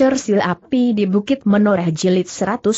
Sil Api di Bukit Menoreh Jilid 159.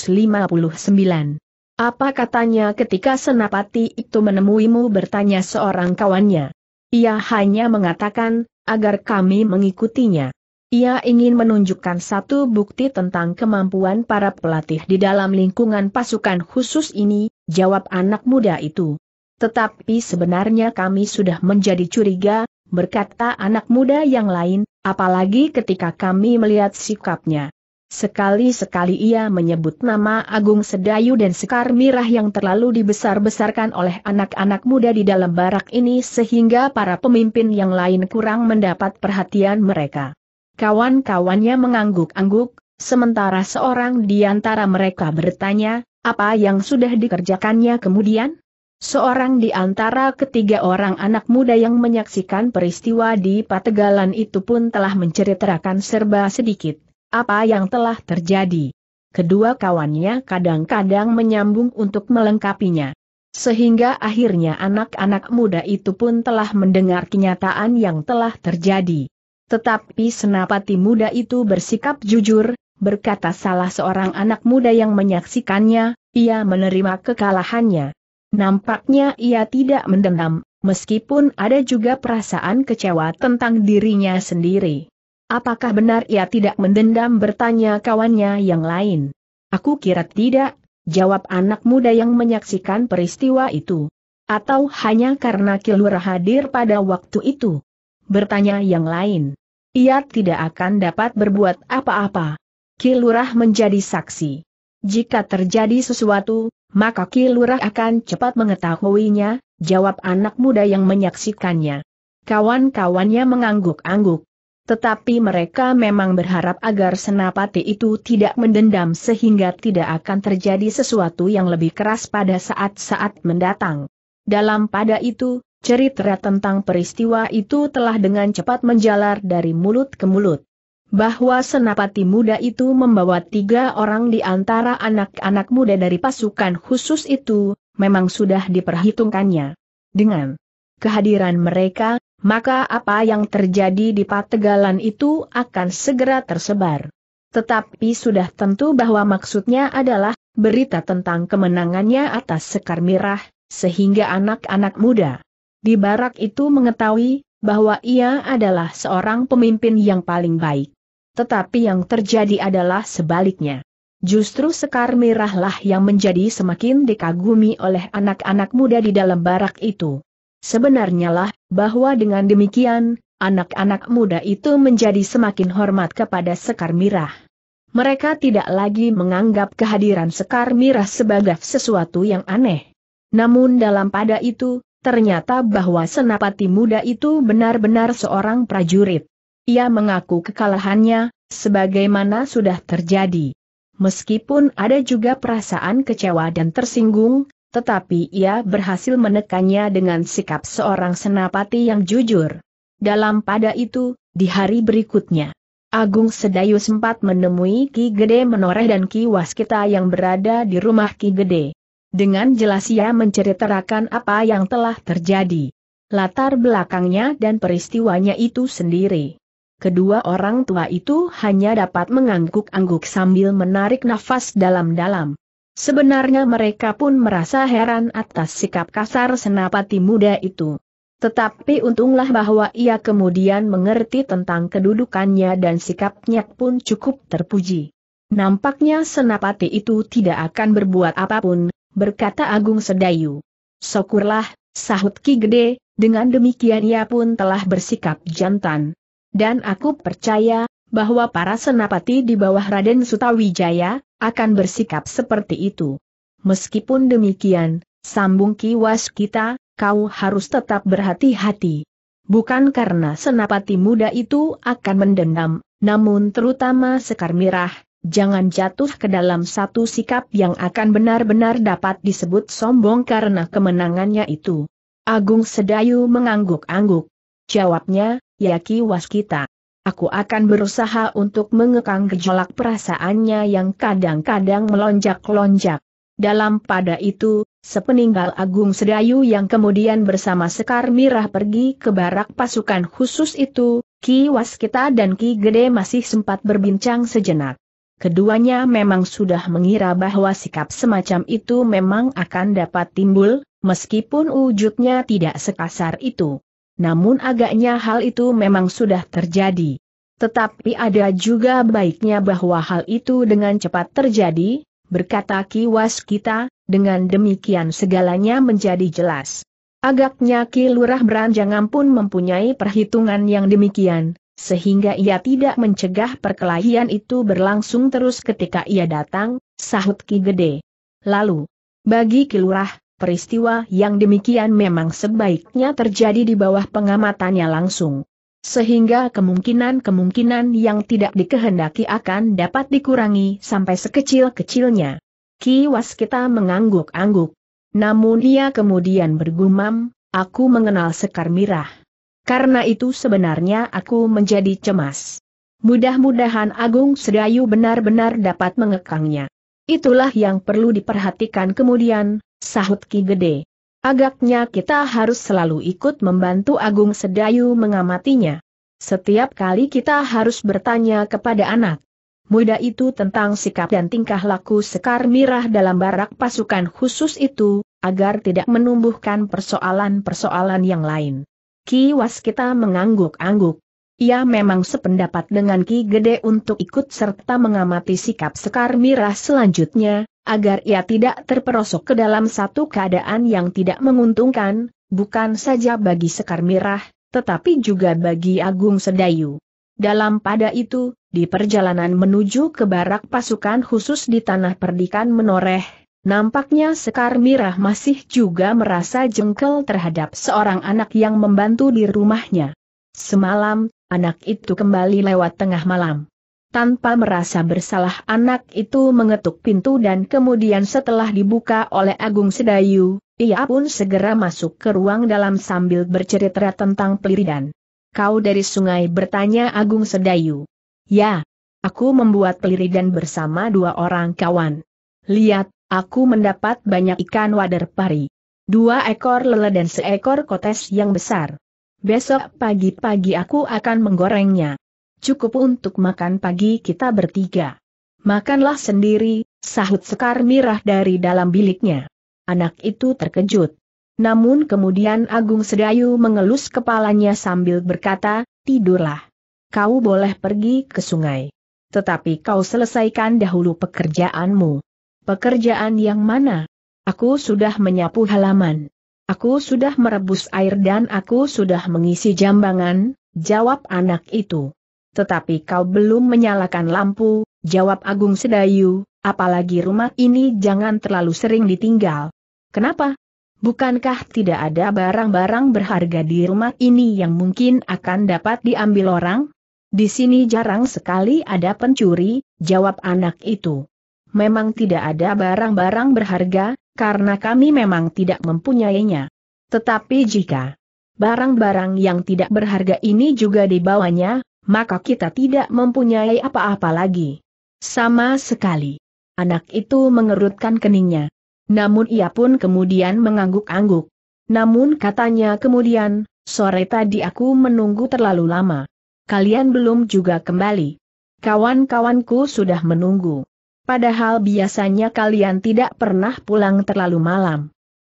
Apa katanya ketika Senapati itu menemuimu bertanya seorang kawannya? Ia hanya mengatakan, agar kami mengikutinya. Ia ingin menunjukkan satu bukti tentang kemampuan para pelatih di dalam lingkungan pasukan khusus ini, jawab anak muda itu. Tetapi sebenarnya kami sudah menjadi curiga, berkata anak muda yang lain, apalagi ketika kami melihat sikapnya. Sekali-sekali ia menyebut nama Agung Sedayu dan Sekar Mirah yang terlalu dibesar-besarkan oleh anak-anak muda di dalam barak ini sehingga para pemimpin yang lain kurang mendapat perhatian mereka. Kawan-kawannya mengangguk-angguk, sementara seorang di antara mereka bertanya, apa yang sudah dikerjakannya kemudian? Seorang di antara ketiga orang anak muda yang menyaksikan peristiwa di Pategalan itu pun telah menceritakan serba sedikit, apa yang telah terjadi. Kedua kawannya kadang-kadang menyambung untuk melengkapinya. Sehingga akhirnya anak-anak muda itu pun telah mendengar kenyataan yang telah terjadi. Tetapi senapati muda itu bersikap jujur, berkata salah seorang anak muda yang menyaksikannya, ia menerima kekalahannya. Nampaknya ia tidak mendendam, meskipun ada juga perasaan kecewa tentang dirinya sendiri. Apakah benar ia tidak mendendam bertanya kawannya yang lain? Aku kira tidak, jawab anak muda yang menyaksikan peristiwa itu. Atau hanya karena Kilur hadir pada waktu itu? Bertanya yang lain. Ia tidak akan dapat berbuat apa-apa. Kilurah menjadi saksi. Jika terjadi sesuatu, maka Kilurah akan cepat mengetahuinya, jawab anak muda yang menyaksikannya. Kawan-kawannya mengangguk-angguk. Tetapi mereka memang berharap agar senapati itu tidak mendendam sehingga tidak akan terjadi sesuatu yang lebih keras pada saat-saat mendatang. Dalam pada itu, cerita tentang peristiwa itu telah dengan cepat menjalar dari mulut ke mulut bahwa senapati muda itu membawa tiga orang di antara anak-anak muda dari pasukan khusus itu, memang sudah diperhitungkannya. Dengan kehadiran mereka, maka apa yang terjadi di Pategalan itu akan segera tersebar. Tetapi sudah tentu bahwa maksudnya adalah berita tentang kemenangannya atas Sekar Mirah, sehingga anak-anak muda di barak itu mengetahui bahwa ia adalah seorang pemimpin yang paling baik tetapi yang terjadi adalah sebaliknya. Justru Sekar Merahlah yang menjadi semakin dikagumi oleh anak-anak muda di dalam barak itu. Sebenarnya lah, bahwa dengan demikian, anak-anak muda itu menjadi semakin hormat kepada Sekar Mirah. Mereka tidak lagi menganggap kehadiran Sekar Mirah sebagai sesuatu yang aneh. Namun dalam pada itu, ternyata bahwa senapati muda itu benar-benar seorang prajurit. Ia mengaku kekalahannya, sebagaimana sudah terjadi. Meskipun ada juga perasaan kecewa dan tersinggung, tetapi ia berhasil menekannya dengan sikap seorang senapati yang jujur. Dalam pada itu, di hari berikutnya, Agung Sedayu sempat menemui Ki Gede Menoreh dan Ki Waskita yang berada di rumah Ki Gede. Dengan jelas ia menceritakan apa yang telah terjadi. Latar belakangnya dan peristiwanya itu sendiri. Kedua orang tua itu hanya dapat mengangguk-angguk sambil menarik nafas dalam-dalam. Sebenarnya mereka pun merasa heran atas sikap kasar senapati muda itu. Tetapi untunglah bahwa ia kemudian mengerti tentang kedudukannya dan sikapnya pun cukup terpuji. Nampaknya senapati itu tidak akan berbuat apapun, berkata Agung Sedayu. Syukurlah, sahut Ki Gede, dengan demikian ia pun telah bersikap jantan. Dan aku percaya, bahwa para senapati di bawah Raden Sutawijaya, akan bersikap seperti itu. Meskipun demikian, sambung kiwas kita, kau harus tetap berhati-hati. Bukan karena senapati muda itu akan mendendam, namun terutama Sekar Mirah, jangan jatuh ke dalam satu sikap yang akan benar-benar dapat disebut sombong karena kemenangannya itu. Agung Sedayu mengangguk-angguk. Jawabnya, Yaki Waskita, Aku akan berusaha untuk mengekang gejolak perasaannya yang kadang-kadang melonjak-lonjak. Dalam pada itu, sepeninggal Agung Sedayu yang kemudian bersama Sekar Mirah pergi ke barak pasukan khusus itu, Ki Waskita dan Ki Gede masih sempat berbincang sejenak. Keduanya memang sudah mengira bahwa sikap semacam itu memang akan dapat timbul, meskipun wujudnya tidak sekasar itu namun agaknya hal itu memang sudah terjadi. Tetapi ada juga baiknya bahwa hal itu dengan cepat terjadi, berkata kiwas kita, dengan demikian segalanya menjadi jelas. Agaknya Ki Lurah Beranjangan pun mempunyai perhitungan yang demikian, sehingga ia tidak mencegah perkelahian itu berlangsung terus ketika ia datang, sahut Ki Gede. Lalu, bagi Ki Lurah, peristiwa yang demikian memang sebaiknya terjadi di bawah pengamatannya langsung. Sehingga kemungkinan-kemungkinan yang tidak dikehendaki akan dapat dikurangi sampai sekecil-kecilnya. Ki Waskita mengangguk-angguk. Namun ia kemudian bergumam, aku mengenal Sekar Mirah. Karena itu sebenarnya aku menjadi cemas. Mudah-mudahan Agung Sedayu benar-benar dapat mengekangnya. Itulah yang perlu diperhatikan kemudian, sahut Ki Gede. Agaknya kita harus selalu ikut membantu Agung Sedayu mengamatinya. Setiap kali kita harus bertanya kepada anak muda itu tentang sikap dan tingkah laku Sekar Mirah dalam barak pasukan khusus itu, agar tidak menumbuhkan persoalan-persoalan yang lain. Ki kita mengangguk-angguk. Ia memang sependapat dengan Ki Gede untuk ikut serta mengamati sikap Sekar Mirah selanjutnya, agar ia tidak terperosok ke dalam satu keadaan yang tidak menguntungkan, bukan saja bagi Sekar Mirah, tetapi juga bagi Agung Sedayu. Dalam pada itu, di perjalanan menuju ke barak pasukan khusus di tanah perdikan menoreh, nampaknya Sekar Mirah masih juga merasa jengkel terhadap seorang anak yang membantu di rumahnya. Semalam, anak itu kembali lewat tengah malam tanpa merasa bersalah anak itu mengetuk pintu dan kemudian setelah dibuka oleh Agung Sedayu, ia pun segera masuk ke ruang dalam sambil bercerita tentang peliridan. Kau dari sungai bertanya Agung Sedayu. Ya, aku membuat peliridan bersama dua orang kawan. Lihat, aku mendapat banyak ikan wader pari. Dua ekor lele dan seekor kotes yang besar. Besok pagi-pagi aku akan menggorengnya cukup untuk makan pagi kita bertiga. Makanlah sendiri, sahut Sekar Mirah dari dalam biliknya. Anak itu terkejut. Namun kemudian Agung Sedayu mengelus kepalanya sambil berkata, tidurlah. Kau boleh pergi ke sungai. Tetapi kau selesaikan dahulu pekerjaanmu. Pekerjaan yang mana? Aku sudah menyapu halaman. Aku sudah merebus air dan aku sudah mengisi jambangan, jawab anak itu tetapi kau belum menyalakan lampu, jawab Agung Sedayu, apalagi rumah ini jangan terlalu sering ditinggal. Kenapa? Bukankah tidak ada barang-barang berharga di rumah ini yang mungkin akan dapat diambil orang? Di sini jarang sekali ada pencuri, jawab anak itu. Memang tidak ada barang-barang berharga, karena kami memang tidak mempunyainya. Tetapi jika barang-barang yang tidak berharga ini juga dibawanya, maka kita tidak mempunyai apa-apa lagi. Sama sekali. Anak itu mengerutkan keningnya. Namun ia pun kemudian mengangguk-angguk. Namun katanya kemudian, sore tadi aku menunggu terlalu lama. Kalian belum juga kembali. Kawan-kawanku sudah menunggu. Padahal biasanya kalian tidak pernah pulang terlalu malam.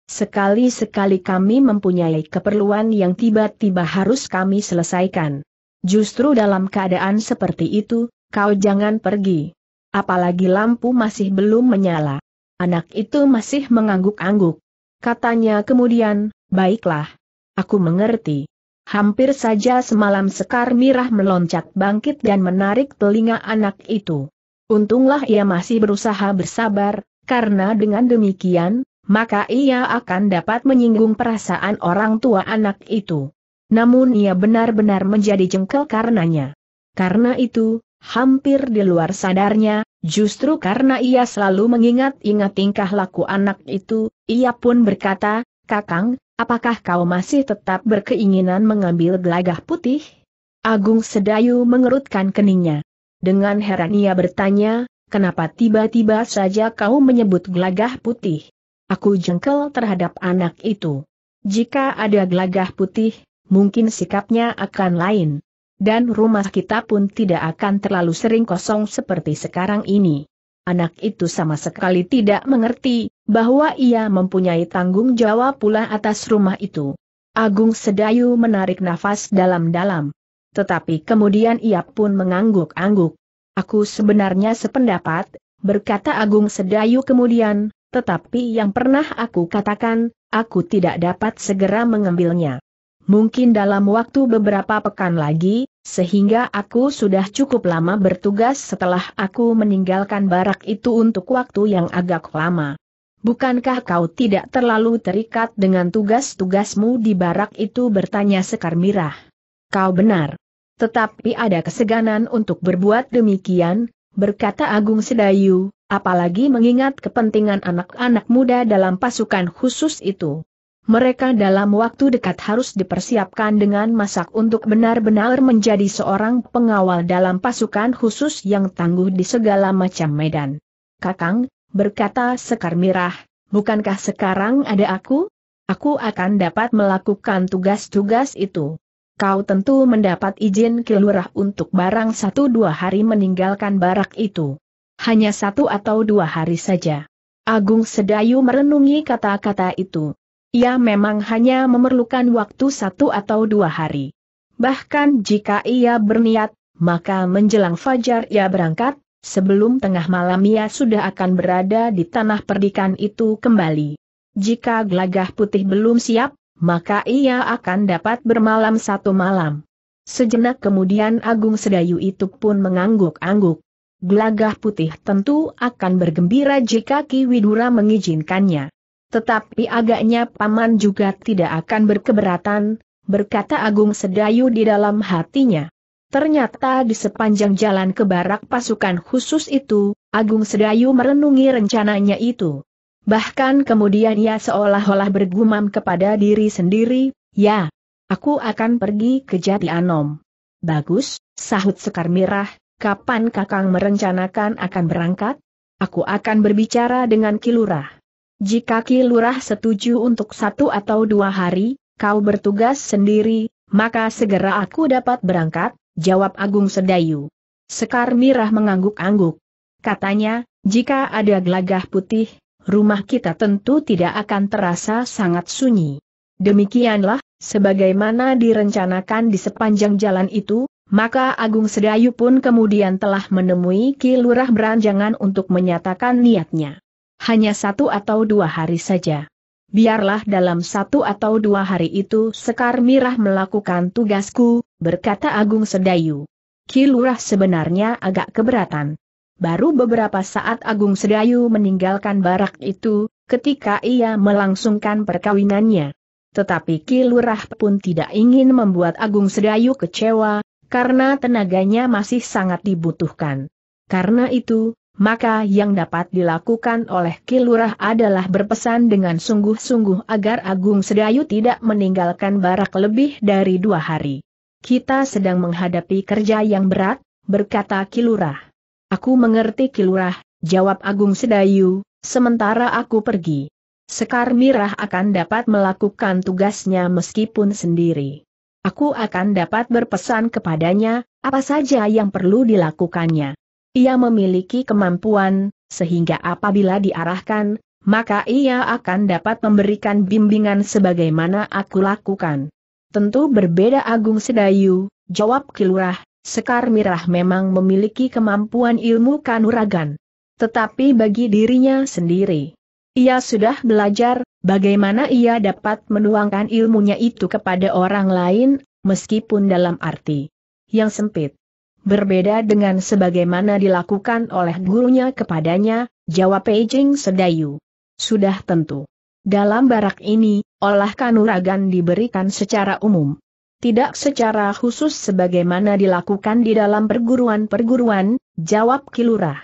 Sekali-sekali kami mempunyai keperluan yang tiba-tiba harus kami selesaikan. Justru dalam keadaan seperti itu, kau jangan pergi. Apalagi lampu masih belum menyala. Anak itu masih mengangguk-angguk. Katanya kemudian, baiklah. Aku mengerti. Hampir saja semalam Sekar Mirah meloncat bangkit dan menarik telinga anak itu. Untunglah ia masih berusaha bersabar, karena dengan demikian, maka ia akan dapat menyinggung perasaan orang tua anak itu. Namun ia benar-benar menjadi jengkel karenanya. Karena itu, hampir di luar sadarnya, justru karena ia selalu mengingat-ingat tingkah laku anak itu, ia pun berkata, Kakang, apakah kau masih tetap berkeinginan mengambil gelagah putih? Agung Sedayu mengerutkan keningnya. Dengan heran ia bertanya, kenapa tiba-tiba saja kau menyebut gelagah putih? Aku jengkel terhadap anak itu. Jika ada gelagah putih, mungkin sikapnya akan lain. Dan rumah kita pun tidak akan terlalu sering kosong seperti sekarang ini. Anak itu sama sekali tidak mengerti bahwa ia mempunyai tanggung jawab pula atas rumah itu. Agung Sedayu menarik nafas dalam-dalam. Tetapi kemudian ia pun mengangguk-angguk. Aku sebenarnya sependapat, berkata Agung Sedayu kemudian, tetapi yang pernah aku katakan, aku tidak dapat segera mengambilnya mungkin dalam waktu beberapa pekan lagi, sehingga aku sudah cukup lama bertugas setelah aku meninggalkan barak itu untuk waktu yang agak lama. Bukankah kau tidak terlalu terikat dengan tugas-tugasmu di barak itu bertanya Sekar Mirah? Kau benar. Tetapi ada keseganan untuk berbuat demikian, berkata Agung Sedayu, apalagi mengingat kepentingan anak-anak muda dalam pasukan khusus itu mereka dalam waktu dekat harus dipersiapkan dengan masak untuk benar-benar menjadi seorang pengawal dalam pasukan khusus yang tangguh di segala macam medan. Kakang, berkata Sekar Mirah, bukankah sekarang ada aku? Aku akan dapat melakukan tugas-tugas itu. Kau tentu mendapat izin kelurah untuk barang satu dua hari meninggalkan barak itu. Hanya satu atau dua hari saja. Agung Sedayu merenungi kata-kata itu ia memang hanya memerlukan waktu satu atau dua hari. Bahkan jika ia berniat, maka menjelang fajar ia berangkat, sebelum tengah malam ia sudah akan berada di tanah perdikan itu kembali. Jika gelagah putih belum siap, maka ia akan dapat bermalam satu malam. Sejenak kemudian Agung Sedayu itu pun mengangguk-angguk. Gelagah putih tentu akan bergembira jika Ki Widura mengizinkannya. Tetapi agaknya paman juga tidak akan berkeberatan, berkata Agung Sedayu di dalam hatinya. Ternyata di sepanjang jalan ke barak pasukan khusus itu, Agung Sedayu merenungi rencananya itu. Bahkan kemudian ia seolah-olah bergumam kepada diri sendiri, ya, aku akan pergi ke Jati Anom. Bagus, sahut Sekar Mirah, kapan kakang merencanakan akan berangkat? Aku akan berbicara dengan Kilurah. Jika Ki Lurah setuju untuk satu atau dua hari, kau bertugas sendiri, maka segera aku dapat berangkat, jawab Agung Sedayu. Sekar Mirah mengangguk-angguk. Katanya, jika ada gelagah putih, rumah kita tentu tidak akan terasa sangat sunyi. Demikianlah, sebagaimana direncanakan di sepanjang jalan itu, maka Agung Sedayu pun kemudian telah menemui Ki Lurah Beranjangan untuk menyatakan niatnya. Hanya satu atau dua hari saja. Biarlah dalam satu atau dua hari itu Sekar Mirah melakukan tugasku, berkata Agung Sedayu. Kilurah sebenarnya agak keberatan. Baru beberapa saat Agung Sedayu meninggalkan barak itu, ketika ia melangsungkan perkawinannya. Tetapi Kilurah pun tidak ingin membuat Agung Sedayu kecewa, karena tenaganya masih sangat dibutuhkan. Karena itu, maka yang dapat dilakukan oleh Kilurah adalah berpesan dengan sungguh-sungguh agar Agung Sedayu tidak meninggalkan barak lebih dari dua hari. Kita sedang menghadapi kerja yang berat, berkata Kilurah. Aku mengerti Kilurah, jawab Agung Sedayu, sementara aku pergi. Sekar Mirah akan dapat melakukan tugasnya meskipun sendiri. Aku akan dapat berpesan kepadanya, apa saja yang perlu dilakukannya. Ia memiliki kemampuan, sehingga apabila diarahkan, maka ia akan dapat memberikan bimbingan sebagaimana aku lakukan. Tentu berbeda Agung Sedayu, jawab Kilurah, Sekar Mirah memang memiliki kemampuan ilmu kanuragan. Tetapi bagi dirinya sendiri. Ia sudah belajar, bagaimana ia dapat menuangkan ilmunya itu kepada orang lain, meskipun dalam arti yang sempit berbeda dengan sebagaimana dilakukan oleh gurunya kepadanya, jawab Beijing Sedayu. Sudah tentu. Dalam barak ini, olah kanuragan diberikan secara umum. Tidak secara khusus sebagaimana dilakukan di dalam perguruan-perguruan, jawab Kilurah.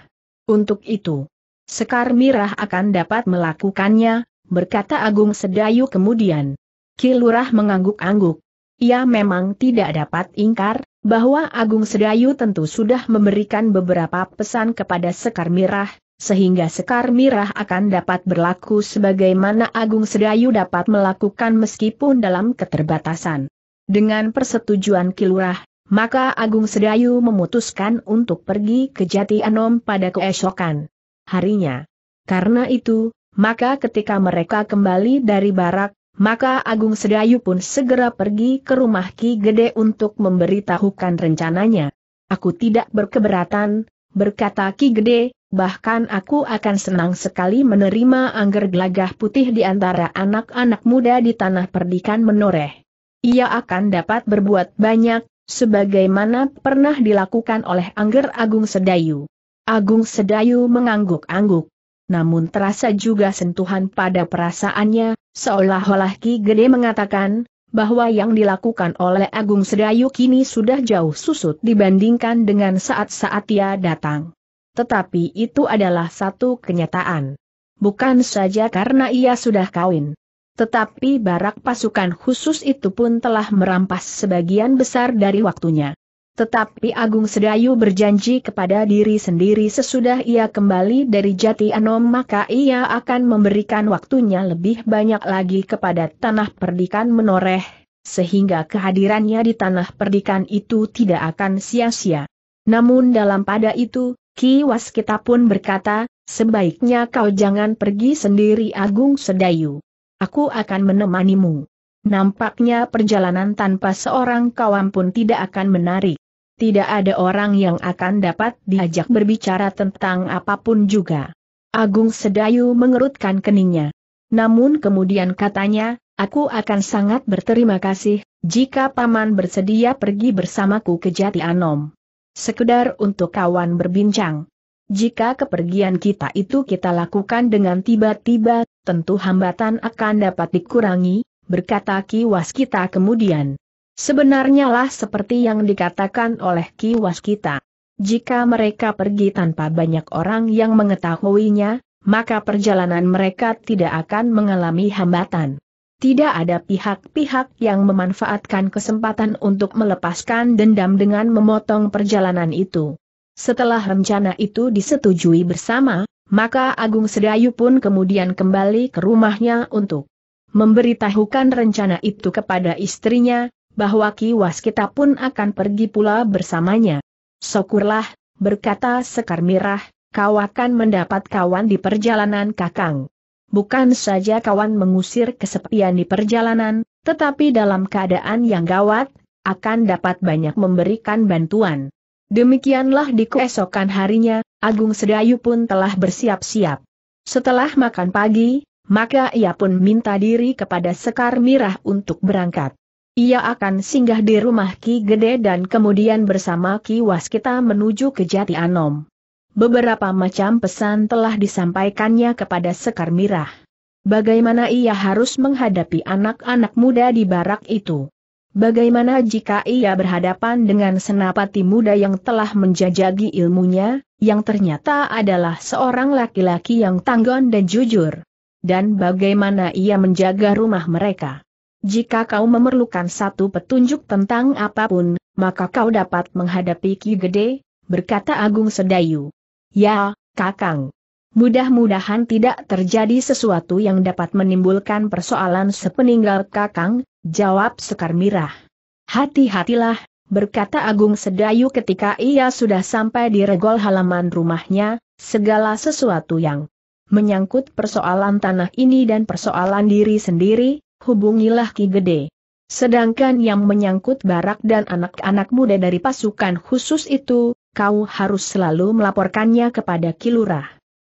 Untuk itu, Sekar Mirah akan dapat melakukannya, berkata Agung Sedayu kemudian. Kilurah mengangguk-angguk. Ia memang tidak dapat ingkar, bahwa Agung Sedayu tentu sudah memberikan beberapa pesan kepada Sekar Mirah, sehingga Sekar Mirah akan dapat berlaku sebagaimana Agung Sedayu dapat melakukan meskipun dalam keterbatasan. Dengan persetujuan Kilurah, maka Agung Sedayu memutuskan untuk pergi ke Jati Anom pada keesokan harinya. Karena itu, maka ketika mereka kembali dari barak, maka Agung Sedayu pun segera pergi ke rumah Ki Gede untuk memberitahukan rencananya. Aku tidak berkeberatan, berkata Ki Gede, bahkan aku akan senang sekali menerima angger gelagah putih di antara anak-anak muda di tanah perdikan menoreh. Ia akan dapat berbuat banyak, sebagaimana pernah dilakukan oleh angger Agung Sedayu. Agung Sedayu mengangguk-angguk namun terasa juga sentuhan pada perasaannya, seolah-olah Ki Gede mengatakan, bahwa yang dilakukan oleh Agung Sedayu kini sudah jauh susut dibandingkan dengan saat-saat ia datang. Tetapi itu adalah satu kenyataan. Bukan saja karena ia sudah kawin. Tetapi barak pasukan khusus itu pun telah merampas sebagian besar dari waktunya. Tetapi Agung Sedayu berjanji kepada diri sendiri sesudah ia kembali dari Jati Anom maka ia akan memberikan waktunya lebih banyak lagi kepada tanah perdikan menoreh, sehingga kehadirannya di tanah perdikan itu tidak akan sia-sia. Namun dalam pada itu, Ki Waskita pun berkata, sebaiknya kau jangan pergi sendiri Agung Sedayu. Aku akan menemanimu. Nampaknya perjalanan tanpa seorang kawan pun tidak akan menarik tidak ada orang yang akan dapat diajak berbicara tentang apapun juga. Agung Sedayu mengerutkan keningnya. Namun kemudian katanya, aku akan sangat berterima kasih, jika Paman bersedia pergi bersamaku ke Jati Anom. Sekedar untuk kawan berbincang. Jika kepergian kita itu kita lakukan dengan tiba-tiba, tentu hambatan akan dapat dikurangi, berkata Ki Waskita kemudian. Sebenarnya lah seperti yang dikatakan oleh kiwas kita. Jika mereka pergi tanpa banyak orang yang mengetahuinya, maka perjalanan mereka tidak akan mengalami hambatan. Tidak ada pihak-pihak yang memanfaatkan kesempatan untuk melepaskan dendam dengan memotong perjalanan itu. Setelah rencana itu disetujui bersama, maka Agung Sedayu pun kemudian kembali ke rumahnya untuk memberitahukan rencana itu kepada istrinya, bahwa kiwas kita pun akan pergi pula bersamanya. Syukurlah, berkata Sekar Mirah, kau akan mendapat kawan di perjalanan Kakang. Bukan saja kawan mengusir kesepian di perjalanan, tetapi dalam keadaan yang gawat, akan dapat banyak memberikan bantuan. Demikianlah di keesokan harinya, Agung Sedayu pun telah bersiap-siap. Setelah makan pagi, maka ia pun minta diri kepada Sekar Mirah untuk berangkat. Ia akan singgah di rumah Ki Gede dan kemudian bersama Ki Waskita menuju ke Jati Anom. Beberapa macam pesan telah disampaikannya kepada Sekar Mirah. Bagaimana ia harus menghadapi anak-anak muda di barak itu? Bagaimana jika ia berhadapan dengan senapati muda yang telah menjajagi ilmunya, yang ternyata adalah seorang laki-laki yang tanggon dan jujur? Dan bagaimana ia menjaga rumah mereka? Jika kau memerlukan satu petunjuk tentang apapun, maka kau dapat menghadapi Ki Gede, berkata Agung Sedayu. Ya, Kakang. Mudah-mudahan tidak terjadi sesuatu yang dapat menimbulkan persoalan sepeninggal Kakang, jawab Sekar Mirah. Hati-hatilah, berkata Agung Sedayu ketika ia sudah sampai di regol halaman rumahnya, segala sesuatu yang menyangkut persoalan tanah ini dan persoalan diri sendiri, hubungilah Ki Gede. Sedangkan yang menyangkut barak dan anak-anak muda dari pasukan khusus itu, kau harus selalu melaporkannya kepada Kilurah.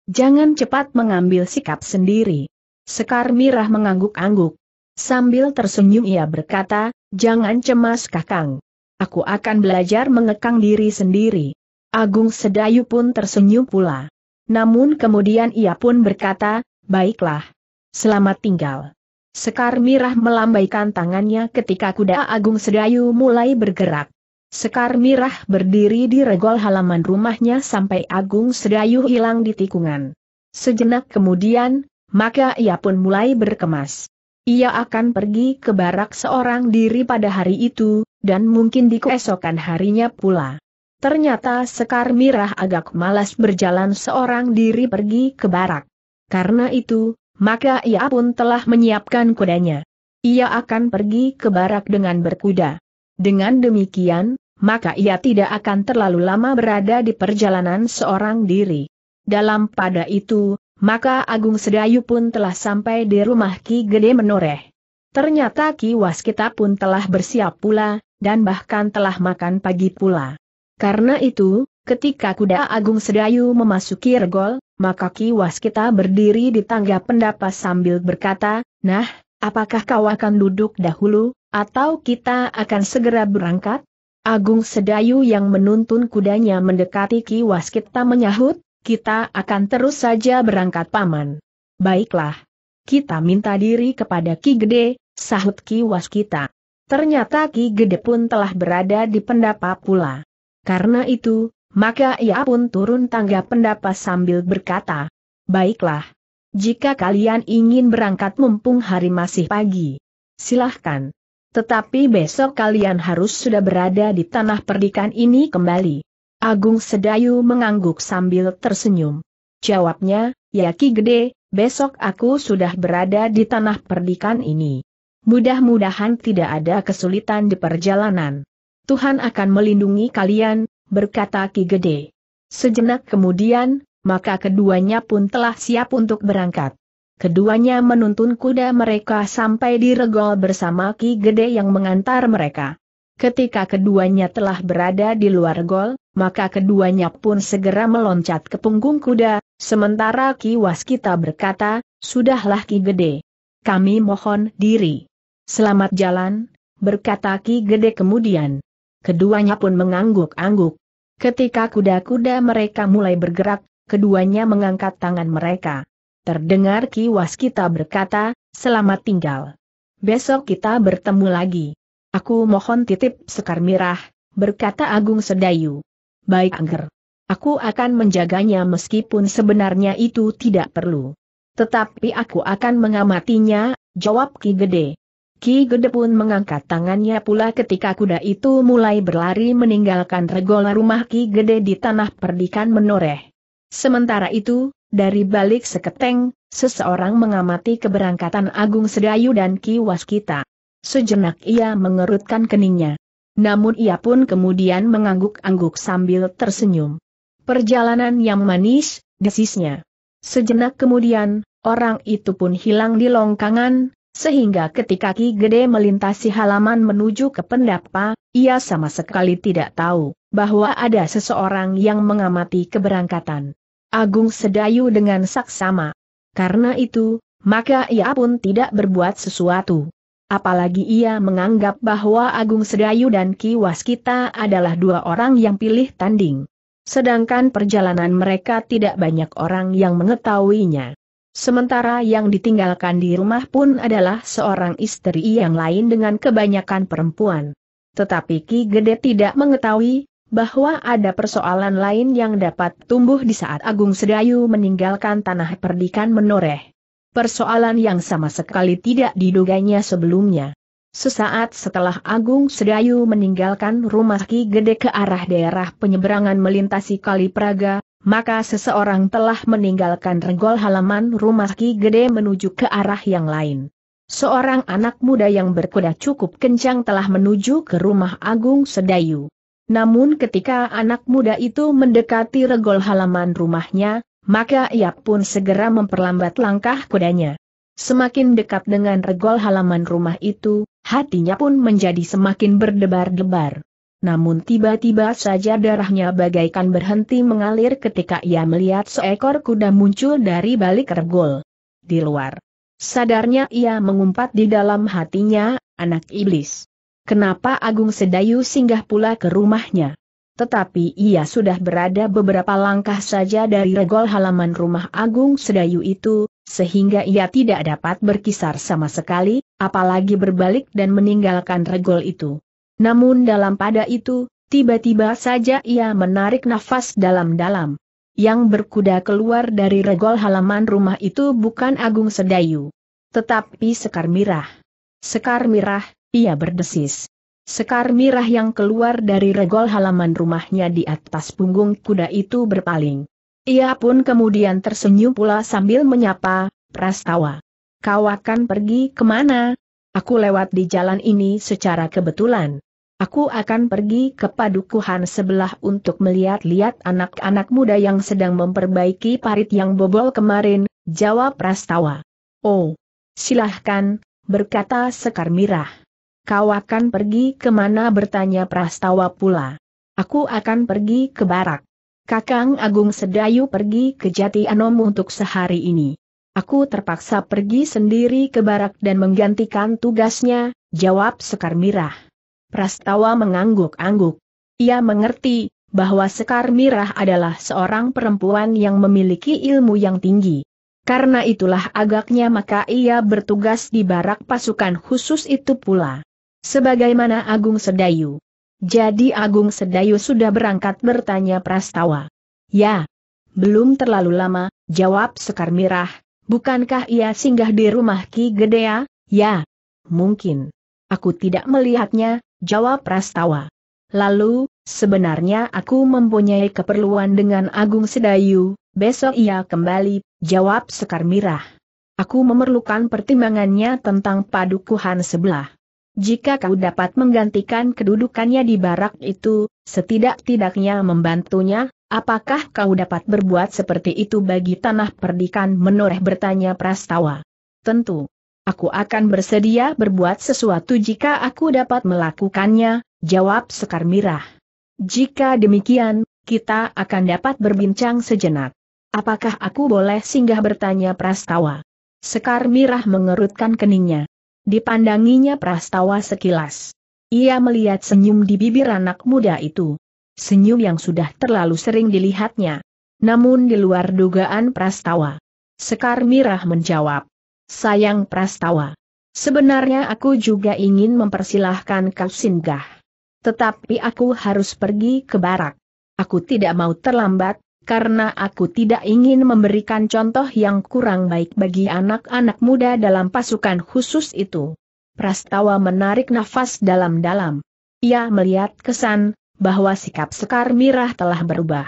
Jangan cepat mengambil sikap sendiri. Sekar Mirah mengangguk-angguk. Sambil tersenyum ia berkata, jangan cemas kakang. Aku akan belajar mengekang diri sendiri. Agung Sedayu pun tersenyum pula. Namun kemudian ia pun berkata, baiklah. Selamat tinggal. Sekar Mirah melambaikan tangannya ketika kuda Agung Sedayu mulai bergerak. Sekar Mirah berdiri di regol halaman rumahnya sampai Agung Sedayu hilang di tikungan. Sejenak kemudian, maka ia pun mulai berkemas. Ia akan pergi ke barak seorang diri pada hari itu, dan mungkin di keesokan harinya pula. Ternyata Sekar Mirah agak malas berjalan seorang diri pergi ke barak. Karena itu, maka ia pun telah menyiapkan kudanya. Ia akan pergi ke barak dengan berkuda. Dengan demikian, maka ia tidak akan terlalu lama berada di perjalanan seorang diri. Dalam pada itu, maka Agung Sedayu pun telah sampai di rumah Ki Gede Menoreh. Ternyata Ki Waskita pun telah bersiap pula, dan bahkan telah makan pagi pula. Karena itu, ketika kuda Agung Sedayu memasuki regol, maka Ki Waskita berdiri di tangga pendapat sambil berkata, Nah, apakah kau akan duduk dahulu, atau kita akan segera berangkat? Agung Sedayu yang menuntun kudanya mendekati Ki Waskita menyahut, kita akan terus saja berangkat paman. Baiklah. Kita minta diri kepada Ki Gede, sahut Ki Waskita. Ternyata Ki Gede pun telah berada di pendapa pula. Karena itu, maka ia pun turun tangga pendapat sambil berkata, Baiklah. Jika kalian ingin berangkat mumpung hari masih pagi, silahkan. Tetapi besok kalian harus sudah berada di tanah perdikan ini kembali. Agung Sedayu mengangguk sambil tersenyum. Jawabnya, ya Ki Gede, besok aku sudah berada di tanah perdikan ini. Mudah-mudahan tidak ada kesulitan di perjalanan. Tuhan akan melindungi kalian, berkata Ki Gede. Sejenak kemudian, maka keduanya pun telah siap untuk berangkat. Keduanya menuntun kuda mereka sampai di regol bersama Ki Gede yang mengantar mereka. Ketika keduanya telah berada di luar gol, maka keduanya pun segera meloncat ke punggung kuda, sementara Ki Waskita berkata, Sudahlah Ki Gede. Kami mohon diri. Selamat jalan, berkata Ki Gede kemudian. Keduanya pun mengangguk-angguk. Ketika kuda-kuda mereka mulai bergerak, keduanya mengangkat tangan mereka. Terdengar Ki Waskita berkata, selamat tinggal. Besok kita bertemu lagi. Aku mohon titip sekar mirah, berkata Agung Sedayu. Baik Angger. Aku akan menjaganya meskipun sebenarnya itu tidak perlu. Tetapi aku akan mengamatinya, jawab Ki Gede. Ki Gede pun mengangkat tangannya pula ketika kuda itu mulai berlari meninggalkan regola rumah Ki Gede di tanah perdikan menoreh. Sementara itu, dari balik seketeng, seseorang mengamati keberangkatan Agung Sedayu dan Ki Waskita. Sejenak ia mengerutkan keningnya. Namun ia pun kemudian mengangguk-angguk sambil tersenyum. Perjalanan yang manis, desisnya. Sejenak kemudian, orang itu pun hilang di longkangan, sehingga ketika Ki Gede melintasi halaman menuju ke pendapa, ia sama sekali tidak tahu bahwa ada seseorang yang mengamati keberangkatan. Agung Sedayu dengan saksama. Karena itu, maka ia pun tidak berbuat sesuatu. Apalagi ia menganggap bahwa Agung Sedayu dan Ki Waskita adalah dua orang yang pilih tanding. Sedangkan perjalanan mereka tidak banyak orang yang mengetahuinya. Sementara yang ditinggalkan di rumah pun adalah seorang istri yang lain dengan kebanyakan perempuan. Tetapi Ki Gede tidak mengetahui, bahwa ada persoalan lain yang dapat tumbuh di saat Agung Sedayu meninggalkan tanah perdikan menoreh. Persoalan yang sama sekali tidak diduganya sebelumnya. Sesaat setelah Agung Sedayu meninggalkan rumah Ki Gede ke arah daerah penyeberangan melintasi Kali Praga, maka seseorang telah meninggalkan regol halaman rumah Ki Gede menuju ke arah yang lain. Seorang anak muda yang berkuda cukup kencang telah menuju ke rumah Agung Sedayu. Namun ketika anak muda itu mendekati regol halaman rumahnya, maka ia pun segera memperlambat langkah kudanya. Semakin dekat dengan regol halaman rumah itu, hatinya pun menjadi semakin berdebar-debar. Namun tiba-tiba saja darahnya bagaikan berhenti mengalir ketika ia melihat seekor kuda muncul dari balik regol. Di luar. Sadarnya ia mengumpat di dalam hatinya, anak iblis. Kenapa Agung Sedayu singgah pula ke rumahnya? Tetapi ia sudah berada beberapa langkah saja dari regol halaman rumah Agung Sedayu itu, sehingga ia tidak dapat berkisar sama sekali, apalagi berbalik dan meninggalkan regol itu. Namun dalam pada itu, tiba-tiba saja ia menarik nafas dalam-dalam. Yang berkuda keluar dari regol halaman rumah itu bukan Agung Sedayu. Tetapi Sekar Mirah. Sekar Mirah, ia berdesis. Sekar Mirah yang keluar dari regol halaman rumahnya di atas punggung kuda itu berpaling. Ia pun kemudian tersenyum pula sambil menyapa, Prastawa. Kau akan pergi kemana? Aku lewat di jalan ini secara kebetulan. Aku akan pergi ke padukuhan sebelah untuk melihat-lihat anak-anak muda yang sedang memperbaiki parit yang bobol kemarin, jawab Rastawa. Oh, silahkan, berkata Sekar Mirah. Kau akan pergi kemana bertanya Prastawa pula. Aku akan pergi ke barak. Kakang Agung Sedayu pergi ke Jati Anom untuk sehari ini. Aku terpaksa pergi sendiri ke barak dan menggantikan tugasnya, jawab Sekar Mirah. Prastawa mengangguk-angguk. Ia mengerti, bahwa Sekar Mirah adalah seorang perempuan yang memiliki ilmu yang tinggi. Karena itulah agaknya maka ia bertugas di barak pasukan khusus itu pula. Sebagaimana Agung Sedayu. Jadi Agung Sedayu sudah berangkat bertanya Prastawa. Ya. Belum terlalu lama, jawab Sekar Mirah, bukankah ia singgah di rumah Ki Gedea? Ya. Mungkin. Aku tidak melihatnya, jawab Prastawa. Lalu, sebenarnya aku mempunyai keperluan dengan Agung Sedayu, besok ia kembali, jawab Sekar Mirah. Aku memerlukan pertimbangannya tentang padukuhan sebelah. Jika kau dapat menggantikan kedudukannya di barak itu, setidak-tidaknya membantunya, apakah kau dapat berbuat seperti itu bagi tanah perdikan menoreh bertanya Prastawa? Tentu, aku akan bersedia berbuat sesuatu jika aku dapat melakukannya, jawab Sekar Mirah. Jika demikian, kita akan dapat berbincang sejenak. Apakah aku boleh singgah bertanya Prastawa? Sekar Mirah mengerutkan keningnya. Dipandanginya Prastawa sekilas. Ia melihat senyum di bibir anak muda itu. Senyum yang sudah terlalu sering dilihatnya. Namun di luar dugaan Prastawa. Sekar Mirah menjawab sayang Prastawa. Sebenarnya aku juga ingin mempersilahkan kau singgah. Tetapi aku harus pergi ke barak. Aku tidak mau terlambat, karena aku tidak ingin memberikan contoh yang kurang baik bagi anak-anak muda dalam pasukan khusus itu. Prastawa menarik nafas dalam-dalam. Ia melihat kesan, bahwa sikap Sekar Mirah telah berubah.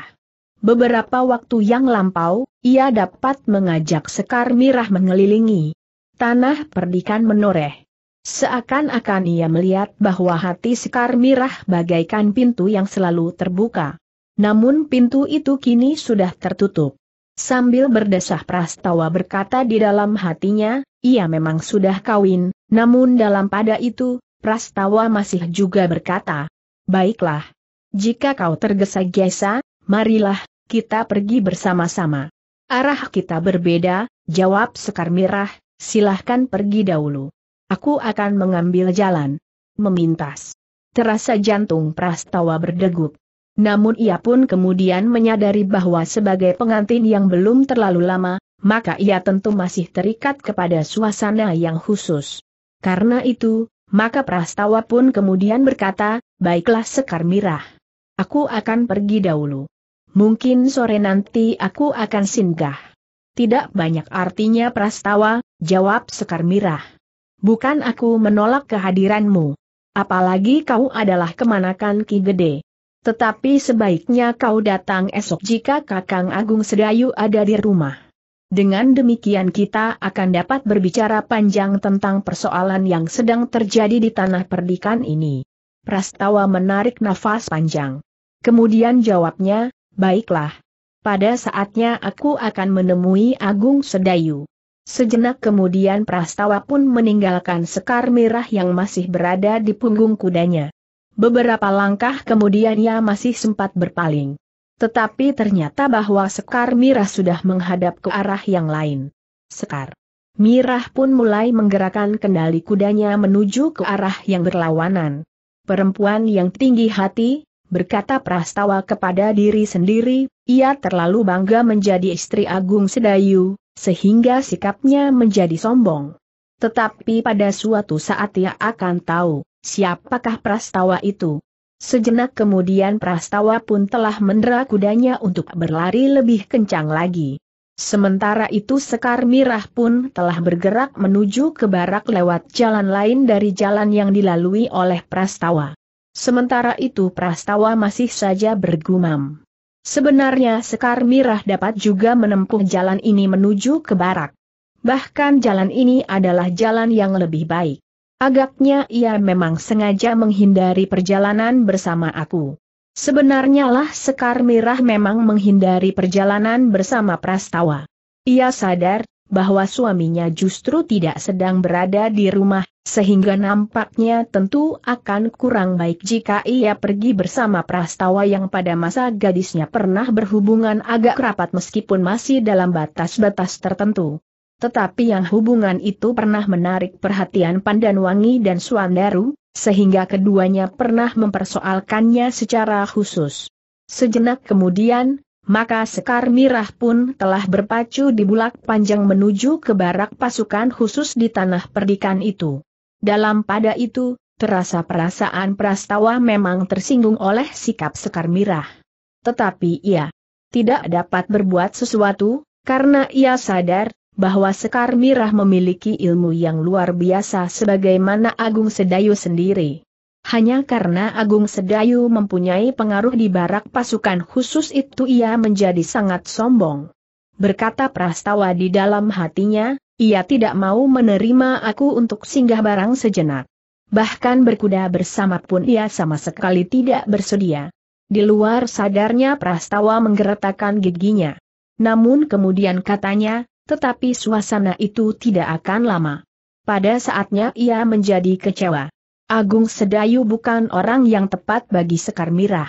Beberapa waktu yang lampau, ia dapat mengajak Sekar Mirah mengelilingi tanah perdikan menoreh. Seakan-akan ia melihat bahwa hati Sekar Mirah bagaikan pintu yang selalu terbuka. Namun pintu itu kini sudah tertutup. Sambil berdesah prastawa berkata di dalam hatinya, ia memang sudah kawin, namun dalam pada itu, prastawa masih juga berkata, Baiklah. Jika kau tergesa-gesa, marilah, kita pergi bersama-sama. Arah kita berbeda, jawab Sekar Mirah, silahkan pergi dahulu. Aku akan mengambil jalan. Memintas. Terasa jantung Prastawa berdegup. Namun ia pun kemudian menyadari bahwa sebagai pengantin yang belum terlalu lama, maka ia tentu masih terikat kepada suasana yang khusus. Karena itu, maka Prastawa pun kemudian berkata, baiklah Sekar Mirah. Aku akan pergi dahulu. Mungkin sore nanti aku akan singgah. Tidak banyak artinya prastawa, jawab Sekar Mirah. Bukan aku menolak kehadiranmu. Apalagi kau adalah kemanakan Ki Gede. Tetapi sebaiknya kau datang esok jika Kakang Agung Sedayu ada di rumah. Dengan demikian kita akan dapat berbicara panjang tentang persoalan yang sedang terjadi di tanah perdikan ini. Prastawa menarik nafas panjang. Kemudian jawabnya, Baiklah. Pada saatnya aku akan menemui Agung Sedayu. Sejenak kemudian Prastawa pun meninggalkan sekar merah yang masih berada di punggung kudanya. Beberapa langkah kemudian ia masih sempat berpaling. Tetapi ternyata bahwa sekar merah sudah menghadap ke arah yang lain. Sekar Mirah pun mulai menggerakkan kendali kudanya menuju ke arah yang berlawanan. Perempuan yang tinggi hati, berkata Prastawa kepada diri sendiri, ia terlalu bangga menjadi istri Agung Sedayu, sehingga sikapnya menjadi sombong. Tetapi pada suatu saat ia akan tahu, siapakah Prastawa itu. Sejenak kemudian Prastawa pun telah mendera kudanya untuk berlari lebih kencang lagi. Sementara itu Sekar Mirah pun telah bergerak menuju ke barak lewat jalan lain dari jalan yang dilalui oleh Prastawa. Sementara itu Prastawa masih saja bergumam. Sebenarnya Sekar Mirah dapat juga menempuh jalan ini menuju ke barak. Bahkan jalan ini adalah jalan yang lebih baik. Agaknya ia memang sengaja menghindari perjalanan bersama aku. Sebenarnya lah Sekar Mirah memang menghindari perjalanan bersama Prastawa. Ia sadar, bahwa suaminya justru tidak sedang berada di rumah, sehingga nampaknya tentu akan kurang baik jika ia pergi bersama prastawa yang pada masa gadisnya pernah berhubungan agak rapat meskipun masih dalam batas-batas tertentu. Tetapi yang hubungan itu pernah menarik perhatian Pandanwangi dan Suandaru, sehingga keduanya pernah mempersoalkannya secara khusus. Sejenak kemudian, maka Sekar Mirah pun telah berpacu di bulak panjang menuju ke barak pasukan khusus di tanah perdikan itu. Dalam pada itu, terasa perasaan Prastawa memang tersinggung oleh sikap Sekar Mirah. Tetapi ia tidak dapat berbuat sesuatu, karena ia sadar bahwa Sekar Mirah memiliki ilmu yang luar biasa sebagaimana Agung Sedayu sendiri. Hanya karena Agung Sedayu mempunyai pengaruh di barak pasukan khusus itu ia menjadi sangat sombong. Berkata Prastawa di dalam hatinya, ia tidak mau menerima aku untuk singgah barang sejenak. Bahkan berkuda bersama pun ia sama sekali tidak bersedia. Di luar sadarnya Prastawa menggeretakkan giginya. Namun kemudian katanya, tetapi suasana itu tidak akan lama. Pada saatnya ia menjadi kecewa. Agung Sedayu bukan orang yang tepat bagi Sekar Mirah.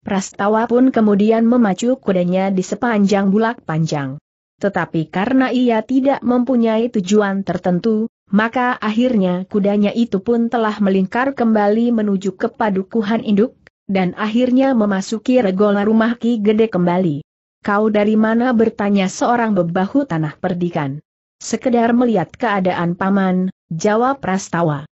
Prastawa pun kemudian memacu kudanya di sepanjang bulak panjang. Tetapi karena ia tidak mempunyai tujuan tertentu, maka akhirnya kudanya itu pun telah melingkar kembali menuju ke padukuhan induk, dan akhirnya memasuki regola rumah Ki Gede kembali. Kau dari mana bertanya seorang bebahu tanah perdikan? Sekedar melihat keadaan paman, jawab Prastawa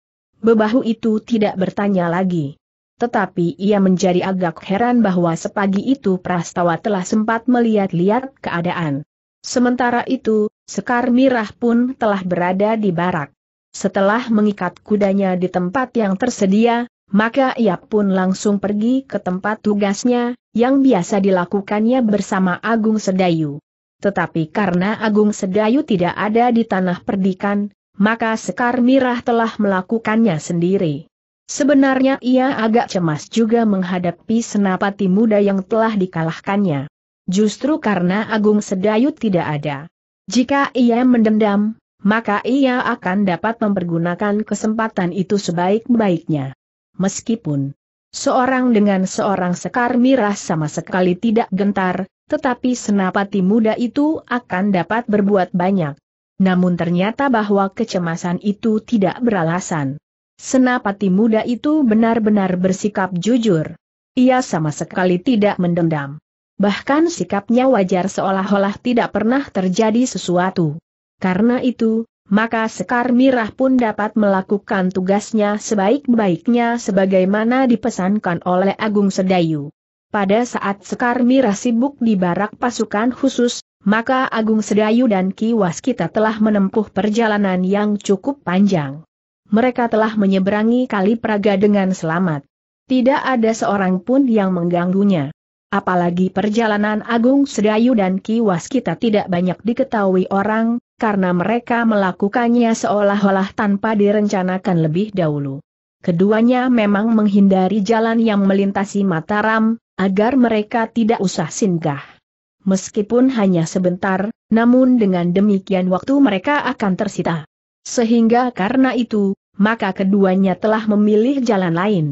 bebahu itu tidak bertanya lagi. Tetapi ia menjadi agak heran bahwa sepagi itu Prastawa telah sempat melihat-lihat keadaan. Sementara itu, Sekar Mirah pun telah berada di barak. Setelah mengikat kudanya di tempat yang tersedia, maka ia pun langsung pergi ke tempat tugasnya, yang biasa dilakukannya bersama Agung Sedayu. Tetapi karena Agung Sedayu tidak ada di tanah perdikan, maka Sekar Mirah telah melakukannya sendiri. Sebenarnya ia agak cemas juga menghadapi senapati muda yang telah dikalahkannya. Justru karena Agung Sedayu tidak ada. Jika ia mendendam, maka ia akan dapat mempergunakan kesempatan itu sebaik-baiknya. Meskipun seorang dengan seorang Sekar Mirah sama sekali tidak gentar, tetapi senapati muda itu akan dapat berbuat banyak. Namun ternyata bahwa kecemasan itu tidak beralasan. Senapati muda itu benar-benar bersikap jujur. Ia sama sekali tidak mendendam. Bahkan sikapnya wajar seolah-olah tidak pernah terjadi sesuatu. Karena itu, maka Sekar Mirah pun dapat melakukan tugasnya sebaik-baiknya sebagaimana dipesankan oleh Agung Sedayu. Pada saat Sekar Mirah sibuk di barak pasukan khusus, maka Agung Sedayu dan Ki Waskita telah menempuh perjalanan yang cukup panjang. Mereka telah menyeberangi Kali Praga dengan selamat. Tidak ada seorang pun yang mengganggunya. Apalagi perjalanan Agung Sedayu dan Ki Waskita tidak banyak diketahui orang, karena mereka melakukannya seolah-olah tanpa direncanakan lebih dahulu. Keduanya memang menghindari jalan yang melintasi Mataram, agar mereka tidak usah singgah meskipun hanya sebentar, namun dengan demikian waktu mereka akan tersita. Sehingga karena itu, maka keduanya telah memilih jalan lain.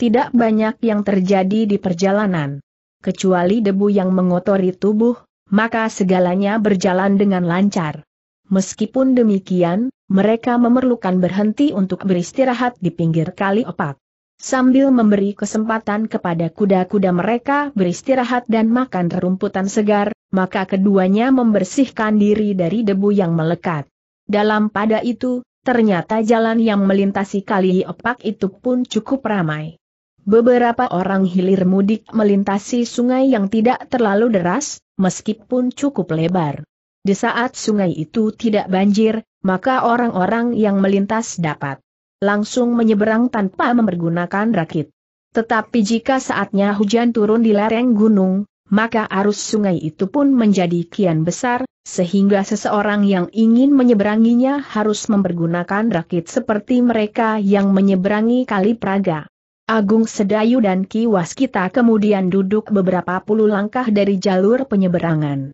Tidak banyak yang terjadi di perjalanan. Kecuali debu yang mengotori tubuh, maka segalanya berjalan dengan lancar. Meskipun demikian, mereka memerlukan berhenti untuk beristirahat di pinggir kali opak sambil memberi kesempatan kepada kuda-kuda mereka beristirahat dan makan rumputan segar, maka keduanya membersihkan diri dari debu yang melekat. Dalam pada itu, ternyata jalan yang melintasi kali opak itu pun cukup ramai. Beberapa orang hilir mudik melintasi sungai yang tidak terlalu deras, meskipun cukup lebar. Di saat sungai itu tidak banjir, maka orang-orang yang melintas dapat langsung menyeberang tanpa mempergunakan rakit. Tetapi jika saatnya hujan turun di lereng gunung, maka arus sungai itu pun menjadi kian besar, sehingga seseorang yang ingin menyeberanginya harus mempergunakan rakit seperti mereka yang menyeberangi Kali Praga. Agung Sedayu dan Ki Waskita kemudian duduk beberapa puluh langkah dari jalur penyeberangan.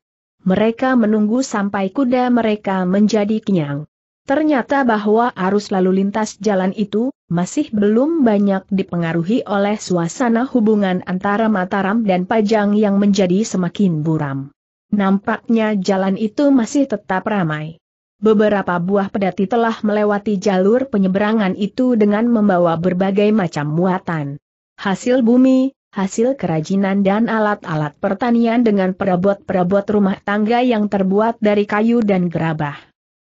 Mereka menunggu sampai kuda mereka menjadi kenyang. Ternyata bahwa arus lalu lintas jalan itu masih belum banyak dipengaruhi oleh suasana hubungan antara Mataram dan Pajang yang menjadi semakin buram. Nampaknya jalan itu masih tetap ramai. Beberapa buah pedati telah melewati jalur penyeberangan itu dengan membawa berbagai macam muatan. Hasil bumi, hasil kerajinan dan alat-alat pertanian dengan perabot-perabot rumah tangga yang terbuat dari kayu dan gerabah.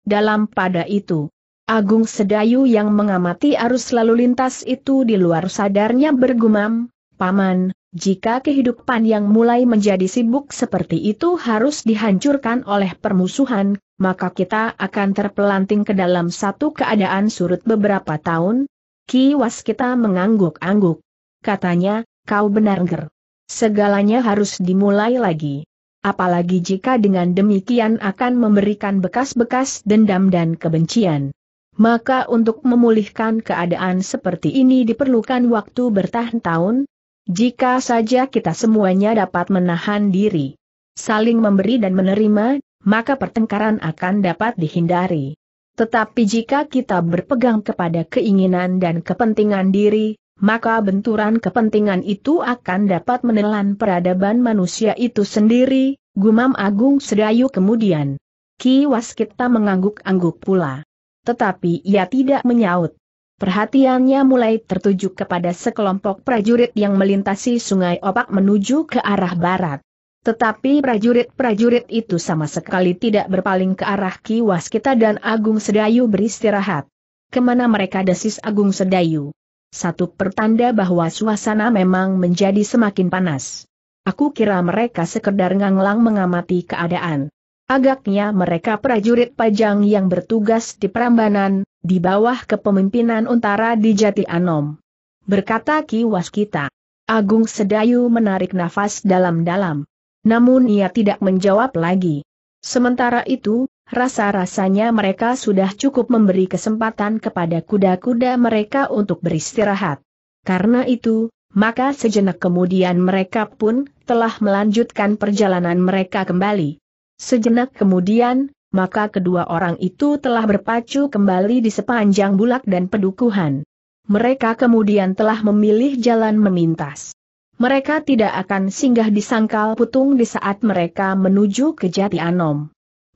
Dalam pada itu, Agung Sedayu yang mengamati arus lalu lintas itu di luar sadarnya bergumam, Paman, jika kehidupan yang mulai menjadi sibuk seperti itu harus dihancurkan oleh permusuhan, maka kita akan terpelanting ke dalam satu keadaan surut beberapa tahun. Kiwas kita mengangguk-angguk. Katanya, kau benar ger. Segalanya harus dimulai lagi apalagi jika dengan demikian akan memberikan bekas-bekas dendam dan kebencian. Maka untuk memulihkan keadaan seperti ini diperlukan waktu bertahun-tahun, jika saja kita semuanya dapat menahan diri, saling memberi dan menerima, maka pertengkaran akan dapat dihindari. Tetapi jika kita berpegang kepada keinginan dan kepentingan diri, maka benturan kepentingan itu akan dapat menelan peradaban manusia itu sendiri, gumam Agung Sedayu kemudian. Ki Waskita mengangguk-angguk pula. Tetapi ia tidak menyaut. Perhatiannya mulai tertuju kepada sekelompok prajurit yang melintasi sungai Opak menuju ke arah barat. Tetapi prajurit-prajurit itu sama sekali tidak berpaling ke arah Ki Waskita dan Agung Sedayu beristirahat. Kemana mereka desis Agung Sedayu? Satu pertanda bahwa suasana memang menjadi semakin panas. Aku kira mereka sekedar nganglang mengamati keadaan. Agaknya mereka prajurit pajang yang bertugas di Prambanan, di bawah kepemimpinan Untara di Jati Anom. Berkata Ki Waskita. Agung Sedayu menarik nafas dalam-dalam. Namun ia tidak menjawab lagi. Sementara itu, Rasa-rasanya mereka sudah cukup memberi kesempatan kepada kuda-kuda mereka untuk beristirahat. Karena itu, maka sejenak kemudian mereka pun telah melanjutkan perjalanan mereka kembali. Sejenak kemudian, maka kedua orang itu telah berpacu kembali di sepanjang bulak dan pedukuhan. Mereka kemudian telah memilih jalan memintas. Mereka tidak akan singgah di sangkal putung di saat mereka menuju ke Jati Anom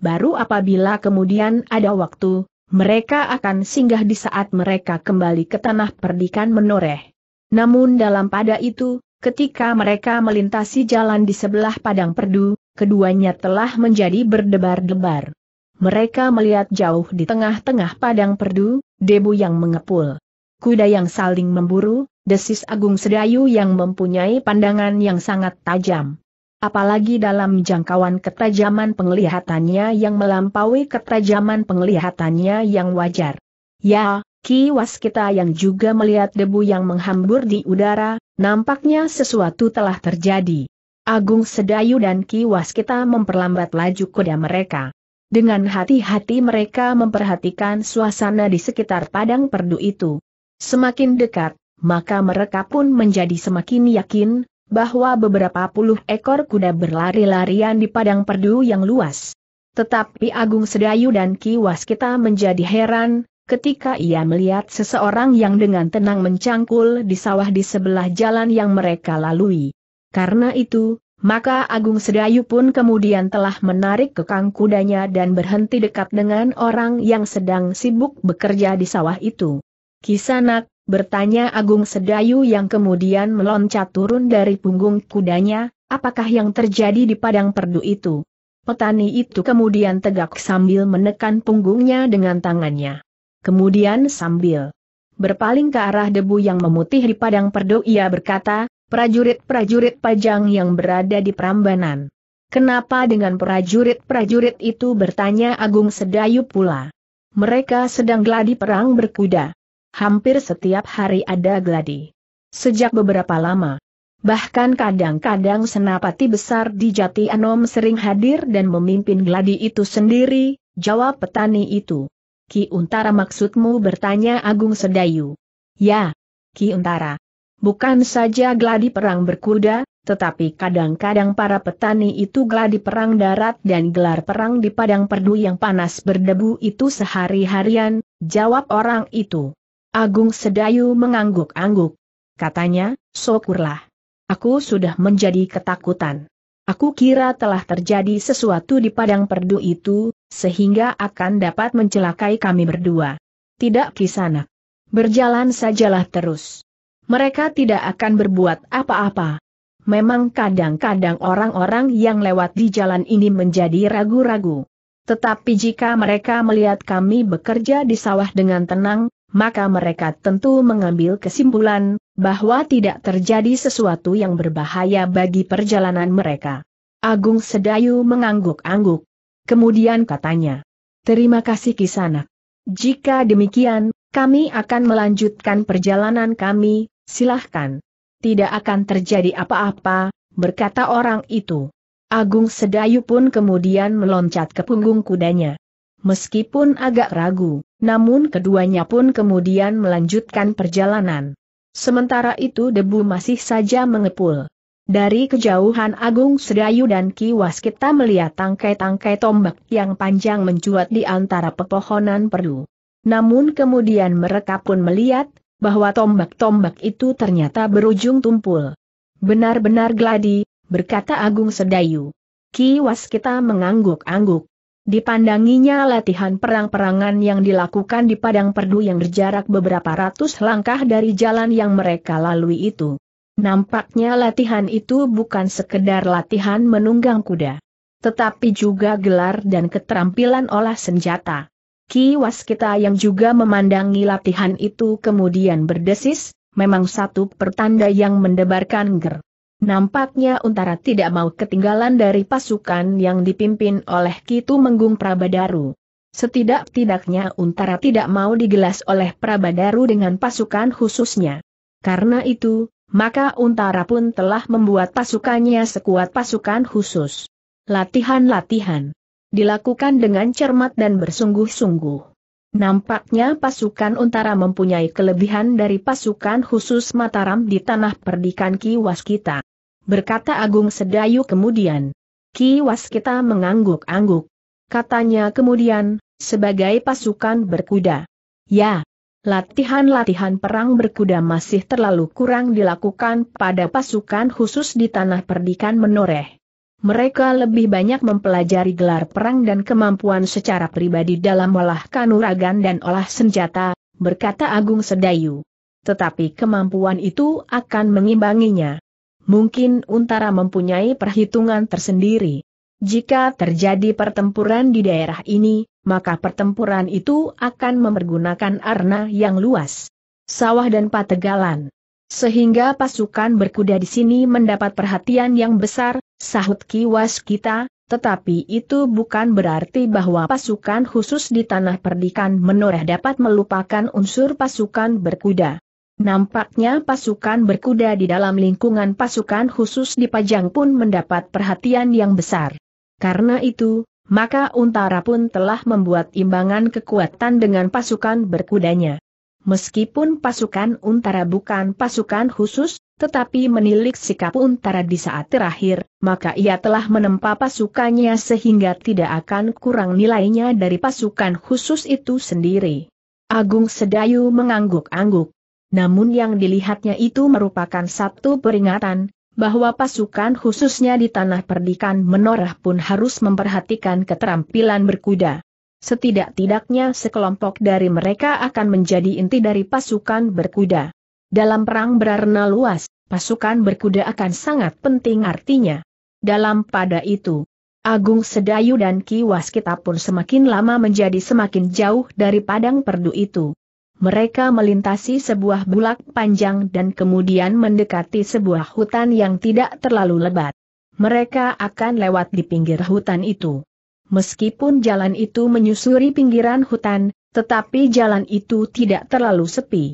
baru apabila kemudian ada waktu, mereka akan singgah di saat mereka kembali ke tanah perdikan menoreh. Namun dalam pada itu, ketika mereka melintasi jalan di sebelah padang perdu, keduanya telah menjadi berdebar-debar. Mereka melihat jauh di tengah-tengah padang perdu, debu yang mengepul. Kuda yang saling memburu, desis Agung Sedayu yang mempunyai pandangan yang sangat tajam. Apalagi dalam jangkauan ketajaman penglihatannya yang melampaui ketajaman penglihatannya yang wajar. Ya, Ki Waskita yang juga melihat debu yang menghambur di udara, nampaknya sesuatu telah terjadi. Agung Sedayu dan Ki Waskita memperlambat laju kuda mereka. Dengan hati-hati mereka memperhatikan suasana di sekitar padang perdu itu. Semakin dekat, maka mereka pun menjadi semakin yakin, bahwa beberapa puluh ekor kuda berlari-larian di padang perdu yang luas. Tetapi Agung Sedayu dan Ki Waskita menjadi heran, ketika ia melihat seseorang yang dengan tenang mencangkul di sawah di sebelah jalan yang mereka lalui. Karena itu, maka Agung Sedayu pun kemudian telah menarik kekang kudanya dan berhenti dekat dengan orang yang sedang sibuk bekerja di sawah itu. Kisanak, Bertanya Agung Sedayu yang kemudian meloncat turun dari punggung kudanya, apakah yang terjadi di padang perdu itu? Petani itu kemudian tegak sambil menekan punggungnya dengan tangannya. Kemudian sambil berpaling ke arah debu yang memutih di padang perdu ia berkata, prajurit-prajurit pajang yang berada di Prambanan. Kenapa dengan prajurit-prajurit itu bertanya Agung Sedayu pula? Mereka sedang gladi perang berkuda hampir setiap hari ada gladi. Sejak beberapa lama, bahkan kadang-kadang senapati besar di Jati Anom sering hadir dan memimpin gladi itu sendiri, jawab petani itu. Ki Untara maksudmu bertanya Agung Sedayu. Ya, Ki Untara. Bukan saja gladi perang berkuda, tetapi kadang-kadang para petani itu gladi perang darat dan gelar perang di padang perdu yang panas berdebu itu sehari-harian, jawab orang itu. Agung Sedayu mengangguk-angguk. Katanya, syukurlah. Aku sudah menjadi ketakutan. Aku kira telah terjadi sesuatu di padang perdu itu, sehingga akan dapat mencelakai kami berdua. Tidak kisana. Berjalan sajalah terus. Mereka tidak akan berbuat apa-apa. Memang kadang-kadang orang-orang yang lewat di jalan ini menjadi ragu-ragu. Tetapi jika mereka melihat kami bekerja di sawah dengan tenang, maka mereka tentu mengambil kesimpulan bahwa tidak terjadi sesuatu yang berbahaya bagi perjalanan mereka. Agung Sedayu mengangguk-angguk. Kemudian katanya, Terima kasih Kisanak. Jika demikian, kami akan melanjutkan perjalanan kami, silahkan. Tidak akan terjadi apa-apa, berkata orang itu. Agung Sedayu pun kemudian meloncat ke punggung kudanya. Meskipun agak ragu, namun keduanya pun kemudian melanjutkan perjalanan. Sementara itu debu masih saja mengepul. Dari kejauhan Agung Sedayu dan Ki Waskita melihat tangkai-tangkai tombak yang panjang mencuat di antara pepohonan perlu. Namun kemudian mereka pun melihat, bahwa tombak-tombak itu ternyata berujung tumpul. Benar-benar gladi, berkata Agung Sedayu. Ki Waskita mengangguk-angguk, Dipandanginya latihan perang-perangan yang dilakukan di padang perdu yang berjarak beberapa ratus langkah dari jalan yang mereka lalui itu. Nampaknya latihan itu bukan sekedar latihan menunggang kuda. Tetapi juga gelar dan keterampilan olah senjata. Ki Waskita yang juga memandangi latihan itu kemudian berdesis, memang satu pertanda yang mendebarkan ger. Nampaknya Untara tidak mau ketinggalan dari pasukan yang dipimpin oleh Kitu Menggung Prabadaru. Setidak-tidaknya Untara tidak mau digelas oleh Prabadaru dengan pasukan khususnya. Karena itu, maka Untara pun telah membuat pasukannya sekuat pasukan khusus. Latihan-latihan dilakukan dengan cermat dan bersungguh-sungguh. Nampaknya pasukan Untara mempunyai kelebihan dari pasukan khusus Mataram di tanah perdikan Kiwas kita berkata Agung Sedayu kemudian. Ki Waskita mengangguk-angguk. Katanya kemudian, sebagai pasukan berkuda. Ya, latihan-latihan perang berkuda masih terlalu kurang dilakukan pada pasukan khusus di tanah perdikan menoreh. Mereka lebih banyak mempelajari gelar perang dan kemampuan secara pribadi dalam olah kanuragan dan olah senjata, berkata Agung Sedayu. Tetapi kemampuan itu akan mengimbanginya mungkin Untara mempunyai perhitungan tersendiri. Jika terjadi pertempuran di daerah ini, maka pertempuran itu akan mempergunakan arna yang luas, sawah dan pategalan. Sehingga pasukan berkuda di sini mendapat perhatian yang besar, sahut kiwas kita, tetapi itu bukan berarti bahwa pasukan khusus di tanah perdikan menoreh dapat melupakan unsur pasukan berkuda. Nampaknya pasukan berkuda di dalam lingkungan pasukan khusus di Pajang pun mendapat perhatian yang besar. Karena itu, maka Untara pun telah membuat imbangan kekuatan dengan pasukan berkudanya. Meskipun pasukan Untara bukan pasukan khusus, tetapi menilik sikap Untara di saat terakhir, maka ia telah menempa pasukannya sehingga tidak akan kurang nilainya dari pasukan khusus itu sendiri. Agung Sedayu mengangguk-angguk namun yang dilihatnya itu merupakan satu peringatan, bahwa pasukan khususnya di tanah perdikan menorah pun harus memperhatikan keterampilan berkuda. Setidak-tidaknya sekelompok dari mereka akan menjadi inti dari pasukan berkuda. Dalam perang berarena luas, pasukan berkuda akan sangat penting artinya. Dalam pada itu, Agung Sedayu dan Ki Waskita pun semakin lama menjadi semakin jauh dari padang perdu itu. Mereka melintasi sebuah bulak panjang dan kemudian mendekati sebuah hutan yang tidak terlalu lebat. Mereka akan lewat di pinggir hutan itu. Meskipun jalan itu menyusuri pinggiran hutan, tetapi jalan itu tidak terlalu sepi.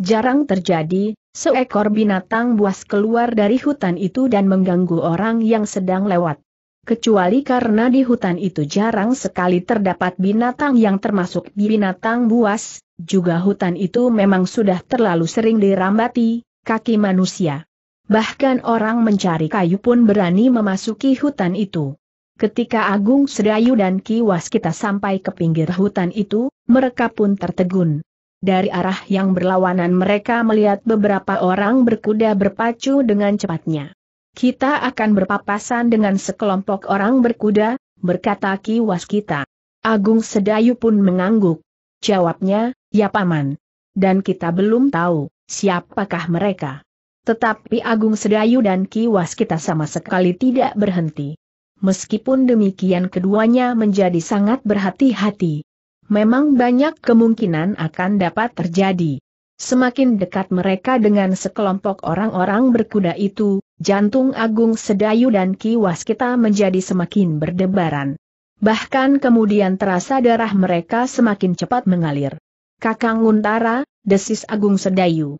Jarang terjadi, seekor binatang buas keluar dari hutan itu dan mengganggu orang yang sedang lewat kecuali karena di hutan itu jarang sekali terdapat binatang yang termasuk binatang buas, juga hutan itu memang sudah terlalu sering dirambati, kaki manusia. Bahkan orang mencari kayu pun berani memasuki hutan itu. Ketika Agung Sedayu dan Ki Waskita sampai ke pinggir hutan itu, mereka pun tertegun. Dari arah yang berlawanan mereka melihat beberapa orang berkuda berpacu dengan cepatnya. Kita akan berpapasan dengan sekelompok orang berkuda, berkata Ki Waskita. Agung Sedayu pun mengangguk. Jawabnya, Ya Paman. Dan kita belum tahu, siapakah mereka. Tetapi Agung Sedayu dan Kiwas kita sama sekali tidak berhenti. Meskipun demikian keduanya menjadi sangat berhati-hati. Memang banyak kemungkinan akan dapat terjadi. Semakin dekat mereka dengan sekelompok orang-orang berkuda itu, jantung Agung Sedayu dan Kiwas kita menjadi semakin berdebaran. Bahkan kemudian terasa darah mereka semakin cepat mengalir. Kakang Untara, desis Agung Sedayu.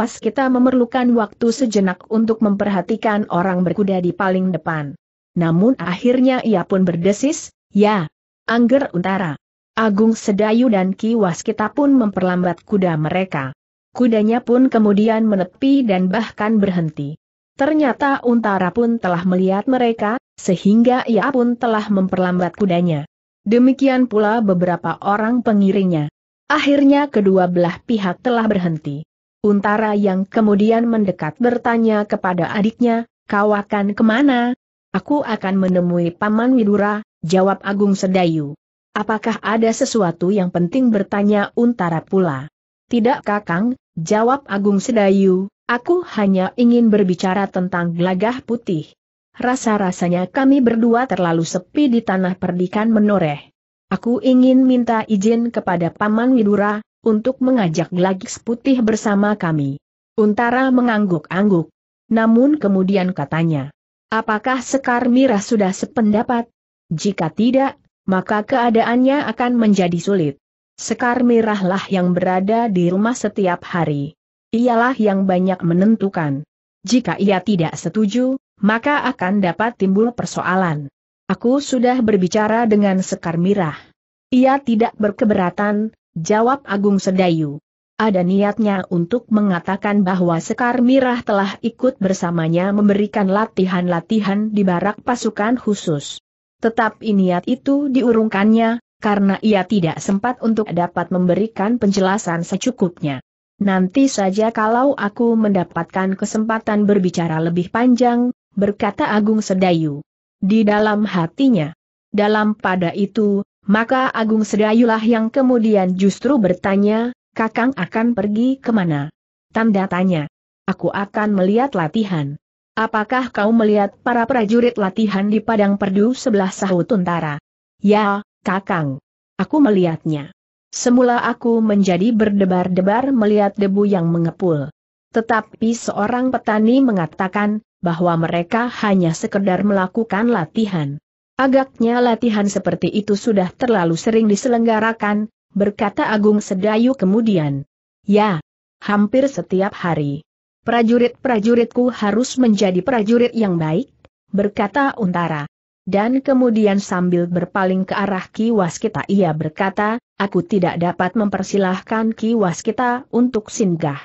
Was kita memerlukan waktu sejenak untuk memperhatikan orang berkuda di paling depan. Namun akhirnya ia pun berdesis, ya, Angger Untara. Agung Sedayu dan Was kita pun memperlambat kuda mereka. Kudanya pun kemudian menepi dan bahkan berhenti. Ternyata Untara pun telah melihat mereka, sehingga ia pun telah memperlambat kudanya. Demikian pula beberapa orang pengiringnya. Akhirnya kedua belah pihak telah berhenti. Untara yang kemudian mendekat bertanya kepada adiknya, kau akan kemana? Aku akan menemui Paman Widura, jawab Agung Sedayu. Apakah ada sesuatu yang penting bertanya Untara pula? Tidak kakang, jawab Agung Sedayu, aku hanya ingin berbicara tentang gelagah putih. Rasa-rasanya kami berdua terlalu sepi di tanah perdikan menoreh. Aku ingin minta izin kepada Paman Widura, untuk mengajak Glagis Putih bersama kami. Untara mengangguk-angguk. Namun kemudian katanya, apakah Sekar Mirah sudah sependapat? Jika tidak, maka keadaannya akan menjadi sulit. Sekar Mirahlah yang berada di rumah setiap hari. Ialah yang banyak menentukan. Jika ia tidak setuju, maka akan dapat timbul persoalan. Aku sudah berbicara dengan Sekar Mirah. Ia tidak berkeberatan, jawab Agung Sedayu. Ada niatnya untuk mengatakan bahwa Sekar Mirah telah ikut bersamanya memberikan latihan-latihan di barak pasukan khusus. Tetapi niat itu diurungkannya, karena ia tidak sempat untuk dapat memberikan penjelasan secukupnya. Nanti saja kalau aku mendapatkan kesempatan berbicara lebih panjang, berkata Agung Sedayu di dalam hatinya. Dalam pada itu, maka Agung Sedayulah yang kemudian justru bertanya, Kakang akan pergi kemana? Tanda tanya. Aku akan melihat latihan. Apakah kau melihat para prajurit latihan di Padang Perdu sebelah sahut Untara? Ya, Kakang. Aku melihatnya. Semula aku menjadi berdebar-debar melihat debu yang mengepul. Tetapi seorang petani mengatakan, bahwa mereka hanya sekedar melakukan latihan. Agaknya latihan seperti itu sudah terlalu sering diselenggarakan, berkata Agung Sedayu kemudian. Ya, hampir setiap hari. Prajurit-prajuritku harus menjadi prajurit yang baik, berkata Untara. Dan kemudian sambil berpaling ke arah Ki Waskita ia berkata, aku tidak dapat mempersilahkan Ki Waskita untuk singgah.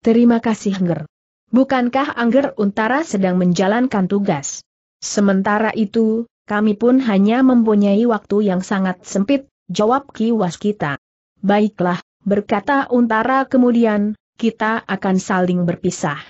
Terima kasih Nger. Bukankah Angger Untara sedang menjalankan tugas? Sementara itu, kami pun hanya mempunyai waktu yang sangat sempit, jawab Ki Waskita. Baiklah, berkata Untara kemudian, kita akan saling berpisah.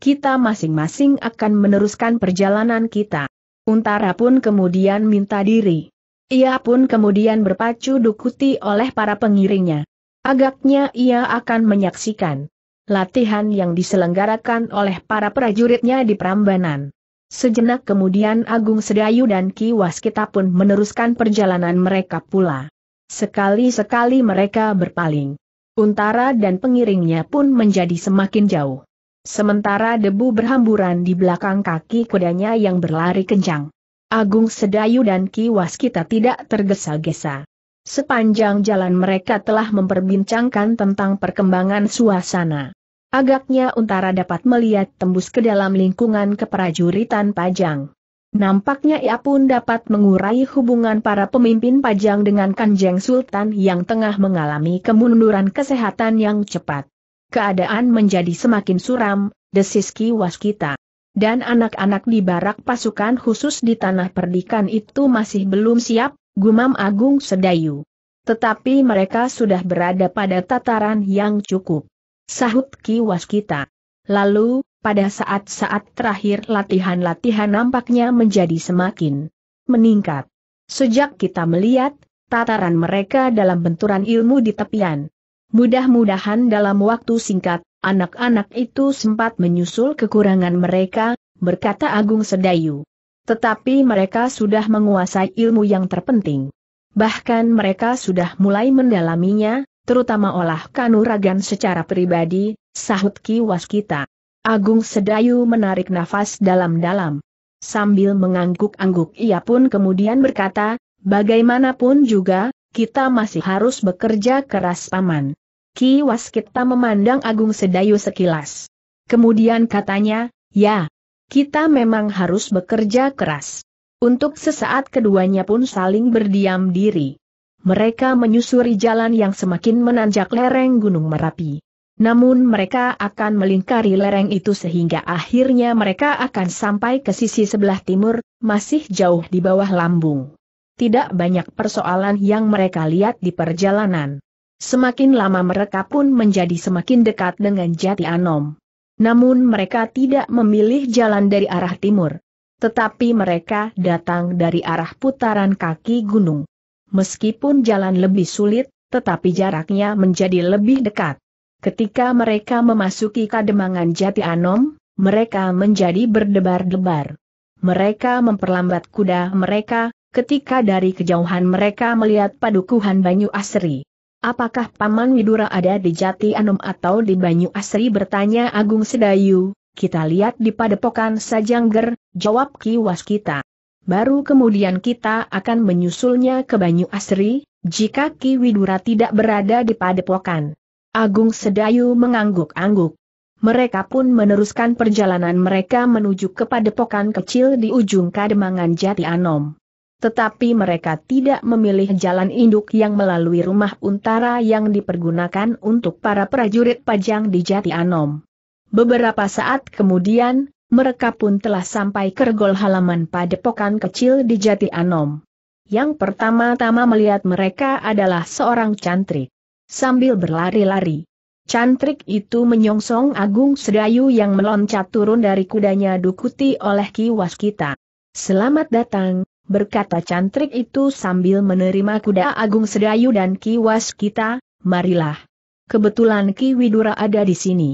Kita masing-masing akan meneruskan perjalanan kita. Untara pun kemudian minta diri. Ia pun kemudian berpacu dukuti oleh para pengiringnya. Agaknya ia akan menyaksikan latihan yang diselenggarakan oleh para prajuritnya di Prambanan. Sejenak kemudian Agung Sedayu dan Ki Waskita pun meneruskan perjalanan mereka pula. Sekali-sekali mereka berpaling. Untara dan pengiringnya pun menjadi semakin jauh. Sementara debu berhamburan di belakang kaki kudanya yang berlari kencang. Agung Sedayu dan Ki Waskita tidak tergesa-gesa. Sepanjang jalan mereka telah memperbincangkan tentang perkembangan suasana. Agaknya Untara dapat melihat tembus ke dalam lingkungan keprajuritan Pajang. Nampaknya ia pun dapat mengurai hubungan para pemimpin Pajang dengan Kanjeng Sultan yang tengah mengalami kemunduran kesehatan yang cepat. Keadaan menjadi semakin suram, desis kiwas kita. Dan anak-anak di barak pasukan khusus di tanah perdikan itu masih belum siap, Gumam Agung Sedayu. Tetapi mereka sudah berada pada tataran yang cukup. Sahut Ki Waskita. Lalu, pada saat-saat terakhir latihan-latihan nampaknya menjadi semakin meningkat. Sejak kita melihat, tataran mereka dalam benturan ilmu di tepian. Mudah-mudahan dalam waktu singkat, anak-anak itu sempat menyusul kekurangan mereka, berkata Agung Sedayu. Tetapi mereka sudah menguasai ilmu yang terpenting. Bahkan mereka sudah mulai mendalaminya, terutama olah kanuragan secara pribadi, sahut Ki Waskita. Agung Sedayu menarik nafas dalam-dalam. Sambil mengangguk-angguk ia pun kemudian berkata, bagaimanapun juga, kita masih harus bekerja keras paman. Ki Waskita memandang Agung Sedayu sekilas. Kemudian katanya, ya, kita memang harus bekerja keras. Untuk sesaat keduanya pun saling berdiam diri. Mereka menyusuri jalan yang semakin menanjak lereng Gunung Merapi. Namun mereka akan melingkari lereng itu sehingga akhirnya mereka akan sampai ke sisi sebelah timur, masih jauh di bawah lambung. Tidak banyak persoalan yang mereka lihat di perjalanan. Semakin lama mereka pun menjadi semakin dekat dengan Jati Anom namun mereka tidak memilih jalan dari arah timur. Tetapi mereka datang dari arah putaran kaki gunung. Meskipun jalan lebih sulit, tetapi jaraknya menjadi lebih dekat. Ketika mereka memasuki kademangan Jati Anom, mereka menjadi berdebar-debar. Mereka memperlambat kuda mereka, ketika dari kejauhan mereka melihat padukuhan Banyu Asri. Apakah Paman Widura ada di Jati Anom atau di Banyu Asri bertanya Agung Sedayu, kita lihat di padepokan Sajangger, jawab Ki Waskita. Baru kemudian kita akan menyusulnya ke Banyu Asri, jika Ki Widura tidak berada di padepokan. Agung Sedayu mengangguk-angguk. Mereka pun meneruskan perjalanan mereka menuju ke padepokan kecil di ujung Kademangan Jati Anom tetapi mereka tidak memilih jalan induk yang melalui rumah untara yang dipergunakan untuk para prajurit pajang di Jati Anom. Beberapa saat kemudian, mereka pun telah sampai ke regol halaman padepokan kecil di Jati Anom. Yang pertama-tama melihat mereka adalah seorang cantrik. Sambil berlari-lari, cantrik itu menyongsong Agung Sedayu yang meloncat turun dari kudanya dukuti oleh Ki Waskita. Selamat datang, berkata cantrik itu sambil menerima kuda agung sedayu dan kiwas kita, marilah. Kebetulan Ki Widura ada di sini.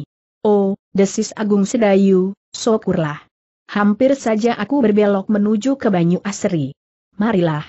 Oh, desis agung sedayu, syukurlah. Hampir saja aku berbelok menuju ke Banyu Asri. Marilah.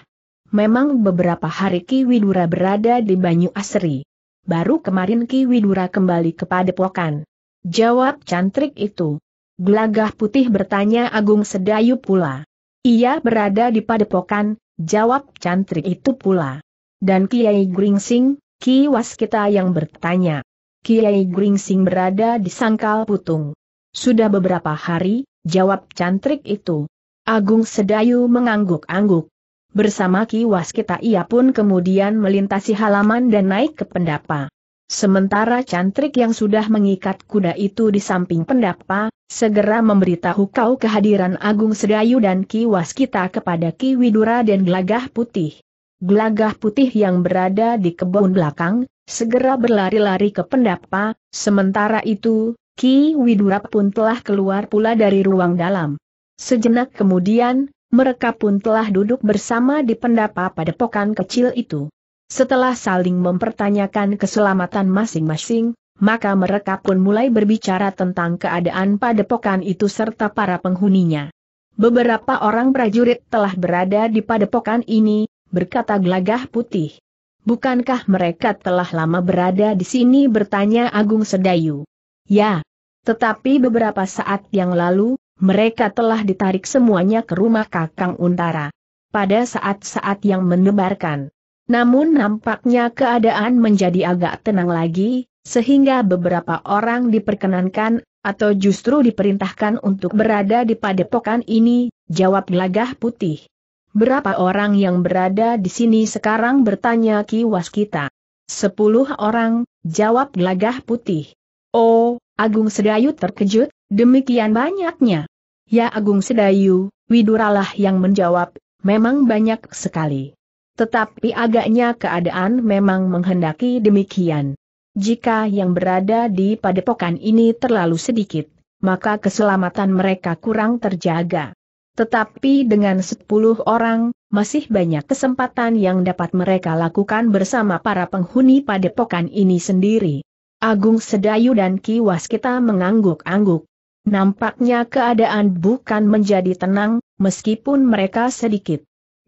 Memang beberapa hari Ki Widura berada di Banyu Asri. Baru kemarin Ki Widura kembali kepada padepokan. Jawab cantrik itu. Gelagah putih bertanya Agung Sedayu pula. Ia berada di padepokan, jawab cantrik itu pula. Dan Kiai Gringsing, Ki Waskita yang bertanya. Kiai Gringsing berada di sangkal putung. Sudah beberapa hari, jawab cantrik itu. Agung Sedayu mengangguk-angguk. Bersama Ki Waskita ia pun kemudian melintasi halaman dan naik ke pendapa. Sementara cantrik yang sudah mengikat kuda itu di samping pendapa, segera memberitahu kau kehadiran Agung Sedayu dan Ki Waskita kepada Ki Widura dan Gelagah Putih. Gelagah Putih yang berada di kebun belakang, segera berlari-lari ke pendapa, sementara itu, Ki Widura pun telah keluar pula dari ruang dalam. Sejenak kemudian, mereka pun telah duduk bersama di pendapa pada pokan kecil itu. Setelah saling mempertanyakan keselamatan masing-masing, maka mereka pun mulai berbicara tentang keadaan padepokan itu serta para penghuninya. Beberapa orang prajurit telah berada di padepokan ini, berkata gelagah putih. Bukankah mereka telah lama berada di sini bertanya Agung Sedayu? Ya. Tetapi beberapa saat yang lalu, mereka telah ditarik semuanya ke rumah Kakang Untara. Pada saat-saat yang menebarkan. Namun nampaknya keadaan menjadi agak tenang lagi, sehingga beberapa orang diperkenankan, atau justru diperintahkan untuk berada di padepokan ini, jawab gelagah putih. Berapa orang yang berada di sini sekarang bertanya Ki Waskita? Sepuluh orang, jawab gelagah putih. Oh, Agung Sedayu terkejut, demikian banyaknya. Ya Agung Sedayu, Widuralah yang menjawab, memang banyak sekali. Tetapi agaknya keadaan memang menghendaki demikian. Jika yang berada di padepokan ini terlalu sedikit, maka keselamatan mereka kurang terjaga. Tetapi dengan 10 orang, masih banyak kesempatan yang dapat mereka lakukan bersama para penghuni padepokan ini sendiri. Agung Sedayu dan Ki Waskita mengangguk-angguk. Nampaknya keadaan bukan menjadi tenang, meskipun mereka sedikit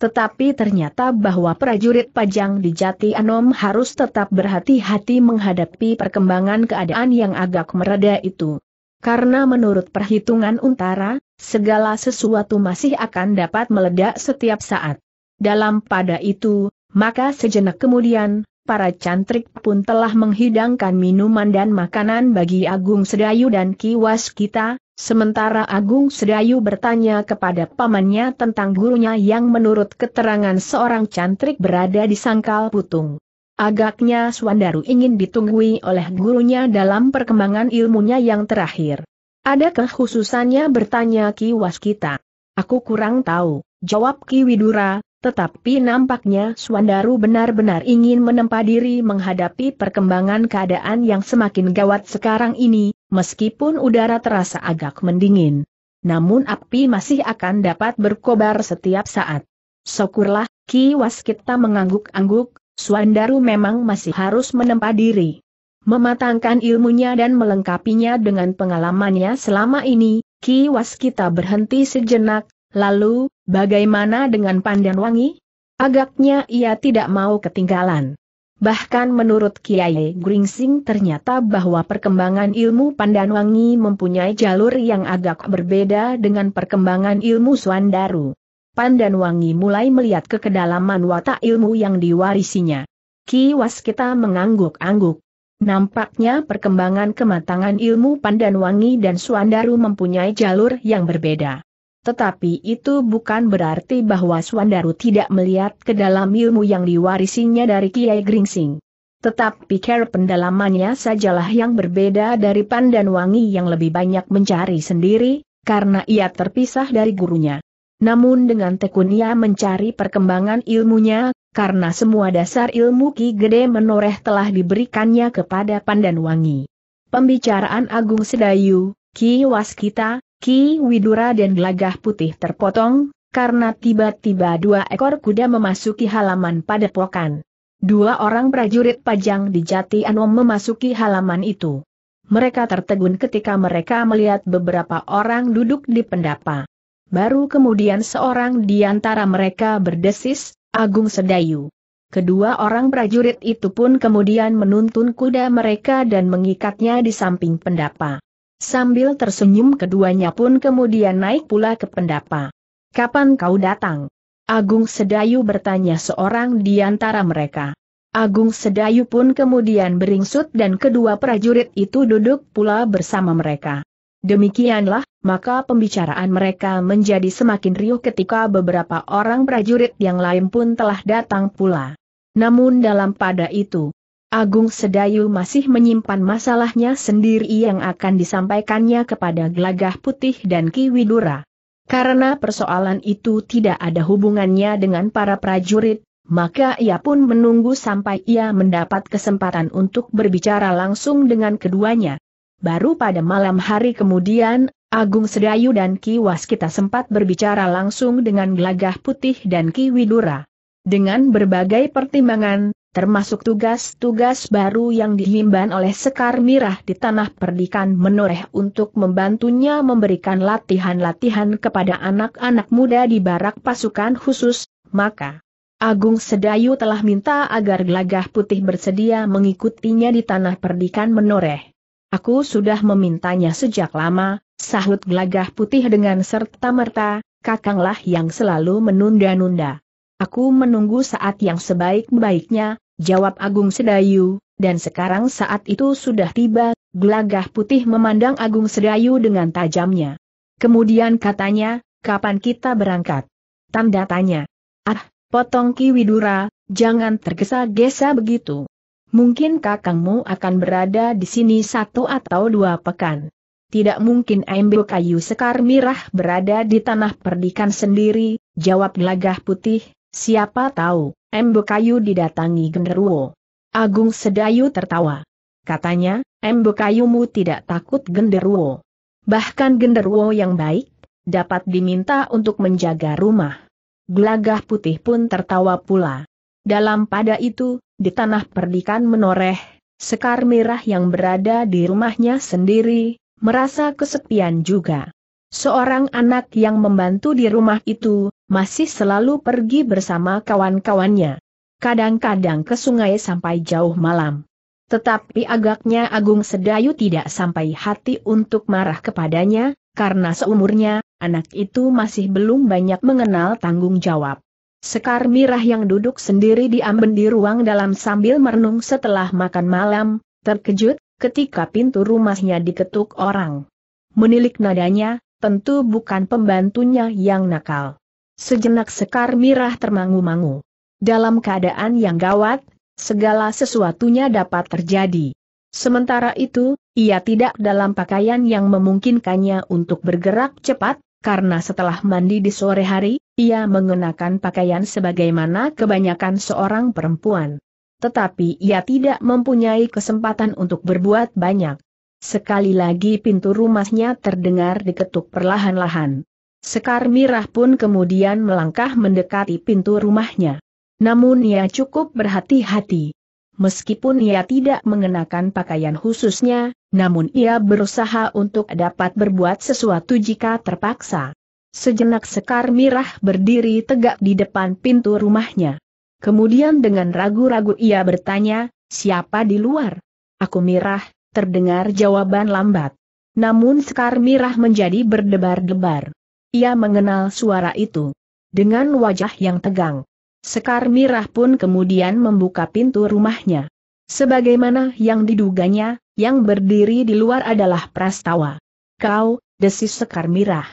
tetapi ternyata bahwa prajurit pajang di Jati Anom harus tetap berhati-hati menghadapi perkembangan keadaan yang agak mereda itu. Karena menurut perhitungan untara, segala sesuatu masih akan dapat meledak setiap saat. Dalam pada itu, maka sejenak kemudian, para cantrik pun telah menghidangkan minuman dan makanan bagi Agung Sedayu dan Kiwas kita, Sementara Agung Sedayu bertanya kepada pamannya tentang gurunya yang menurut keterangan seorang cantrik berada di sangkal putung. Agaknya Swandaru ingin ditunggui oleh gurunya dalam perkembangan ilmunya yang terakhir. Ada kekhususannya bertanya Ki Waskita. Aku kurang tahu, jawab Ki Widura, tetapi nampaknya Swandaru benar-benar ingin menempa diri menghadapi perkembangan keadaan yang semakin gawat sekarang ini, meskipun udara terasa agak mendingin. Namun api masih akan dapat berkobar setiap saat. Syukurlah, Ki Waskita mengangguk-angguk, Swandaru memang masih harus menempa diri. Mematangkan ilmunya dan melengkapinya dengan pengalamannya selama ini, Ki Waskita berhenti sejenak, Lalu, bagaimana dengan pandan wangi? Agaknya ia tidak mau ketinggalan. Bahkan menurut Kiai Gringsing ternyata bahwa perkembangan ilmu pandan wangi mempunyai jalur yang agak berbeda dengan perkembangan ilmu Swandaru. Pandan wangi mulai melihat kekedalaman watak ilmu yang diwarisinya. Kiwas Waskita mengangguk-angguk. Nampaknya perkembangan kematangan ilmu pandan wangi dan Swandaru mempunyai jalur yang berbeda. Tetapi itu bukan berarti bahwa Swandaru tidak melihat ke dalam ilmu yang diwarisinya dari Kiai Gringsing. Tetapi care pendalamannya sajalah yang berbeda dari Pandan Wangi yang lebih banyak mencari sendiri, karena ia terpisah dari gurunya. Namun dengan tekun ia mencari perkembangan ilmunya, karena semua dasar ilmu Ki Gede Menoreh telah diberikannya kepada Pandan Wangi. Pembicaraan Agung Sedayu, Ki Waskita, Ki Widura dan gelagah putih terpotong, karena tiba-tiba dua ekor kuda memasuki halaman padepokan. Dua orang prajurit pajang di Jati Anom memasuki halaman itu. Mereka tertegun ketika mereka melihat beberapa orang duduk di pendapa. Baru kemudian seorang di antara mereka berdesis, Agung Sedayu. Kedua orang prajurit itu pun kemudian menuntun kuda mereka dan mengikatnya di samping pendapa. Sambil tersenyum keduanya pun kemudian naik pula ke pendapa. Kapan kau datang? Agung Sedayu bertanya seorang di antara mereka. Agung Sedayu pun kemudian beringsut dan kedua prajurit itu duduk pula bersama mereka. Demikianlah, maka pembicaraan mereka menjadi semakin riuh ketika beberapa orang prajurit yang lain pun telah datang pula. Namun dalam pada itu, Agung Sedayu masih menyimpan masalahnya sendiri yang akan disampaikannya kepada Gelagah Putih dan Ki Widura. Karena persoalan itu tidak ada hubungannya dengan para prajurit, maka ia pun menunggu sampai ia mendapat kesempatan untuk berbicara langsung dengan keduanya. Baru pada malam hari kemudian, Agung Sedayu dan Ki Waskita sempat berbicara langsung dengan Gelagah Putih dan Ki Widura. Dengan berbagai pertimbangan, termasuk tugas-tugas baru yang dihimban oleh Sekar Mirah di tanah perdikan menoreh untuk membantunya memberikan latihan-latihan kepada anak-anak muda di barak pasukan khusus, maka Agung Sedayu telah minta agar Gelagah Putih bersedia mengikutinya di tanah perdikan menoreh. Aku sudah memintanya sejak lama, sahut Gelagah Putih dengan serta-merta, kakanglah yang selalu menunda-nunda. Aku menunggu saat yang sebaik-baiknya, jawab Agung Sedayu, dan sekarang saat itu sudah tiba, gelagah putih memandang Agung Sedayu dengan tajamnya. Kemudian katanya, kapan kita berangkat? Tanda tanya. Ah, potong Ki Widura, jangan tergesa-gesa begitu. Mungkin kakangmu akan berada di sini satu atau dua pekan. Tidak mungkin Embel Kayu Sekar Mirah berada di tanah perdikan sendiri, jawab gelagah putih, siapa tahu kayu didatangi genderuwo. Agung Sedayu tertawa. Katanya, kayumu tidak takut genderuwo. Bahkan genderuwo yang baik, dapat diminta untuk menjaga rumah. Gelagah putih pun tertawa pula. Dalam pada itu, di tanah perdikan menoreh, Sekar merah yang berada di rumahnya sendiri, merasa kesepian juga. Seorang anak yang membantu di rumah itu, masih selalu pergi bersama kawan-kawannya. Kadang-kadang ke sungai sampai jauh malam. Tetapi agaknya Agung Sedayu tidak sampai hati untuk marah kepadanya, karena seumurnya, anak itu masih belum banyak mengenal tanggung jawab. Sekar Mirah yang duduk sendiri di amben di ruang dalam sambil merenung setelah makan malam, terkejut, ketika pintu rumahnya diketuk orang. Menilik nadanya, tentu bukan pembantunya yang nakal. Sejenak Sekar Mirah termangu-mangu. Dalam keadaan yang gawat, segala sesuatunya dapat terjadi. Sementara itu, ia tidak dalam pakaian yang memungkinkannya untuk bergerak cepat, karena setelah mandi di sore hari, ia mengenakan pakaian sebagaimana kebanyakan seorang perempuan. Tetapi ia tidak mempunyai kesempatan untuk berbuat banyak. Sekali lagi pintu rumahnya terdengar diketuk perlahan-lahan. Sekar Mirah pun kemudian melangkah mendekati pintu rumahnya. Namun ia cukup berhati-hati. Meskipun ia tidak mengenakan pakaian khususnya, namun ia berusaha untuk dapat berbuat sesuatu jika terpaksa. Sejenak Sekar Mirah berdiri tegak di depan pintu rumahnya. Kemudian dengan ragu-ragu ia bertanya, siapa di luar? Aku Mirah, Terdengar jawaban lambat. Namun Sekar Mirah menjadi berdebar-debar. Ia mengenal suara itu. Dengan wajah yang tegang. Sekar Mirah pun kemudian membuka pintu rumahnya. Sebagaimana yang diduganya, yang berdiri di luar adalah Prastawa. Kau, desis Sekar Mirah.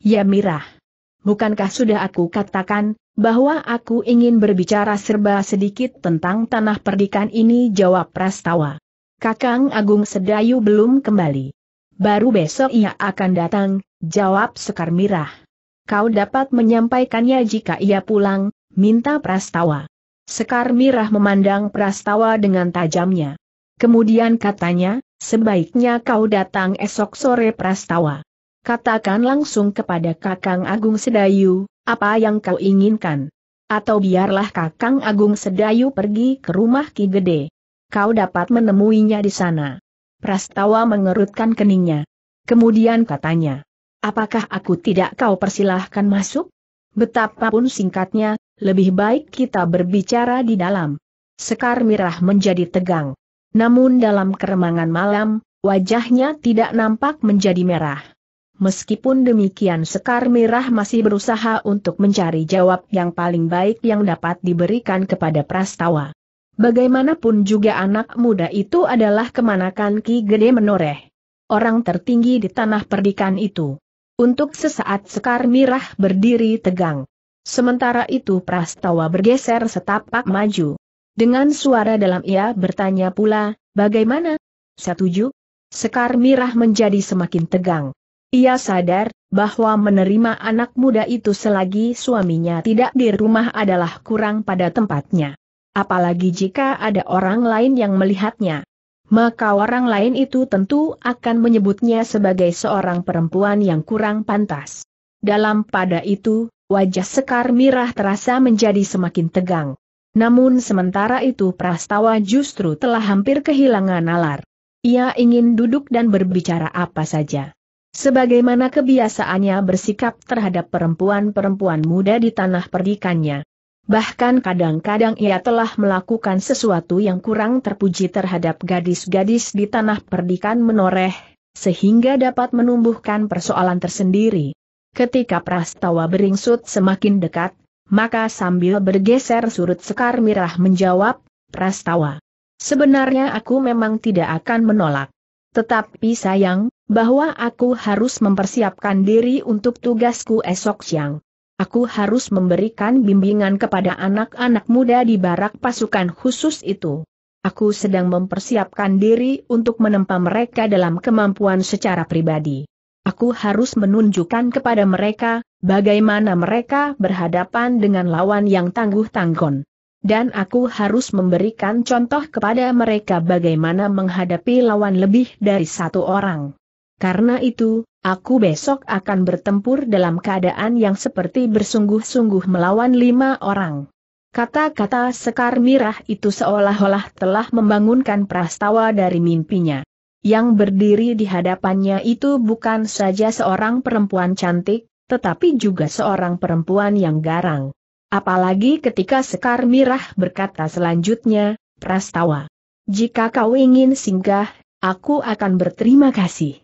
Ya Mirah. Bukankah sudah aku katakan, bahwa aku ingin berbicara serba sedikit tentang tanah perdikan ini jawab Prastawa. Kakang Agung Sedayu belum kembali. Baru besok ia akan datang, jawab Sekar Mirah. Kau dapat menyampaikannya jika ia pulang, minta Prastawa. Sekar Mirah memandang Prastawa dengan tajamnya. Kemudian katanya, sebaiknya kau datang esok sore Prastawa. Katakan langsung kepada Kakang Agung Sedayu, apa yang kau inginkan. Atau biarlah Kakang Agung Sedayu pergi ke rumah Ki Gede kau dapat menemuinya di sana. Prastawa mengerutkan keningnya. Kemudian katanya, apakah aku tidak kau persilahkan masuk? Betapapun singkatnya, lebih baik kita berbicara di dalam. Sekar Mirah menjadi tegang. Namun dalam keremangan malam, wajahnya tidak nampak menjadi merah. Meskipun demikian Sekar Mirah masih berusaha untuk mencari jawab yang paling baik yang dapat diberikan kepada Prastawa. Bagaimanapun juga anak muda itu adalah kemanakan Ki Gede Menoreh. Orang tertinggi di tanah perdikan itu. Untuk sesaat Sekar Mirah berdiri tegang. Sementara itu Prastawa bergeser setapak maju. Dengan suara dalam ia bertanya pula, bagaimana? Setuju? Sekar Mirah menjadi semakin tegang. Ia sadar, bahwa menerima anak muda itu selagi suaminya tidak di rumah adalah kurang pada tempatnya apalagi jika ada orang lain yang melihatnya. Maka orang lain itu tentu akan menyebutnya sebagai seorang perempuan yang kurang pantas. Dalam pada itu, wajah Sekar Mirah terasa menjadi semakin tegang. Namun sementara itu Prastawa justru telah hampir kehilangan nalar. Ia ingin duduk dan berbicara apa saja. Sebagaimana kebiasaannya bersikap terhadap perempuan-perempuan muda di tanah perdikannya bahkan kadang-kadang ia telah melakukan sesuatu yang kurang terpuji terhadap gadis-gadis di tanah perdikan menoreh, sehingga dapat menumbuhkan persoalan tersendiri. Ketika Prastawa beringsut semakin dekat, maka sambil bergeser surut Sekar Mirah menjawab, Prastawa. Sebenarnya aku memang tidak akan menolak. Tetapi sayang, bahwa aku harus mempersiapkan diri untuk tugasku esok siang aku harus memberikan bimbingan kepada anak-anak muda di barak pasukan khusus itu. Aku sedang mempersiapkan diri untuk menempa mereka dalam kemampuan secara pribadi. Aku harus menunjukkan kepada mereka bagaimana mereka berhadapan dengan lawan yang tangguh-tanggon. Dan aku harus memberikan contoh kepada mereka bagaimana menghadapi lawan lebih dari satu orang. Karena itu, aku besok akan bertempur dalam keadaan yang seperti bersungguh-sungguh melawan lima orang. Kata-kata Sekar Mirah itu seolah-olah telah membangunkan prastawa dari mimpinya. Yang berdiri di hadapannya itu bukan saja seorang perempuan cantik, tetapi juga seorang perempuan yang garang. Apalagi ketika Sekar Mirah berkata selanjutnya, Prastawa. Jika kau ingin singgah, aku akan berterima kasih.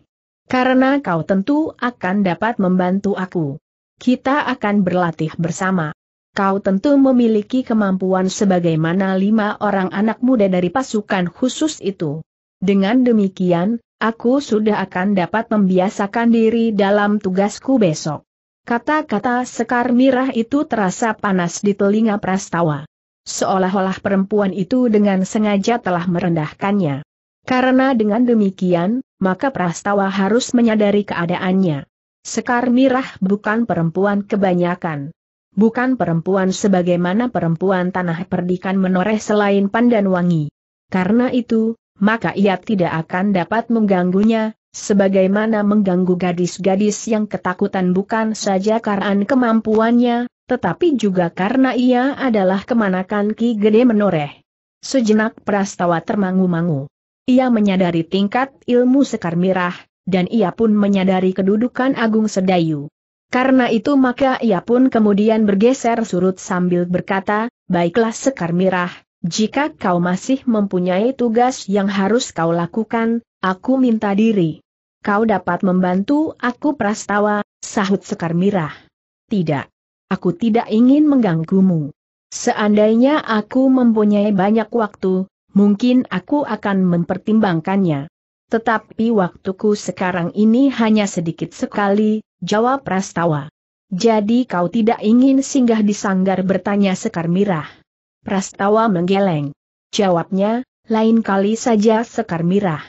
Karena kau tentu akan dapat membantu aku. Kita akan berlatih bersama. Kau tentu memiliki kemampuan sebagaimana lima orang anak muda dari pasukan khusus itu. Dengan demikian, aku sudah akan dapat membiasakan diri dalam tugasku besok. Kata-kata Sekar Mirah itu terasa panas di telinga Prastawa. Seolah-olah perempuan itu dengan sengaja telah merendahkannya. Karena dengan demikian, maka Prastawa harus menyadari keadaannya. Sekar Mirah bukan perempuan kebanyakan. Bukan perempuan sebagaimana perempuan tanah perdikan menoreh selain pandan wangi. Karena itu, maka ia tidak akan dapat mengganggunya, sebagaimana mengganggu gadis-gadis yang ketakutan bukan saja karena kemampuannya, tetapi juga karena ia adalah kemanakan Ki Gede menoreh. Sejenak Prastawa termangu-mangu. Ia menyadari tingkat ilmu Sekar Mirah, dan ia pun menyadari kedudukan Agung Sedayu. Karena itu maka ia pun kemudian bergeser surut sambil berkata, Baiklah Sekar Mirah, jika kau masih mempunyai tugas yang harus kau lakukan, aku minta diri. Kau dapat membantu aku prastawa, sahut Sekar Mirah. Tidak. Aku tidak ingin mengganggumu. Seandainya aku mempunyai banyak waktu, mungkin aku akan mempertimbangkannya. Tetapi waktuku sekarang ini hanya sedikit sekali, jawab Prastawa. Jadi kau tidak ingin singgah di sanggar bertanya Sekar Mirah. Prastawa menggeleng. Jawabnya, lain kali saja Sekar Mirah.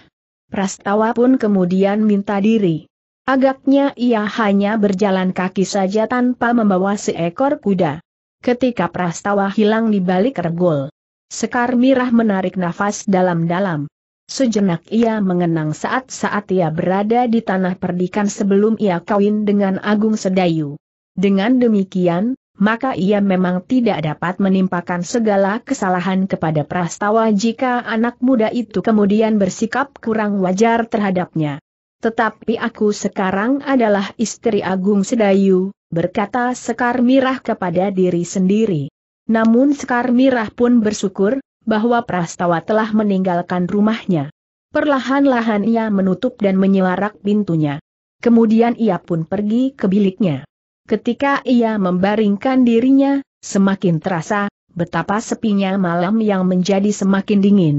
Prastawa pun kemudian minta diri. Agaknya ia hanya berjalan kaki saja tanpa membawa seekor kuda. Ketika Prastawa hilang di balik regol, Sekar Mirah menarik nafas dalam-dalam. Sejenak ia mengenang saat-saat ia berada di tanah perdikan sebelum ia kawin dengan Agung Sedayu. Dengan demikian, maka ia memang tidak dapat menimpakan segala kesalahan kepada Prastawa jika anak muda itu kemudian bersikap kurang wajar terhadapnya. Tetapi aku sekarang adalah istri Agung Sedayu, berkata Sekar Mirah kepada diri sendiri. Namun Sekar Mirah pun bersyukur, bahwa Prastawa telah meninggalkan rumahnya. Perlahan-lahan ia menutup dan menyelarak pintunya. Kemudian ia pun pergi ke biliknya. Ketika ia membaringkan dirinya, semakin terasa, betapa sepinya malam yang menjadi semakin dingin.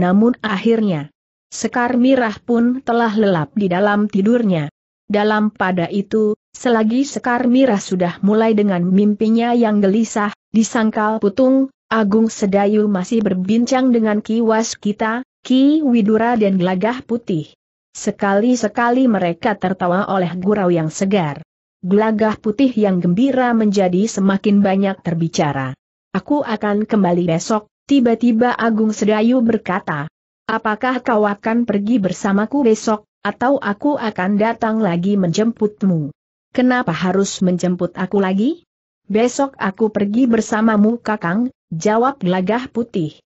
Namun akhirnya, Sekar Mirah pun telah lelap di dalam tidurnya. Dalam pada itu, Selagi Sekar Mira sudah mulai dengan mimpinya yang gelisah, disangkal putung, Agung Sedayu masih berbincang dengan Kiwas kita, Ki Widura dan Gelagah Putih. Sekali-sekali mereka tertawa oleh gurau yang segar. Gelagah putih yang gembira menjadi semakin banyak terbicara. Aku akan kembali besok, tiba-tiba Agung Sedayu berkata. Apakah kau akan pergi bersamaku besok, atau aku akan datang lagi menjemputmu? Kenapa harus menjemput aku lagi? Besok aku pergi bersamamu kakang, jawab lagah putih.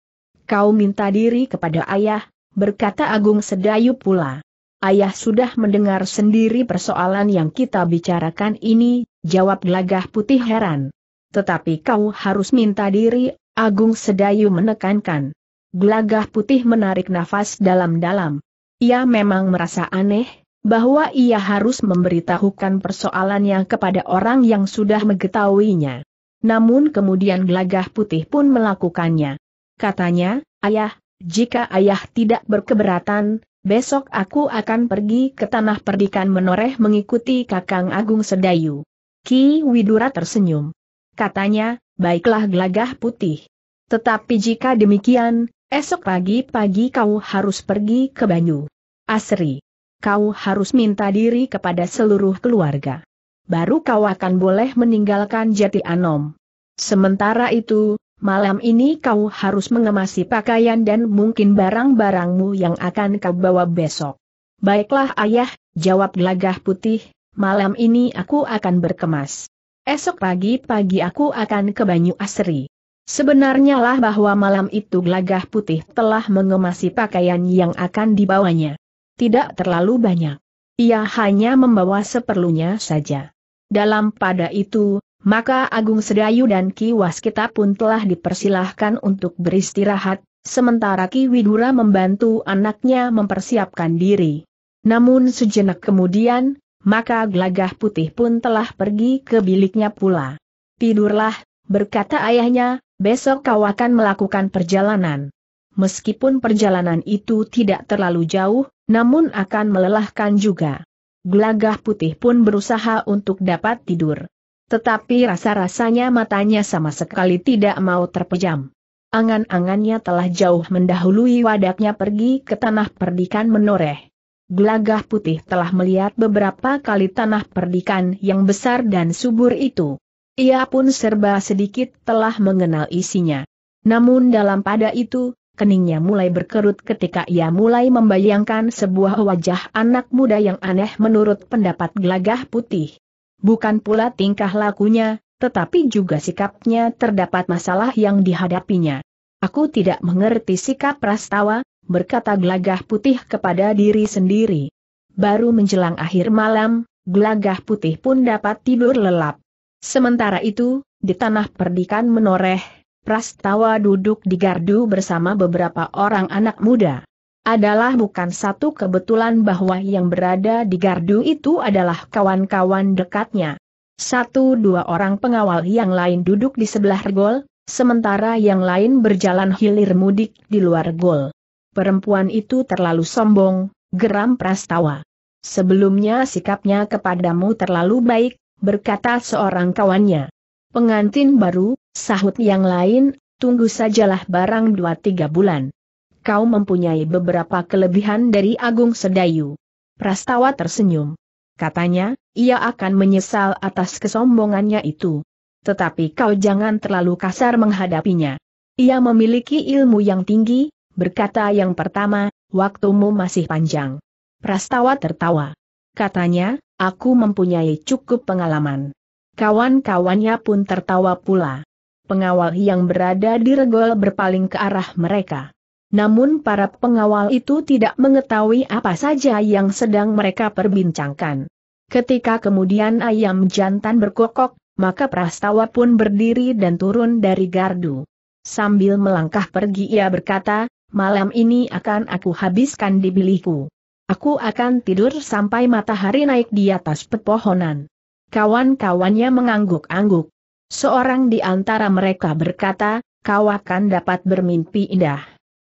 Kau minta diri kepada ayah, berkata Agung Sedayu pula. Ayah sudah mendengar sendiri persoalan yang kita bicarakan ini, jawab lagah putih heran. Tetapi kau harus minta diri, Agung Sedayu menekankan. Gelagah putih menarik nafas dalam-dalam. Ia memang merasa aneh, bahwa ia harus memberitahukan persoalannya kepada orang yang sudah mengetahuinya. Namun kemudian gelagah putih pun melakukannya. Katanya, ayah, jika ayah tidak berkeberatan, besok aku akan pergi ke tanah perdikan menoreh mengikuti Kakang Agung Sedayu. Ki Widura tersenyum. Katanya, baiklah gelagah putih. Tetapi jika demikian, esok pagi-pagi kau harus pergi ke Banyu. Asri kau harus minta diri kepada seluruh keluarga. Baru kau akan boleh meninggalkan jati anom. Sementara itu, malam ini kau harus mengemasi pakaian dan mungkin barang-barangmu yang akan kau bawa besok. Baiklah ayah, jawab gelagah putih, malam ini aku akan berkemas. Esok pagi-pagi aku akan ke Banyu Asri. Sebenarnya lah bahwa malam itu gelagah putih telah mengemasi pakaian yang akan dibawanya tidak terlalu banyak. Ia hanya membawa seperlunya saja. Dalam pada itu, maka Agung Sedayu dan Ki Waskita pun telah dipersilahkan untuk beristirahat, sementara Ki Widura membantu anaknya mempersiapkan diri. Namun sejenak kemudian, maka gelagah putih pun telah pergi ke biliknya pula. Tidurlah, berkata ayahnya, besok kau akan melakukan perjalanan. Meskipun perjalanan itu tidak terlalu jauh, namun akan melelahkan juga. Gelagah putih pun berusaha untuk dapat tidur. Tetapi rasa-rasanya matanya sama sekali tidak mau terpejam. Angan-angannya telah jauh mendahului wadaknya pergi ke tanah perdikan menoreh. Gelagah putih telah melihat beberapa kali tanah perdikan yang besar dan subur itu. Ia pun serba sedikit telah mengenal isinya. Namun dalam pada itu, keningnya mulai berkerut ketika ia mulai membayangkan sebuah wajah anak muda yang aneh menurut pendapat gelagah putih. Bukan pula tingkah lakunya, tetapi juga sikapnya terdapat masalah yang dihadapinya. Aku tidak mengerti sikap Prastawa, berkata gelagah putih kepada diri sendiri. Baru menjelang akhir malam, gelagah putih pun dapat tidur lelap. Sementara itu, di tanah perdikan menoreh, Prastawa duduk di gardu bersama beberapa orang anak muda. Adalah bukan satu kebetulan bahwa yang berada di gardu itu adalah kawan-kawan dekatnya. Satu dua orang pengawal yang lain duduk di sebelah gol, sementara yang lain berjalan hilir mudik di luar gol. Perempuan itu terlalu sombong, geram Prastawa. Sebelumnya sikapnya kepadamu terlalu baik, berkata seorang kawannya. Pengantin baru, Sahut yang lain, tunggu sajalah barang dua tiga bulan. Kau mempunyai beberapa kelebihan dari Agung Sedayu. Prastawa tersenyum. Katanya, ia akan menyesal atas kesombongannya itu. Tetapi kau jangan terlalu kasar menghadapinya. Ia memiliki ilmu yang tinggi, berkata yang pertama, waktumu masih panjang. Prastawa tertawa. Katanya, aku mempunyai cukup pengalaman. Kawan-kawannya pun tertawa pula pengawal yang berada di regol berpaling ke arah mereka. Namun para pengawal itu tidak mengetahui apa saja yang sedang mereka perbincangkan. Ketika kemudian ayam jantan berkokok, maka prastawa pun berdiri dan turun dari gardu. Sambil melangkah pergi ia berkata, malam ini akan aku habiskan di bilikku. Aku akan tidur sampai matahari naik di atas pepohonan. Kawan-kawannya mengangguk-angguk. Seorang di antara mereka berkata, kau akan dapat bermimpi indah.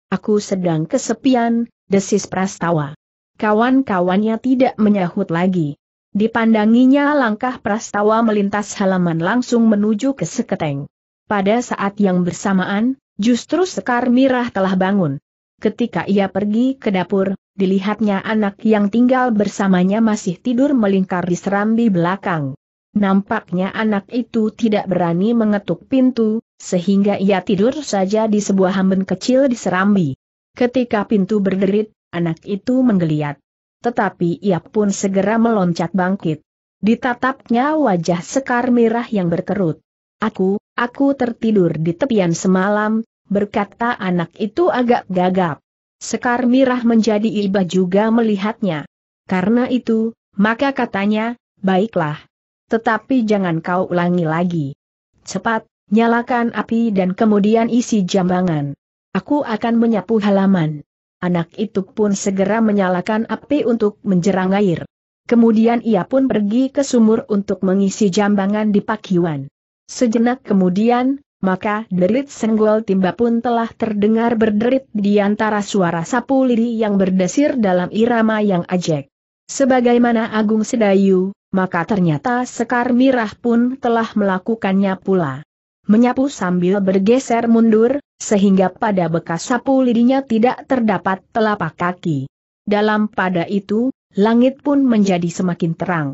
Aku sedang kesepian, desis Prastawa. Kawan-kawannya tidak menyahut lagi. Dipandanginya langkah Prastawa melintas halaman langsung menuju ke Seketeng. Pada saat yang bersamaan, justru Sekar Mirah telah bangun. Ketika ia pergi ke dapur, dilihatnya anak yang tinggal bersamanya masih tidur melingkar di serambi belakang. Nampaknya anak itu tidak berani mengetuk pintu, sehingga ia tidur saja di sebuah hamben kecil di Serambi. Ketika pintu berderit, anak itu menggeliat. Tetapi ia pun segera meloncat bangkit. Ditatapnya wajah sekar merah yang berkerut. Aku, aku tertidur di tepian semalam, berkata anak itu agak gagap. Sekar Mirah menjadi iba juga melihatnya. Karena itu, maka katanya, baiklah, tetapi jangan kau ulangi lagi. Cepat, nyalakan api dan kemudian isi jambangan. Aku akan menyapu halaman. Anak itu pun segera menyalakan api untuk menjerang air. Kemudian ia pun pergi ke sumur untuk mengisi jambangan di pakiwan. Sejenak kemudian, maka derit senggol timba pun telah terdengar berderit di antara suara sapu liri yang berdesir dalam irama yang ajek. Sebagaimana Agung Sedayu, maka ternyata Sekar Mirah pun telah melakukannya pula. Menyapu sambil bergeser mundur, sehingga pada bekas sapu lidinya tidak terdapat telapak kaki. Dalam pada itu, langit pun menjadi semakin terang.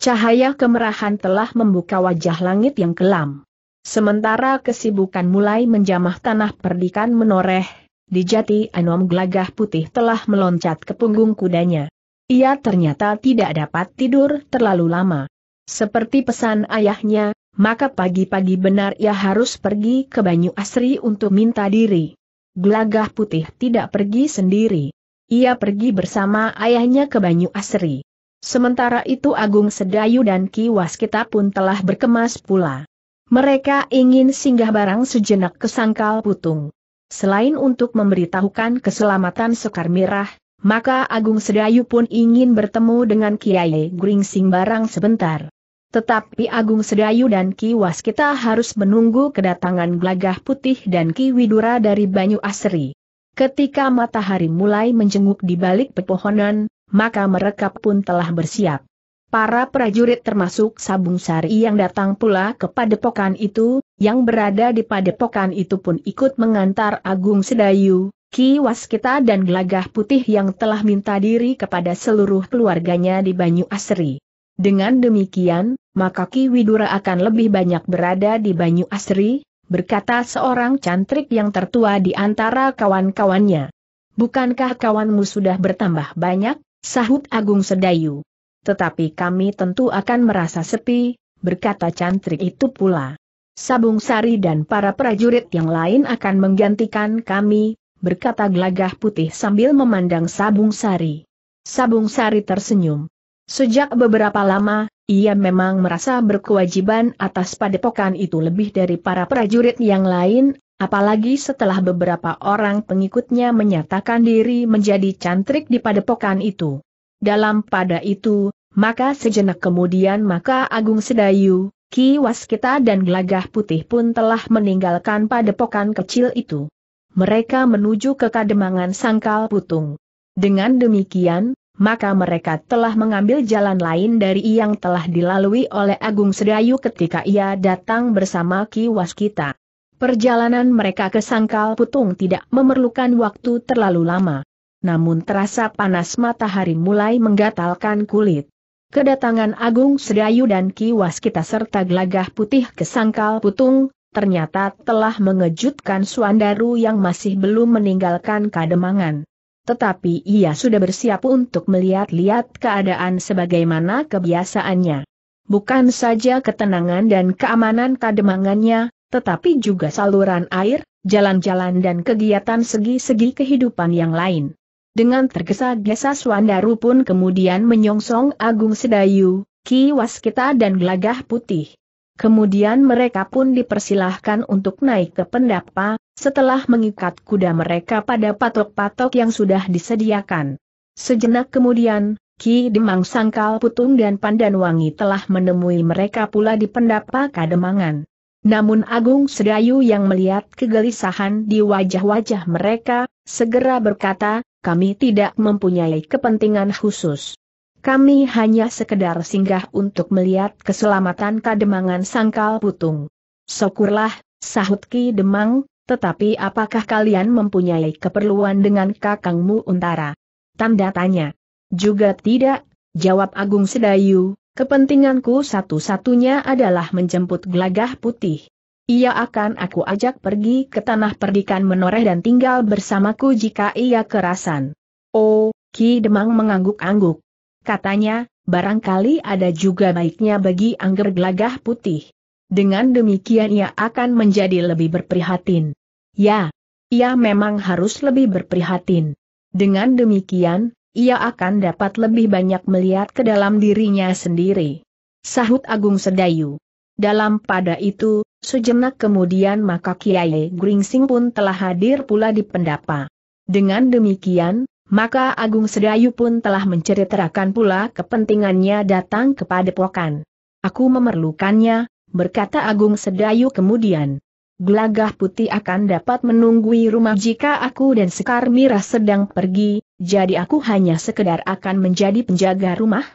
Cahaya kemerahan telah membuka wajah langit yang kelam. Sementara kesibukan mulai menjamah tanah perdikan menoreh, di jati Anom gelagah putih telah meloncat ke punggung kudanya. Ia ternyata tidak dapat tidur terlalu lama. Seperti pesan ayahnya, maka pagi-pagi benar ia harus pergi ke Banyu Asri untuk minta diri. Gelagah putih tidak pergi sendiri. Ia pergi bersama ayahnya ke Banyu Asri. Sementara itu Agung Sedayu dan Ki Waskita pun telah berkemas pula. Mereka ingin singgah barang sejenak ke Sangkal Putung. Selain untuk memberitahukan keselamatan Sekar Mirah, maka Agung Sedayu pun ingin bertemu dengan Kiai Gringsing barang sebentar. Tetapi Agung Sedayu dan Ki Waskita harus menunggu kedatangan Glagah Putih dan Ki Widura dari Banyu Asri. Ketika matahari mulai menjenguk di balik pepohonan, maka mereka pun telah bersiap. Para prajurit termasuk Sabung Sari yang datang pula ke padepokan itu, yang berada di padepokan itu pun ikut mengantar Agung Sedayu, Ki Waskita dan Gelagah Putih yang telah minta diri kepada seluruh keluarganya di Banyu Asri. Dengan demikian, maka Ki Widura akan lebih banyak berada di Banyu Asri, berkata seorang cantrik yang tertua di antara kawan-kawannya. Bukankah kawanmu sudah bertambah banyak, sahut Agung Sedayu. Tetapi kami tentu akan merasa sepi, berkata cantrik itu pula. Sabung Sari dan para prajurit yang lain akan menggantikan kami, berkata gelagah putih sambil memandang Sabung Sari. Sabung Sari tersenyum. Sejak beberapa lama, ia memang merasa berkewajiban atas padepokan itu lebih dari para prajurit yang lain, apalagi setelah beberapa orang pengikutnya menyatakan diri menjadi cantrik di padepokan itu. Dalam pada itu, maka sejenak kemudian maka Agung Sedayu, Ki Waskita dan Gelagah Putih pun telah meninggalkan padepokan kecil itu mereka menuju ke kademangan Sangkal Putung. Dengan demikian, maka mereka telah mengambil jalan lain dari yang telah dilalui oleh Agung Sedayu ketika ia datang bersama Ki Waskita. Perjalanan mereka ke Sangkal Putung tidak memerlukan waktu terlalu lama. Namun terasa panas matahari mulai menggatalkan kulit. Kedatangan Agung Sedayu dan Ki Waskita serta gelagah putih ke Sangkal Putung, ternyata telah mengejutkan Suandaru yang masih belum meninggalkan kademangan. Tetapi ia sudah bersiap untuk melihat-lihat keadaan sebagaimana kebiasaannya. Bukan saja ketenangan dan keamanan kademangannya, tetapi juga saluran air, jalan-jalan dan kegiatan segi-segi kehidupan yang lain. Dengan tergesa-gesa Suandaru pun kemudian menyongsong Agung Sedayu, Ki Waskita dan Gelagah Putih. Kemudian mereka pun dipersilahkan untuk naik ke pendapa, setelah mengikat kuda mereka pada patok-patok yang sudah disediakan. Sejenak kemudian, Ki Demang Sangkal Putung dan Pandan Wangi telah menemui mereka pula di pendapa Kademangan. Namun Agung Sedayu yang melihat kegelisahan di wajah-wajah mereka, segera berkata, kami tidak mempunyai kepentingan khusus. Kami hanya sekedar singgah untuk melihat keselamatan kademangan sangkal putung. Syukurlah, sahut Ki Demang, tetapi apakah kalian mempunyai keperluan dengan kakangmu Untara? Tanda tanya. Juga tidak, jawab Agung Sedayu, kepentinganku satu-satunya adalah menjemput gelagah putih. Ia akan aku ajak pergi ke tanah perdikan menoreh dan tinggal bersamaku jika ia kerasan. Oh, Ki Demang mengangguk-angguk katanya, barangkali ada juga baiknya bagi angger gelagah putih. Dengan demikian ia akan menjadi lebih berprihatin. Ya, ia memang harus lebih berprihatin. Dengan demikian, ia akan dapat lebih banyak melihat ke dalam dirinya sendiri. Sahut Agung Sedayu. Dalam pada itu, sejenak kemudian maka Kiai Gringsing pun telah hadir pula di pendapa. Dengan demikian, maka Agung Sedayu pun telah menceritakan pula kepentingannya datang kepada pokan. Aku memerlukannya, berkata Agung Sedayu kemudian. Glagah putih akan dapat menunggui rumah jika aku dan Sekar Mirah sedang pergi, jadi aku hanya sekedar akan menjadi penjaga rumah?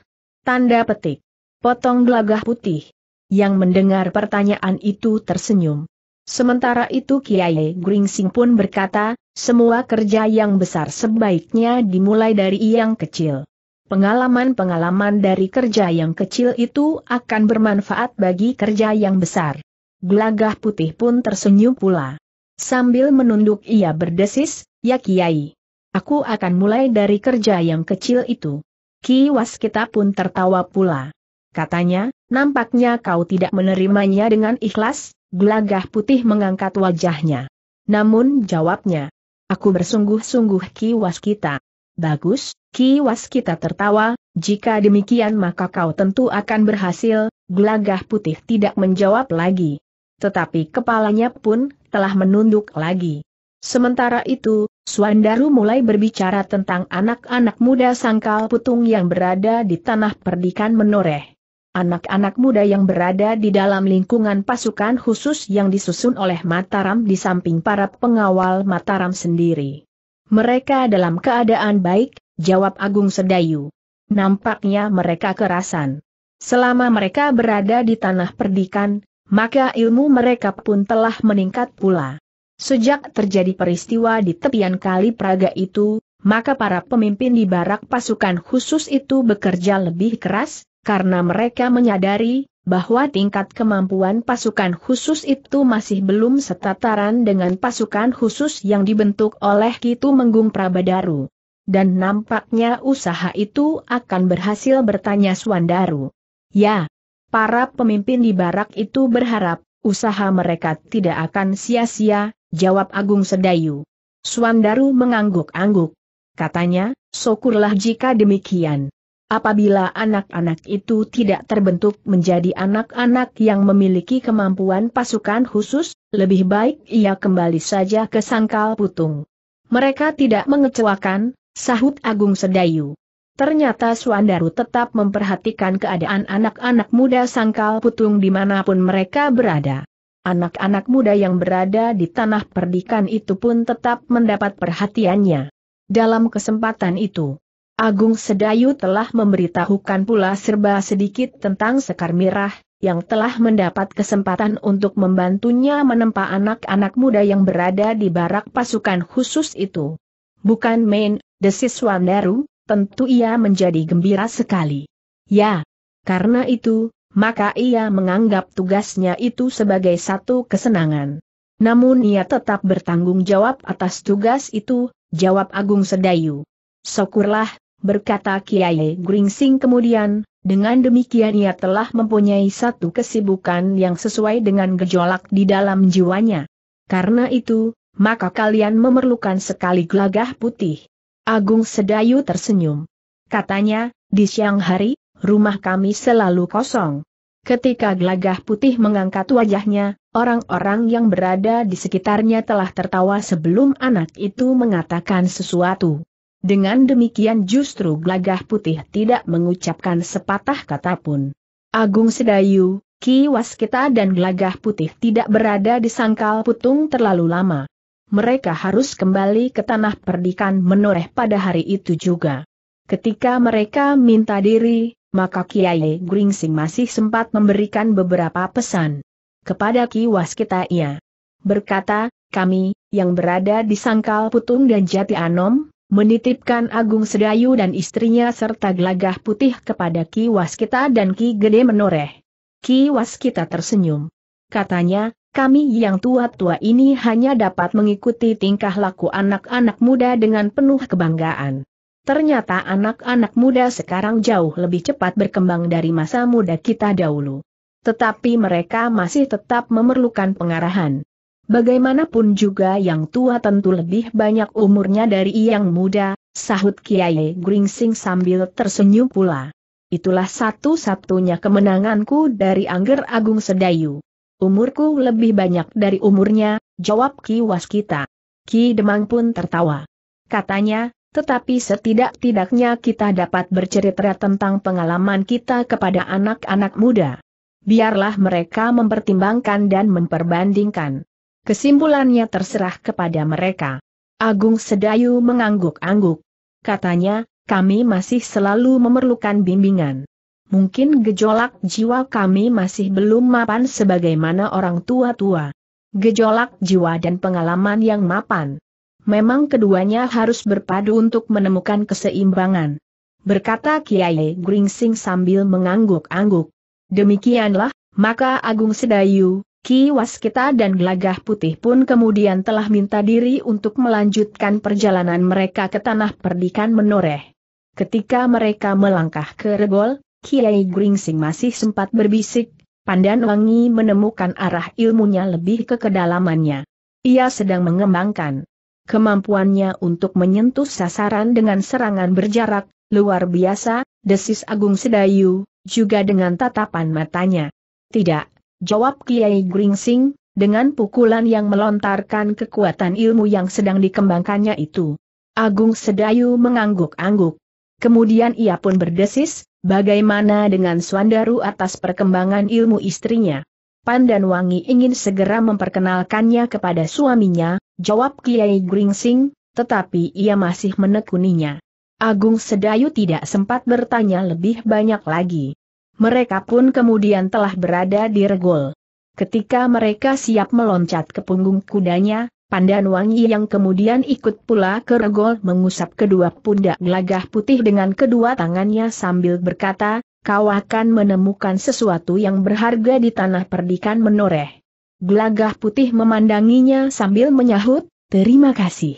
Tanda petik. Potong Glagah putih. Yang mendengar pertanyaan itu tersenyum. Sementara itu Kiai Gringsing pun berkata, semua kerja yang besar sebaiknya dimulai dari yang kecil. Pengalaman-pengalaman dari kerja yang kecil itu akan bermanfaat bagi kerja yang besar. Gelagah putih pun tersenyum pula. Sambil menunduk ia berdesis, ya kiai. Aku akan mulai dari kerja yang kecil itu. Ki Waskita pun tertawa pula. Katanya, nampaknya kau tidak menerimanya dengan ikhlas, gelagah putih mengangkat wajahnya. Namun jawabnya, Aku bersungguh-sungguh kiwas kita. Bagus, kiwas kita tertawa, jika demikian maka kau tentu akan berhasil, gelagah putih tidak menjawab lagi. Tetapi kepalanya pun telah menunduk lagi. Sementara itu, Suandaru mulai berbicara tentang anak-anak muda sangkal putung yang berada di tanah perdikan menoreh. Anak-anak muda yang berada di dalam lingkungan pasukan khusus yang disusun oleh Mataram di samping para pengawal Mataram sendiri. Mereka dalam keadaan baik, jawab Agung Sedayu. Nampaknya mereka kerasan. Selama mereka berada di tanah perdikan, maka ilmu mereka pun telah meningkat pula. Sejak terjadi peristiwa di tepian kali Praga itu, maka para pemimpin di barak pasukan khusus itu bekerja lebih keras, karena mereka menyadari bahwa tingkat kemampuan pasukan khusus itu masih belum setataran dengan pasukan khusus yang dibentuk oleh Kitu Menggung Prabadaru. Dan nampaknya usaha itu akan berhasil bertanya Suandaru. Ya, para pemimpin di barak itu berharap, usaha mereka tidak akan sia-sia, jawab Agung Sedayu. Suandaru mengangguk-angguk. Katanya, syukurlah jika demikian. Apabila anak-anak itu tidak terbentuk menjadi anak-anak yang memiliki kemampuan pasukan khusus, lebih baik ia kembali saja ke sangkal putung. Mereka tidak mengecewakan, sahut Agung Sedayu. Ternyata Suandaru tetap memperhatikan keadaan anak-anak muda sangkal putung dimanapun mereka berada. Anak-anak muda yang berada di tanah perdikan itu pun tetap mendapat perhatiannya. Dalam kesempatan itu, Agung Sedayu telah memberitahukan pula serba sedikit tentang Sekar Mirah, yang telah mendapat kesempatan untuk membantunya menempa anak-anak muda yang berada di barak pasukan khusus itu. Bukan main, desis Wandaru, tentu ia menjadi gembira sekali. Ya, karena itu, maka ia menganggap tugasnya itu sebagai satu kesenangan. Namun ia tetap bertanggung jawab atas tugas itu, jawab Agung Sedayu. Syukurlah, berkata Kiai Gringsing kemudian, dengan demikian ia telah mempunyai satu kesibukan yang sesuai dengan gejolak di dalam jiwanya. Karena itu, maka kalian memerlukan sekali gelagah putih. Agung Sedayu tersenyum. Katanya, di siang hari, rumah kami selalu kosong. Ketika gelagah putih mengangkat wajahnya, orang-orang yang berada di sekitarnya telah tertawa sebelum anak itu mengatakan sesuatu. Dengan demikian justru Glagah Putih tidak mengucapkan sepatah kata pun. Agung Sedayu, Ki Waskita dan Glagah Putih tidak berada di sangkal putung terlalu lama. Mereka harus kembali ke tanah perdikan menoreh pada hari itu juga. Ketika mereka minta diri, maka Kiai Gringsing masih sempat memberikan beberapa pesan. Kepada Ki Waskita ia berkata, kami, yang berada di sangkal putung dan jati anom, menitipkan Agung Sedayu dan istrinya serta gelagah putih kepada Ki Waskita dan Ki Gede Menoreh. Ki Waskita tersenyum. Katanya, kami yang tua-tua ini hanya dapat mengikuti tingkah laku anak-anak muda dengan penuh kebanggaan. Ternyata anak-anak muda sekarang jauh lebih cepat berkembang dari masa muda kita dahulu. Tetapi mereka masih tetap memerlukan pengarahan. Bagaimanapun juga yang tua tentu lebih banyak umurnya dari yang muda, sahut Kiai Gringsing sambil tersenyum pula. Itulah satu-satunya kemenanganku dari Angger Agung Sedayu. Umurku lebih banyak dari umurnya, jawab Ki Waskita. Ki Demang pun tertawa. Katanya, tetapi setidak-tidaknya kita dapat bercerita tentang pengalaman kita kepada anak-anak muda. Biarlah mereka mempertimbangkan dan memperbandingkan. Kesimpulannya terserah kepada mereka. Agung Sedayu mengangguk-angguk. Katanya, kami masih selalu memerlukan bimbingan. Mungkin gejolak jiwa kami masih belum mapan sebagaimana orang tua-tua. Gejolak jiwa dan pengalaman yang mapan. Memang keduanya harus berpadu untuk menemukan keseimbangan. Berkata Kiai Gringsing sambil mengangguk-angguk. Demikianlah, maka Agung Sedayu, Ki Waskita dan Gelagah Putih pun kemudian telah minta diri untuk melanjutkan perjalanan mereka ke tanah perdikan menoreh. Ketika mereka melangkah ke Regol, Kiai Gringsing masih sempat berbisik, Pandan Wangi menemukan arah ilmunya lebih ke kedalamannya. Ia sedang mengembangkan kemampuannya untuk menyentuh sasaran dengan serangan berjarak, luar biasa, desis Agung Sedayu, juga dengan tatapan matanya. Tidak jawab Kiai Gringsing, dengan pukulan yang melontarkan kekuatan ilmu yang sedang dikembangkannya itu. Agung Sedayu mengangguk-angguk. Kemudian ia pun berdesis, bagaimana dengan Swandaru atas perkembangan ilmu istrinya. Pandan Wangi ingin segera memperkenalkannya kepada suaminya, jawab Kiai Gringsing, tetapi ia masih menekuninya. Agung Sedayu tidak sempat bertanya lebih banyak lagi. Mereka pun kemudian telah berada di regol. Ketika mereka siap meloncat ke punggung kudanya, Pandan Wangi yang kemudian ikut pula ke regol mengusap kedua pundak gelagah putih dengan kedua tangannya sambil berkata, kau akan menemukan sesuatu yang berharga di tanah perdikan menoreh. Gelagah putih memandanginya sambil menyahut, terima kasih.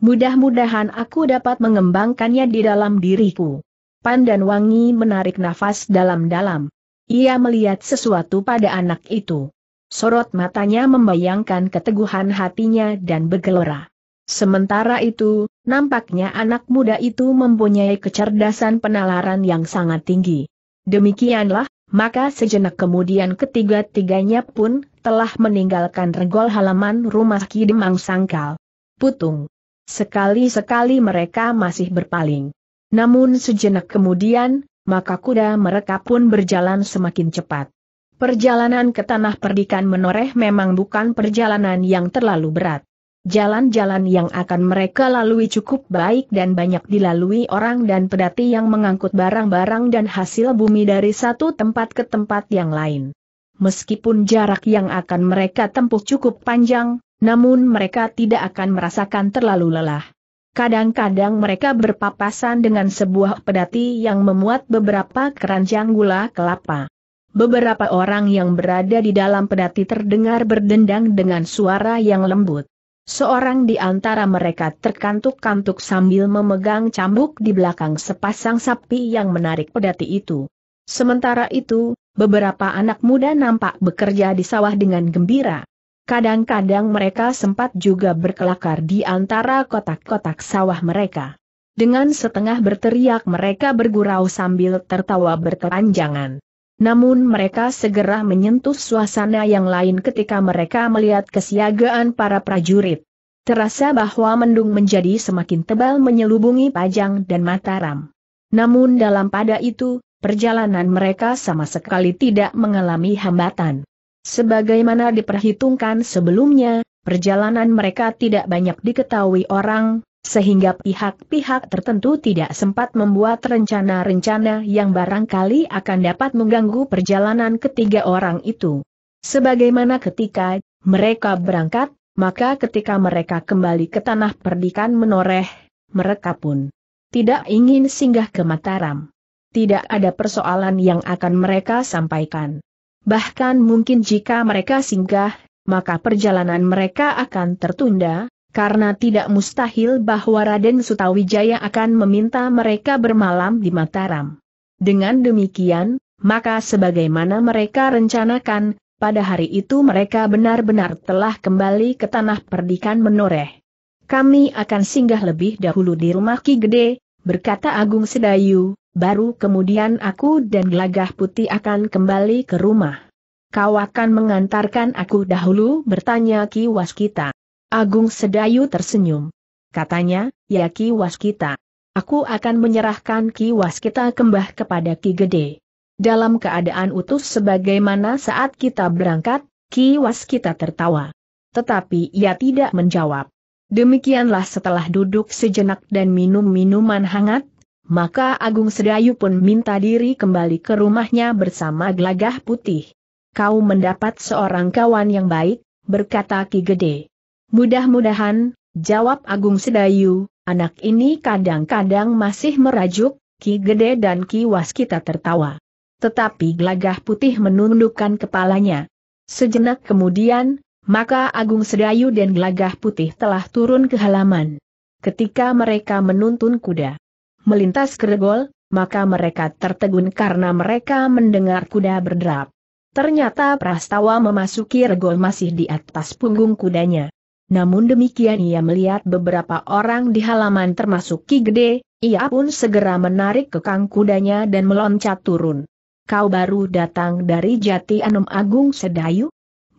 Mudah-mudahan aku dapat mengembangkannya di dalam diriku dan Wangi menarik nafas dalam-dalam. Ia melihat sesuatu pada anak itu. Sorot matanya membayangkan keteguhan hatinya dan bergelora. Sementara itu, nampaknya anak muda itu mempunyai kecerdasan penalaran yang sangat tinggi. Demikianlah, maka sejenak kemudian ketiga-tiganya pun telah meninggalkan regol halaman rumah Kidemang Sangkal. Putung. Sekali-sekali mereka masih berpaling. Namun sejenak kemudian, maka kuda mereka pun berjalan semakin cepat. Perjalanan ke tanah perdikan menoreh memang bukan perjalanan yang terlalu berat. Jalan-jalan yang akan mereka lalui cukup baik dan banyak dilalui orang dan pedati yang mengangkut barang-barang dan hasil bumi dari satu tempat ke tempat yang lain. Meskipun jarak yang akan mereka tempuh cukup panjang, namun mereka tidak akan merasakan terlalu lelah. Kadang-kadang mereka berpapasan dengan sebuah pedati yang memuat beberapa keranjang gula kelapa. Beberapa orang yang berada di dalam pedati terdengar berdendang dengan suara yang lembut. Seorang di antara mereka terkantuk-kantuk sambil memegang cambuk di belakang sepasang sapi yang menarik pedati itu. Sementara itu, beberapa anak muda nampak bekerja di sawah dengan gembira kadang-kadang mereka sempat juga berkelakar di antara kotak-kotak sawah mereka. Dengan setengah berteriak mereka bergurau sambil tertawa berkepanjangan. Namun mereka segera menyentuh suasana yang lain ketika mereka melihat kesiagaan para prajurit. Terasa bahwa mendung menjadi semakin tebal menyelubungi Pajang dan Mataram. Namun dalam pada itu, perjalanan mereka sama sekali tidak mengalami hambatan. Sebagaimana diperhitungkan sebelumnya, perjalanan mereka tidak banyak diketahui orang, sehingga pihak-pihak tertentu tidak sempat membuat rencana-rencana yang barangkali akan dapat mengganggu perjalanan ketiga orang itu. Sebagaimana ketika mereka berangkat, maka ketika mereka kembali ke tanah perdikan menoreh, mereka pun tidak ingin singgah ke Mataram. Tidak ada persoalan yang akan mereka sampaikan. Bahkan mungkin jika mereka singgah, maka perjalanan mereka akan tertunda, karena tidak mustahil bahwa Raden Sutawijaya akan meminta mereka bermalam di Mataram. Dengan demikian, maka sebagaimana mereka rencanakan, pada hari itu mereka benar-benar telah kembali ke tanah perdikan menoreh. Kami akan singgah lebih dahulu di rumah Ki Gede, berkata Agung Sedayu, baru kemudian aku dan Gelagah Putih akan kembali ke rumah. Kau akan mengantarkan aku dahulu bertanya Ki Waskita. Agung Sedayu tersenyum. Katanya, ya Ki Waskita. Aku akan menyerahkan Ki Waskita kembah kepada Ki Gede. Dalam keadaan utuh sebagaimana saat kita berangkat, Ki Waskita tertawa. Tetapi ia tidak menjawab. Demikianlah setelah duduk sejenak dan minum minuman hangat, maka Agung Sedayu pun minta diri kembali ke rumahnya bersama Glagah putih. Kau mendapat seorang kawan yang baik, berkata Ki Gede. Mudah-mudahan, jawab Agung Sedayu, anak ini kadang-kadang masih merajuk, Ki Gede dan Ki Waskita tertawa. Tetapi Glagah putih menundukkan kepalanya. Sejenak kemudian, maka Agung Sedayu dan Gelagah Putih telah turun ke halaman. Ketika mereka menuntun kuda melintas ke regol, maka mereka tertegun karena mereka mendengar kuda berderap. Ternyata Prastawa memasuki regol masih di atas punggung kudanya. Namun demikian ia melihat beberapa orang di halaman termasuk Ki Gede, ia pun segera menarik kekang kudanya dan meloncat turun. Kau baru datang dari Jati Anum Agung Sedayu?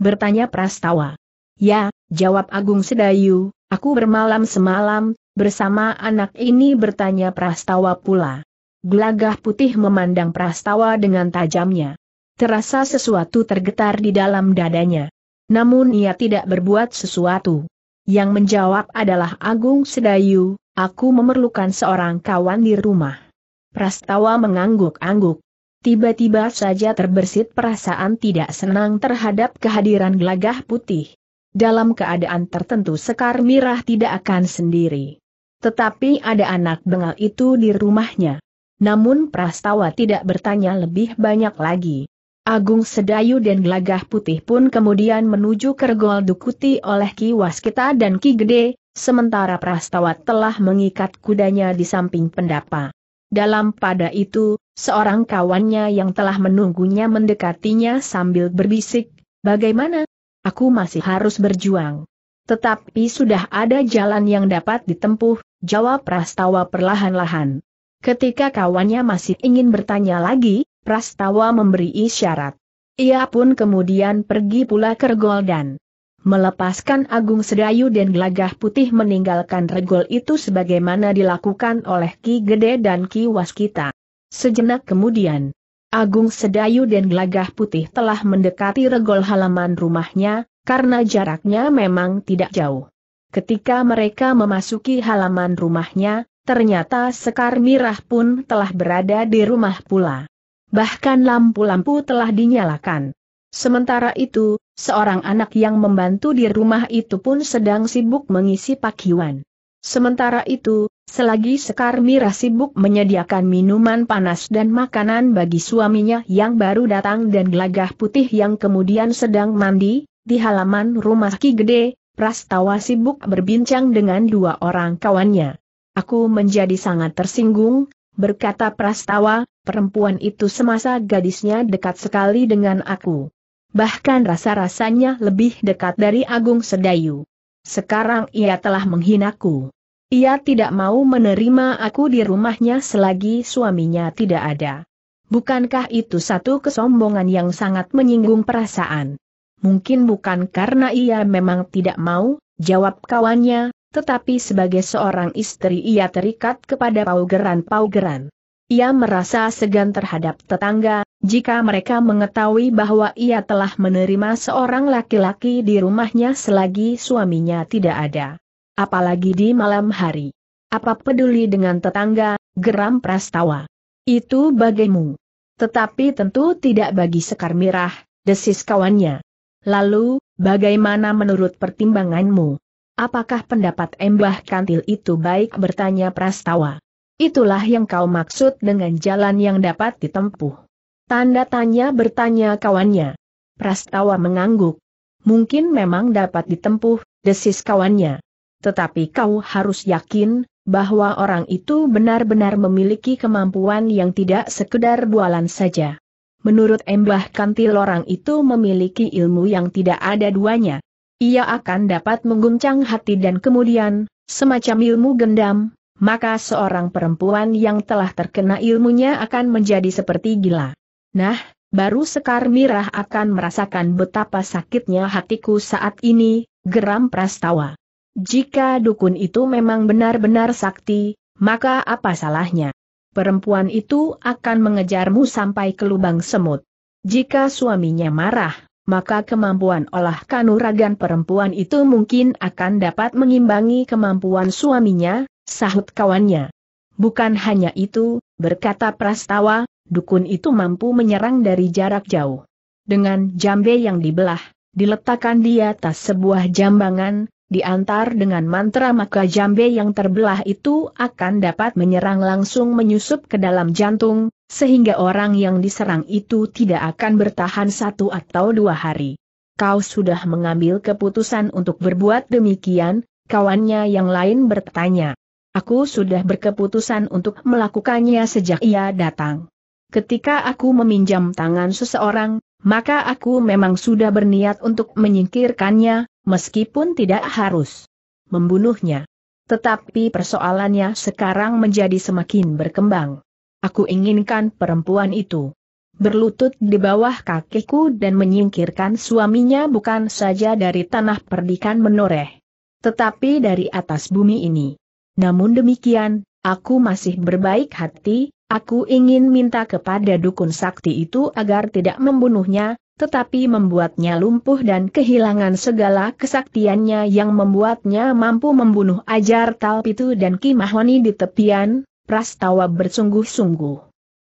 Bertanya Prastawa. Ya, jawab Agung Sedayu, aku bermalam semalam, bersama anak ini bertanya Prastawa pula. Gelagah putih memandang Prastawa dengan tajamnya. Terasa sesuatu tergetar di dalam dadanya. Namun ia tidak berbuat sesuatu. Yang menjawab adalah Agung Sedayu, aku memerlukan seorang kawan di rumah. Prastawa mengangguk-angguk. Tiba-tiba saja terbersit perasaan tidak senang terhadap kehadiran gelagah putih. Dalam keadaan tertentu Sekar Mirah tidak akan sendiri. Tetapi ada anak bengal itu di rumahnya. Namun Prastawa tidak bertanya lebih banyak lagi. Agung Sedayu dan Gelagah Putih pun kemudian menuju Kergol Dukuti oleh Ki Waskita dan Ki Gede, sementara Prastawa telah mengikat kudanya di samping pendapa. Dalam pada itu, seorang kawannya yang telah menunggunya mendekatinya sambil berbisik, bagaimana? Aku masih harus berjuang. Tetapi sudah ada jalan yang dapat ditempuh, jawab Prastawa perlahan-lahan. Ketika kawannya masih ingin bertanya lagi, Prastawa memberi isyarat. Ia pun kemudian pergi pula ke Goldan melepaskan Agung Sedayu dan Gelagah Putih meninggalkan regol itu sebagaimana dilakukan oleh Ki Gede dan Ki Waskita. Sejenak kemudian, Agung Sedayu dan Gelagah Putih telah mendekati regol halaman rumahnya, karena jaraknya memang tidak jauh. Ketika mereka memasuki halaman rumahnya, ternyata Sekar Mirah pun telah berada di rumah pula. Bahkan lampu-lampu telah dinyalakan. Sementara itu, Seorang anak yang membantu di rumah itu pun sedang sibuk mengisi pakiwan. Sementara itu, selagi Sekar Mira sibuk menyediakan minuman panas dan makanan bagi suaminya yang baru datang dan gelagah putih yang kemudian sedang mandi, di halaman rumah Ki Gede, Prastawa sibuk berbincang dengan dua orang kawannya. Aku menjadi sangat tersinggung, berkata Prastawa, perempuan itu semasa gadisnya dekat sekali dengan aku bahkan rasa-rasanya lebih dekat dari Agung Sedayu. Sekarang ia telah menghinaku. Ia tidak mau menerima aku di rumahnya selagi suaminya tidak ada. Bukankah itu satu kesombongan yang sangat menyinggung perasaan? Mungkin bukan karena ia memang tidak mau, jawab kawannya, tetapi sebagai seorang istri ia terikat kepada paugeran-paugeran. Ia merasa segan terhadap tetangga, jika mereka mengetahui bahwa ia telah menerima seorang laki-laki di rumahnya selagi suaminya tidak ada. Apalagi di malam hari. Apa peduli dengan tetangga, geram Prastawa. Itu bagimu. Tetapi tentu tidak bagi Sekar Mirah, desis kawannya. Lalu, bagaimana menurut pertimbanganmu? Apakah pendapat Embah Kantil itu baik bertanya Prastawa? Itulah yang kau maksud dengan jalan yang dapat ditempuh. Tanda tanya bertanya kawannya. Prastawa mengangguk. Mungkin memang dapat ditempuh, desis kawannya. Tetapi kau harus yakin, bahwa orang itu benar-benar memiliki kemampuan yang tidak sekedar bualan saja. Menurut Embah Kantil orang itu memiliki ilmu yang tidak ada duanya. Ia akan dapat mengguncang hati dan kemudian, semacam ilmu gendam, maka seorang perempuan yang telah terkena ilmunya akan menjadi seperti gila. Nah, baru Sekar Mirah akan merasakan betapa sakitnya hatiku saat ini, geram Prastawa. Jika dukun itu memang benar-benar sakti, maka apa salahnya? Perempuan itu akan mengejarmu sampai ke lubang semut. Jika suaminya marah, maka kemampuan olah kanuragan perempuan itu mungkin akan dapat mengimbangi kemampuan suaminya, sahut kawannya. Bukan hanya itu, berkata Prastawa, dukun itu mampu menyerang dari jarak jauh. Dengan jambe yang dibelah, diletakkan di atas sebuah jambangan, diantar dengan mantra maka jambe yang terbelah itu akan dapat menyerang langsung menyusup ke dalam jantung, sehingga orang yang diserang itu tidak akan bertahan satu atau dua hari. Kau sudah mengambil keputusan untuk berbuat demikian, kawannya yang lain bertanya. Aku sudah berkeputusan untuk melakukannya sejak ia datang. Ketika aku meminjam tangan seseorang, maka aku memang sudah berniat untuk menyingkirkannya, meskipun tidak harus membunuhnya. Tetapi persoalannya sekarang menjadi semakin berkembang. Aku inginkan perempuan itu berlutut di bawah kakiku dan menyingkirkan suaminya bukan saja dari tanah perdikan menoreh, tetapi dari atas bumi ini. Namun demikian, aku masih berbaik hati, aku ingin minta kepada dukun sakti itu agar tidak membunuhnya, tetapi membuatnya lumpuh dan kehilangan segala kesaktiannya yang membuatnya mampu membunuh Ajar Talpitu dan Kimahoni di tepian, Prastawa bersungguh-sungguh.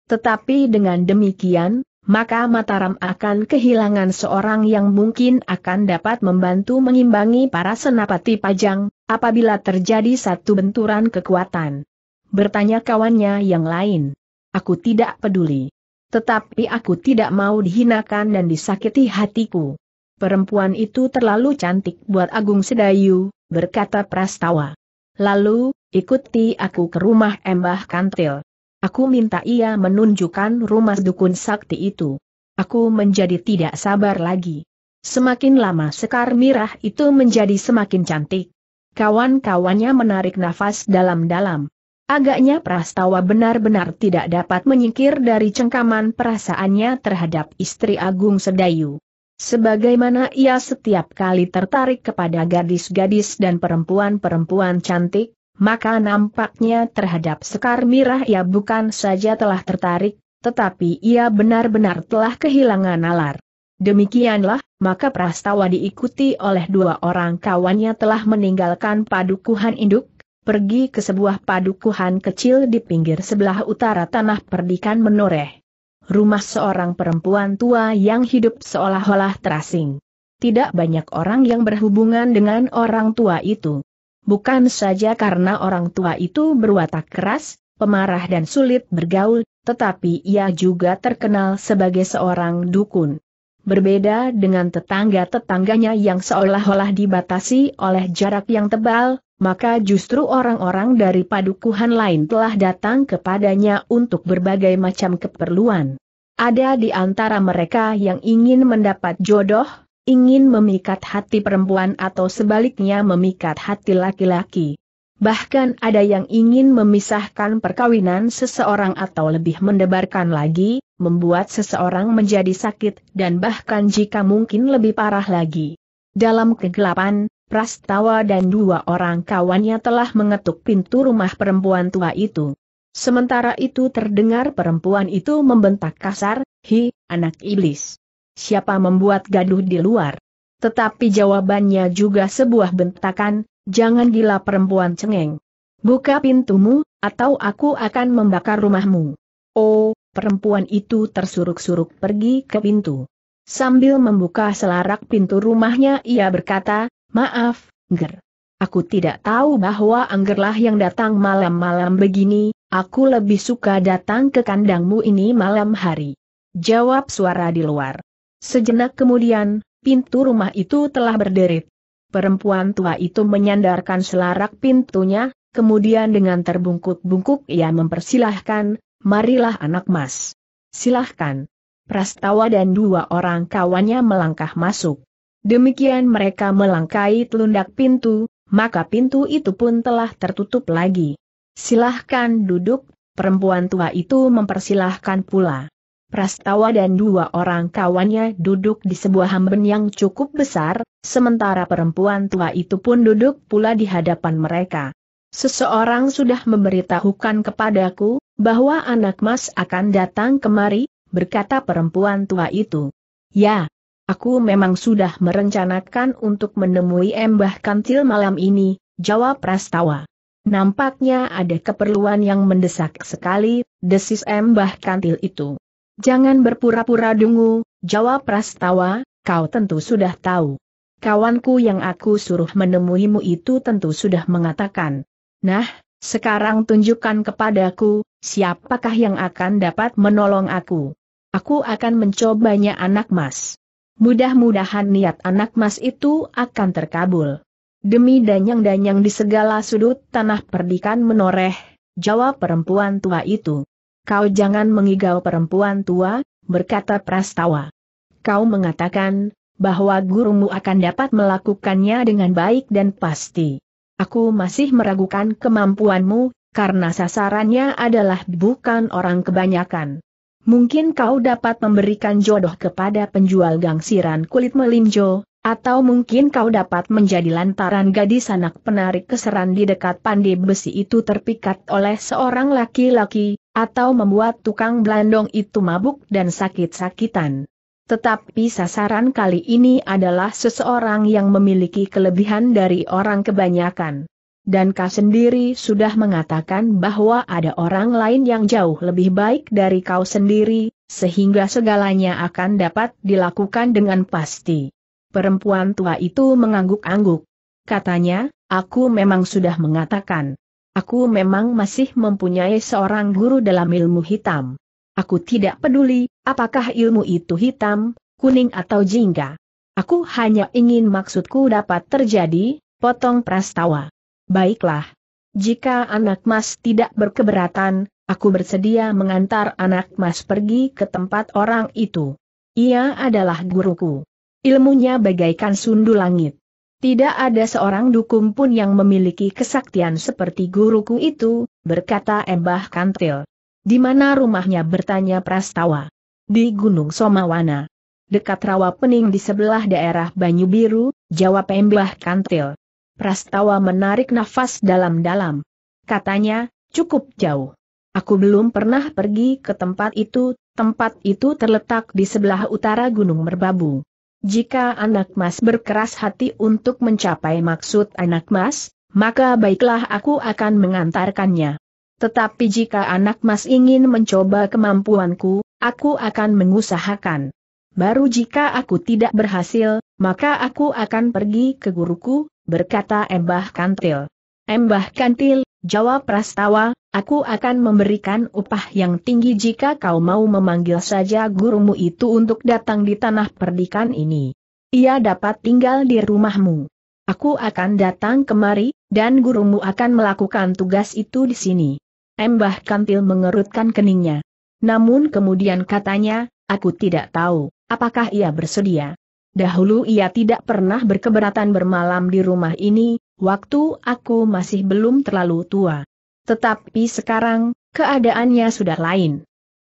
Tetapi dengan demikian, maka Mataram akan kehilangan seorang yang mungkin akan dapat membantu mengimbangi para senapati pajang, apabila terjadi satu benturan kekuatan. Bertanya kawannya yang lain. Aku tidak peduli. Tetapi aku tidak mau dihinakan dan disakiti hatiku. Perempuan itu terlalu cantik buat Agung Sedayu, berkata Prastawa. Lalu, ikuti aku ke rumah Embah Kantil. Aku minta ia menunjukkan rumah dukun sakti itu. Aku menjadi tidak sabar lagi. Semakin lama Sekar Mirah itu menjadi semakin cantik. Kawan-kawannya menarik nafas dalam-dalam. Agaknya Prastawa benar-benar tidak dapat menyingkir dari cengkaman perasaannya terhadap istri Agung Sedayu. Sebagaimana ia setiap kali tertarik kepada gadis-gadis dan perempuan-perempuan cantik, maka nampaknya terhadap Sekar Mirah ia bukan saja telah tertarik, tetapi ia benar-benar telah kehilangan nalar. Demikianlah, maka Prastawa diikuti oleh dua orang kawannya telah meninggalkan padukuhan induk, pergi ke sebuah padukuhan kecil di pinggir sebelah utara tanah perdikan menoreh. Rumah seorang perempuan tua yang hidup seolah-olah terasing. Tidak banyak orang yang berhubungan dengan orang tua itu. Bukan saja karena orang tua itu berwatak keras, pemarah dan sulit bergaul, tetapi ia juga terkenal sebagai seorang dukun. Berbeda dengan tetangga-tetangganya yang seolah-olah dibatasi oleh jarak yang tebal, maka justru orang-orang dari padukuhan lain telah datang kepadanya untuk berbagai macam keperluan. Ada di antara mereka yang ingin mendapat jodoh, ingin memikat hati perempuan atau sebaliknya memikat hati laki-laki. Bahkan ada yang ingin memisahkan perkawinan seseorang atau lebih mendebarkan lagi, membuat seseorang menjadi sakit dan bahkan jika mungkin lebih parah lagi. Dalam kegelapan, Prastawa dan dua orang kawannya telah mengetuk pintu rumah perempuan tua itu. Sementara itu terdengar perempuan itu membentak kasar, Hi, anak iblis siapa membuat gaduh di luar. Tetapi jawabannya juga sebuah bentakan, jangan gila perempuan cengeng. Buka pintumu, atau aku akan membakar rumahmu. Oh, perempuan itu tersuruk-suruk pergi ke pintu. Sambil membuka selarak pintu rumahnya ia berkata, maaf, Ger. Aku tidak tahu bahwa Anggerlah yang datang malam-malam begini, aku lebih suka datang ke kandangmu ini malam hari. Jawab suara di luar. Sejenak kemudian, pintu rumah itu telah berderit. Perempuan tua itu menyandarkan selarak pintunya, kemudian dengan terbungkuk-bungkuk ia mempersilahkan, marilah anak mas. Silahkan. Prastawa dan dua orang kawannya melangkah masuk. Demikian mereka melangkai telundak pintu, maka pintu itu pun telah tertutup lagi. Silahkan duduk, perempuan tua itu mempersilahkan pula. Prastawa dan dua orang kawannya duduk di sebuah hamben yang cukup besar, sementara perempuan tua itu pun duduk pula di hadapan mereka. Seseorang sudah memberitahukan kepadaku, bahwa anak mas akan datang kemari, berkata perempuan tua itu. Ya, aku memang sudah merencanakan untuk menemui Mbah Kantil malam ini, jawab Prastawa. Nampaknya ada keperluan yang mendesak sekali, desis Mbah Kantil itu. Jangan berpura-pura dungu, jawab Prastawa, kau tentu sudah tahu. Kawanku yang aku suruh menemuimu itu tentu sudah mengatakan. Nah, sekarang tunjukkan kepadaku, siapakah yang akan dapat menolong aku. Aku akan mencobanya anak mas. Mudah-mudahan niat anak mas itu akan terkabul. Demi danyang-danyang di segala sudut tanah perdikan menoreh, jawab perempuan tua itu. Kau jangan mengigau perempuan tua, berkata Prastawa. Kau mengatakan, bahwa gurumu akan dapat melakukannya dengan baik dan pasti. Aku masih meragukan kemampuanmu, karena sasarannya adalah bukan orang kebanyakan. Mungkin kau dapat memberikan jodoh kepada penjual gangsiran kulit melinjo, atau mungkin kau dapat menjadi lantaran gadis anak penarik keseran di dekat pandai besi itu terpikat oleh seorang laki-laki, atau membuat tukang blandong itu mabuk dan sakit-sakitan. Tetapi sasaran kali ini adalah seseorang yang memiliki kelebihan dari orang kebanyakan. Dan Kau sendiri sudah mengatakan bahwa ada orang lain yang jauh lebih baik dari kau sendiri, sehingga segalanya akan dapat dilakukan dengan pasti. Perempuan tua itu mengangguk-angguk. Katanya, aku memang sudah mengatakan. Aku memang masih mempunyai seorang guru dalam ilmu hitam. Aku tidak peduli, apakah ilmu itu hitam, kuning atau jingga. Aku hanya ingin maksudku dapat terjadi, potong prastawa. Baiklah. Jika anak mas tidak berkeberatan, aku bersedia mengantar anak mas pergi ke tempat orang itu. Ia adalah guruku. Ilmunya bagaikan sundu langit. Tidak ada seorang dukun pun yang memiliki kesaktian seperti guruku itu, berkata Embah Kantil. Di mana rumahnya bertanya Prastawa? Di Gunung Somawana. Dekat rawa pening di sebelah daerah Banyu Biru, jawab Embah Kantil. Prastawa menarik nafas dalam-dalam. Katanya, cukup jauh. Aku belum pernah pergi ke tempat itu, tempat itu terletak di sebelah utara Gunung Merbabu. Jika anak mas berkeras hati untuk mencapai maksud anak mas, maka baiklah aku akan mengantarkannya. Tetapi jika anak mas ingin mencoba kemampuanku, aku akan mengusahakan. Baru jika aku tidak berhasil, maka aku akan pergi ke guruku, berkata Embah Kantil. Embah Kantil Jawab Prastawa, aku akan memberikan upah yang tinggi jika kau mau memanggil saja gurumu itu untuk datang di tanah perdikan ini. Ia dapat tinggal di rumahmu. Aku akan datang kemari, dan gurumu akan melakukan tugas itu di sini. Embah Kampil mengerutkan keningnya. Namun kemudian katanya, aku tidak tahu, apakah ia bersedia. Dahulu ia tidak pernah berkeberatan bermalam di rumah ini, waktu aku masih belum terlalu tua. Tetapi sekarang, keadaannya sudah lain.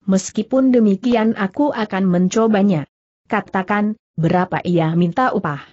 Meskipun demikian aku akan mencobanya. Katakan, berapa ia minta upah.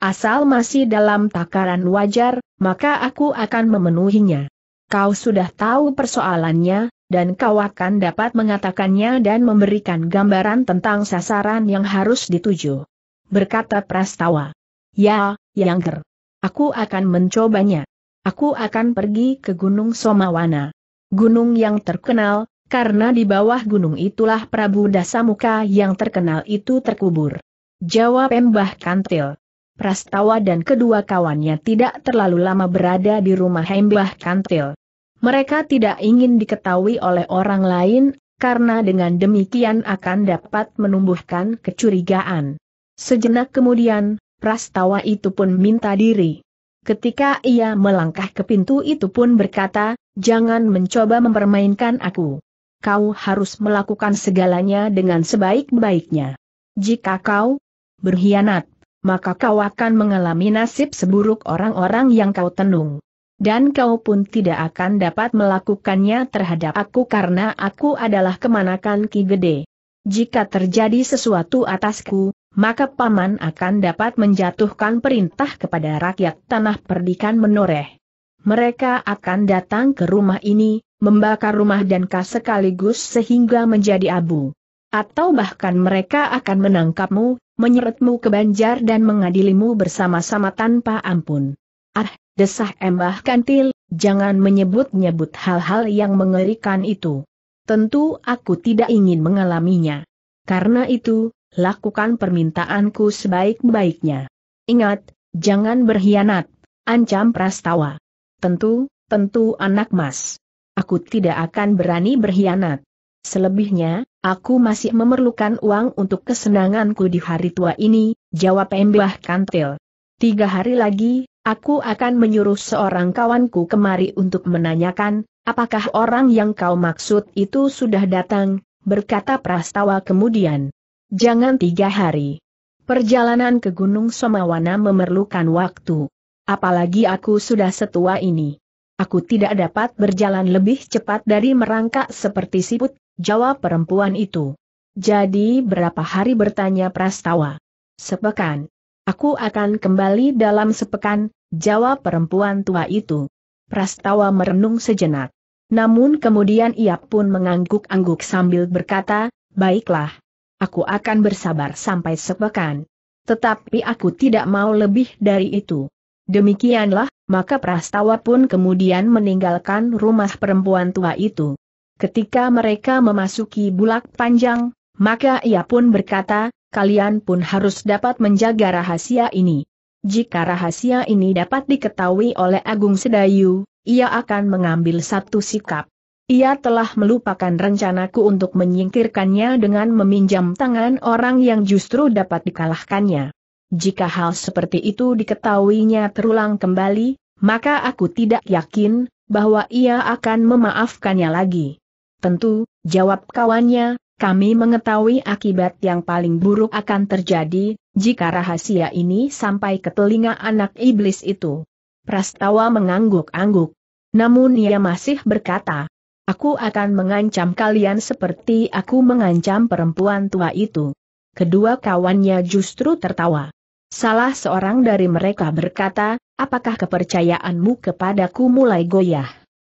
Asal masih dalam takaran wajar, maka aku akan memenuhinya. Kau sudah tahu persoalannya, dan kau akan dapat mengatakannya dan memberikan gambaran tentang sasaran yang harus dituju. Berkata Prastawa. Ya, Yangger. Aku akan mencobanya. Aku akan pergi ke Gunung Somawana. Gunung yang terkenal, karena di bawah gunung itulah Prabu Dasamuka yang terkenal itu terkubur. Jawab Mbah Kantil. Prastawa dan kedua kawannya tidak terlalu lama berada di rumah Mbah Kantil. Mereka tidak ingin diketahui oleh orang lain, karena dengan demikian akan dapat menumbuhkan kecurigaan. Sejenak kemudian, Prastawa itu pun minta diri. Ketika ia melangkah ke pintu itu pun berkata, jangan mencoba mempermainkan aku. Kau harus melakukan segalanya dengan sebaik-baiknya. Jika kau berkhianat, maka kau akan mengalami nasib seburuk orang-orang yang kau tenung. Dan kau pun tidak akan dapat melakukannya terhadap aku karena aku adalah kemanakan Ki Gede. Jika terjadi sesuatu atasku, maka paman akan dapat menjatuhkan perintah kepada rakyat tanah perdikan menoreh. Mereka akan datang ke rumah ini, membakar rumah dan kas sekaligus sehingga menjadi abu. Atau bahkan mereka akan menangkapmu, menyeretmu ke banjar dan mengadilimu bersama-sama tanpa ampun. Ah, desah Embah Kantil, jangan menyebut-nyebut hal-hal yang mengerikan itu tentu aku tidak ingin mengalaminya. Karena itu, lakukan permintaanku sebaik-baiknya. Ingat, jangan berkhianat, ancam Prastawa. Tentu, tentu anak mas. Aku tidak akan berani berkhianat. Selebihnya, aku masih memerlukan uang untuk kesenanganku di hari tua ini, jawab Mbah Kantil. Tiga hari lagi, Aku akan menyuruh seorang kawanku kemari untuk menanyakan, apakah orang yang kau maksud itu sudah datang, berkata Prastawa kemudian. Jangan tiga hari. Perjalanan ke Gunung Somawana memerlukan waktu. Apalagi aku sudah setua ini. Aku tidak dapat berjalan lebih cepat dari merangkak seperti siput, jawab perempuan itu. Jadi berapa hari bertanya Prastawa? Sepekan. Aku akan kembali dalam sepekan, jawab perempuan tua itu. Prastawa merenung sejenak. Namun kemudian ia pun mengangguk-angguk sambil berkata, baiklah. Aku akan bersabar sampai sepekan. Tetapi aku tidak mau lebih dari itu. Demikianlah, maka Prastawa pun kemudian meninggalkan rumah perempuan tua itu. Ketika mereka memasuki bulak panjang, maka ia pun berkata, kalian pun harus dapat menjaga rahasia ini. Jika rahasia ini dapat diketahui oleh Agung Sedayu, ia akan mengambil satu sikap. Ia telah melupakan rencanaku untuk menyingkirkannya dengan meminjam tangan orang yang justru dapat dikalahkannya. Jika hal seperti itu diketahuinya terulang kembali, maka aku tidak yakin bahwa ia akan memaafkannya lagi. Tentu, jawab kawannya, kami mengetahui akibat yang paling buruk akan terjadi, jika rahasia ini sampai ke telinga anak iblis itu. Prastawa mengangguk-angguk. Namun ia masih berkata, Aku akan mengancam kalian seperti aku mengancam perempuan tua itu. Kedua kawannya justru tertawa. Salah seorang dari mereka berkata, apakah kepercayaanmu kepadaku mulai goyah?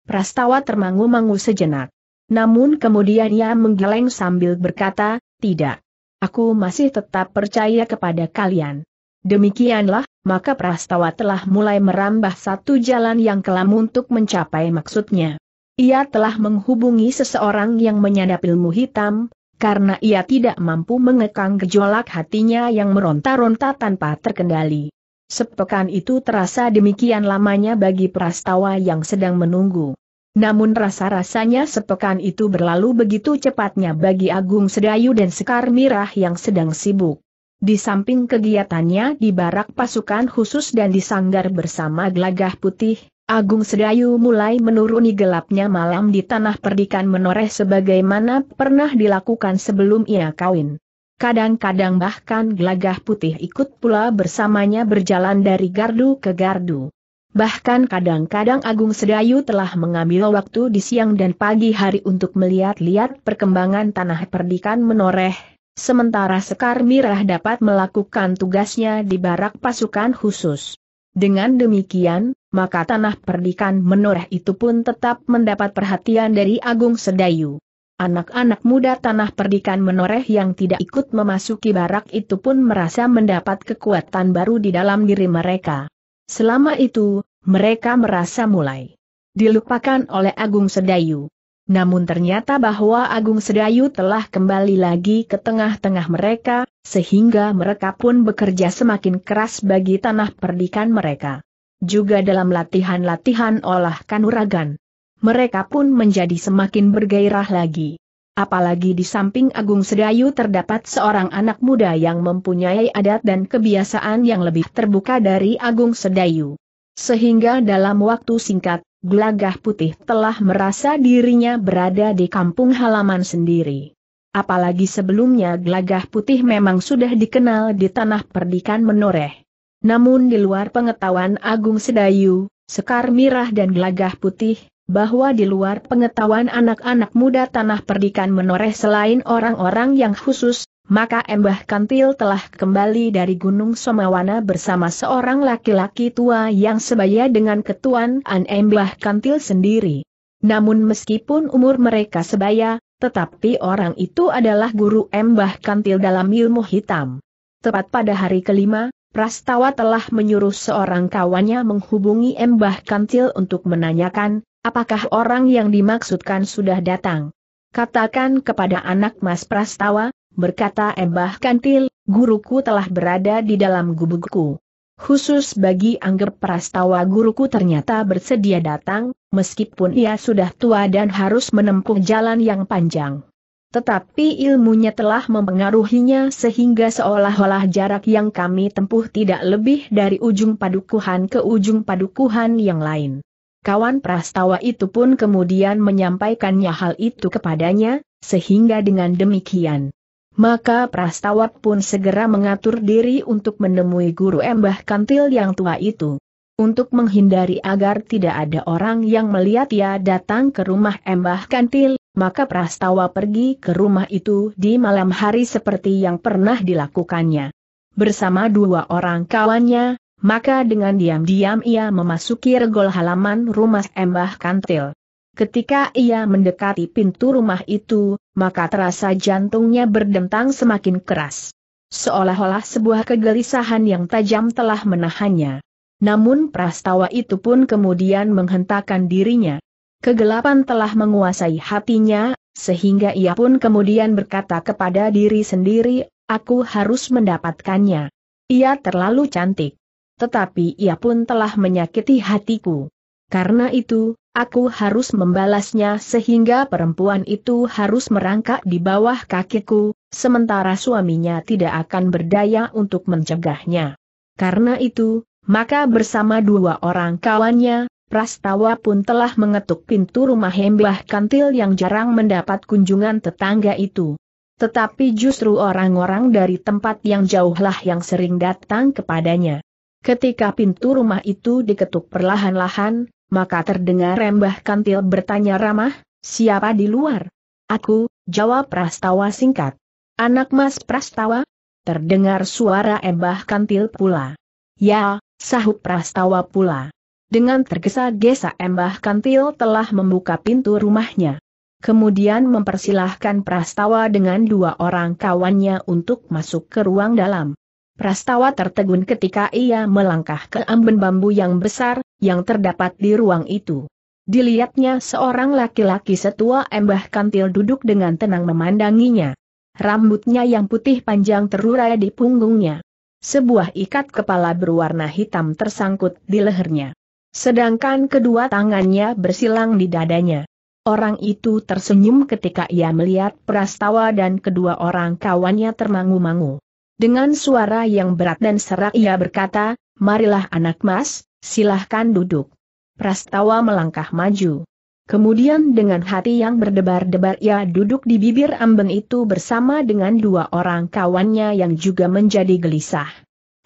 Prastawa termangu-mangu sejenak. Namun kemudian ia menggeleng sambil berkata, tidak. Aku masih tetap percaya kepada kalian. Demikianlah, maka Prastawa telah mulai merambah satu jalan yang kelam untuk mencapai maksudnya. Ia telah menghubungi seseorang yang menyadap ilmu hitam, karena ia tidak mampu mengekang gejolak hatinya yang meronta-ronta tanpa terkendali. Sepekan itu terasa demikian lamanya bagi Prastawa yang sedang menunggu. Namun rasa-rasanya sepekan itu berlalu begitu cepatnya bagi Agung Sedayu dan Sekar Mirah yang sedang sibuk. Di samping kegiatannya di barak pasukan khusus dan di sanggar bersama gelagah putih, Agung Sedayu mulai menuruni gelapnya malam di tanah perdikan menoreh sebagaimana pernah dilakukan sebelum ia kawin. Kadang-kadang bahkan gelagah putih ikut pula bersamanya berjalan dari gardu ke gardu. Bahkan kadang-kadang Agung Sedayu telah mengambil waktu di siang dan pagi hari untuk melihat-lihat perkembangan tanah perdikan menoreh, sementara Sekar Mirah dapat melakukan tugasnya di barak pasukan khusus. Dengan demikian, maka tanah perdikan menoreh itu pun tetap mendapat perhatian dari Agung Sedayu. Anak-anak muda tanah perdikan menoreh yang tidak ikut memasuki barak itu pun merasa mendapat kekuatan baru di dalam diri mereka. Selama itu, mereka merasa mulai dilupakan oleh Agung Sedayu. Namun ternyata bahwa Agung Sedayu telah kembali lagi ke tengah-tengah mereka, sehingga mereka pun bekerja semakin keras bagi tanah perdikan mereka. Juga dalam latihan-latihan olah kanuragan. Mereka pun menjadi semakin bergairah lagi. Apalagi di samping Agung Sedayu terdapat seorang anak muda yang mempunyai adat dan kebiasaan yang lebih terbuka dari Agung Sedayu. Sehingga dalam waktu singkat, Glagah Putih telah merasa dirinya berada di kampung halaman sendiri. Apalagi sebelumnya Glagah Putih memang sudah dikenal di tanah perdikan menoreh. Namun di luar pengetahuan Agung Sedayu, Sekar Mirah dan Glagah Putih, bahwa di luar pengetahuan anak-anak muda tanah perdikan menoreh selain orang-orang yang khusus, maka Embah Kantil telah kembali dari Gunung Somawana bersama seorang laki-laki tua yang sebaya dengan ketuan An Embah Kantil sendiri. Namun meskipun umur mereka sebaya, tetapi orang itu adalah guru Embah Kantil dalam ilmu hitam. Tepat pada hari kelima, Prastawa telah menyuruh seorang kawannya menghubungi Embah Kantil untuk menanyakan, Apakah orang yang dimaksudkan sudah datang? Katakan kepada anak Mas Prastawa, berkata Embah Kantil, guruku telah berada di dalam gubukku. Khusus bagi Angger Prastawa guruku ternyata bersedia datang, meskipun ia sudah tua dan harus menempuh jalan yang panjang. Tetapi ilmunya telah mempengaruhinya sehingga seolah-olah jarak yang kami tempuh tidak lebih dari ujung padukuhan ke ujung padukuhan yang lain. Kawan prastawa itu pun kemudian menyampaikannya hal itu kepadanya, sehingga dengan demikian. Maka prastawa pun segera mengatur diri untuk menemui guru embah kantil yang tua itu. Untuk menghindari agar tidak ada orang yang melihat ia datang ke rumah embah kantil, maka prastawa pergi ke rumah itu di malam hari seperti yang pernah dilakukannya. Bersama dua orang kawannya, maka dengan diam-diam ia memasuki regol halaman rumah Embah Kantil. Ketika ia mendekati pintu rumah itu, maka terasa jantungnya berdentang semakin keras. Seolah-olah sebuah kegelisahan yang tajam telah menahannya. Namun prastawa itu pun kemudian menghentakkan dirinya. Kegelapan telah menguasai hatinya, sehingga ia pun kemudian berkata kepada diri sendiri, aku harus mendapatkannya. Ia terlalu cantik tetapi ia pun telah menyakiti hatiku. Karena itu, aku harus membalasnya sehingga perempuan itu harus merangkak di bawah kakiku, sementara suaminya tidak akan berdaya untuk mencegahnya. Karena itu, maka bersama dua orang kawannya, Prastawa pun telah mengetuk pintu rumah Hembah Kantil yang jarang mendapat kunjungan tetangga itu. Tetapi justru orang-orang dari tempat yang jauhlah yang sering datang kepadanya. Ketika pintu rumah itu diketuk perlahan-lahan, maka terdengar Rembah Kantil bertanya ramah, siapa di luar? Aku, jawab Prastawa singkat. Anak Mas Prastawa? Terdengar suara Embah Kantil pula. Ya, sahut Prastawa pula. Dengan tergesa-gesa Embah Kantil telah membuka pintu rumahnya. Kemudian mempersilahkan Prastawa dengan dua orang kawannya untuk masuk ke ruang dalam. Prastawa tertegun ketika ia melangkah ke amben bambu yang besar, yang terdapat di ruang itu. Dilihatnya seorang laki-laki setua embah kantil duduk dengan tenang memandanginya. Rambutnya yang putih panjang terurai di punggungnya. Sebuah ikat kepala berwarna hitam tersangkut di lehernya. Sedangkan kedua tangannya bersilang di dadanya. Orang itu tersenyum ketika ia melihat Prastawa dan kedua orang kawannya termangu-mangu. Dengan suara yang berat dan serak ia berkata, marilah anak mas, silahkan duduk. Prastawa melangkah maju. Kemudian dengan hati yang berdebar-debar ia duduk di bibir ambeng itu bersama dengan dua orang kawannya yang juga menjadi gelisah.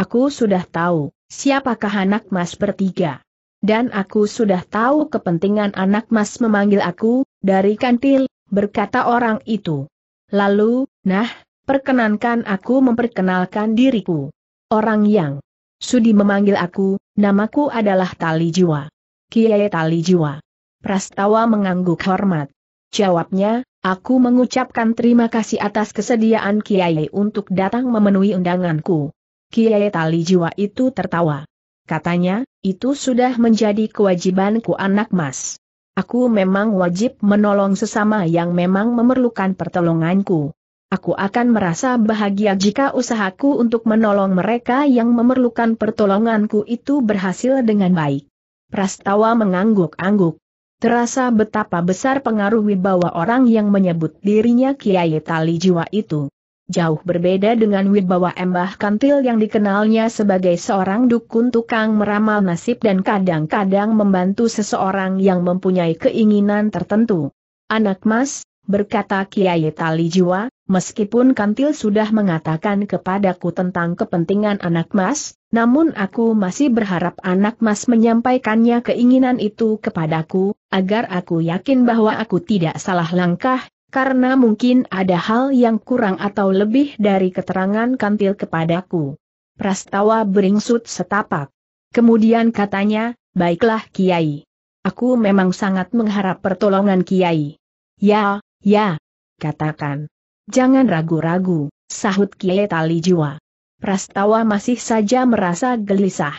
Aku sudah tahu, siapakah anak mas bertiga. Dan aku sudah tahu kepentingan anak mas memanggil aku, dari kantil, berkata orang itu. Lalu, nah, perkenankan aku memperkenalkan diriku. Orang yang sudi memanggil aku, namaku adalah Tali Jiwa. Kiai Tali Jiwa. Prastawa mengangguk hormat. Jawabnya, aku mengucapkan terima kasih atas kesediaan Kiai untuk datang memenuhi undanganku. Kiai Tali Jiwa itu tertawa. Katanya, itu sudah menjadi kewajibanku anak mas. Aku memang wajib menolong sesama yang memang memerlukan pertolonganku aku akan merasa bahagia jika usahaku untuk menolong mereka yang memerlukan pertolonganku itu berhasil dengan baik. Prastawa mengangguk-angguk. Terasa betapa besar pengaruh wibawa orang yang menyebut dirinya Kiai Tali Jiwa itu. Jauh berbeda dengan wibawa Embah Kantil yang dikenalnya sebagai seorang dukun tukang meramal nasib dan kadang-kadang membantu seseorang yang mempunyai keinginan tertentu. Anak mas, berkata Kiai Tali Jiwa, Meskipun Kantil sudah mengatakan kepadaku tentang kepentingan anak mas, namun aku masih berharap anak mas menyampaikannya keinginan itu kepadaku, agar aku yakin bahwa aku tidak salah langkah, karena mungkin ada hal yang kurang atau lebih dari keterangan Kantil kepadaku. Prastawa beringsut setapak. Kemudian katanya, baiklah Kiai. Aku memang sangat mengharap pertolongan Kiai. Ya, ya, katakan. Jangan ragu-ragu, sahut Kiai Tali Jiwa. Prastawa masih saja merasa gelisah.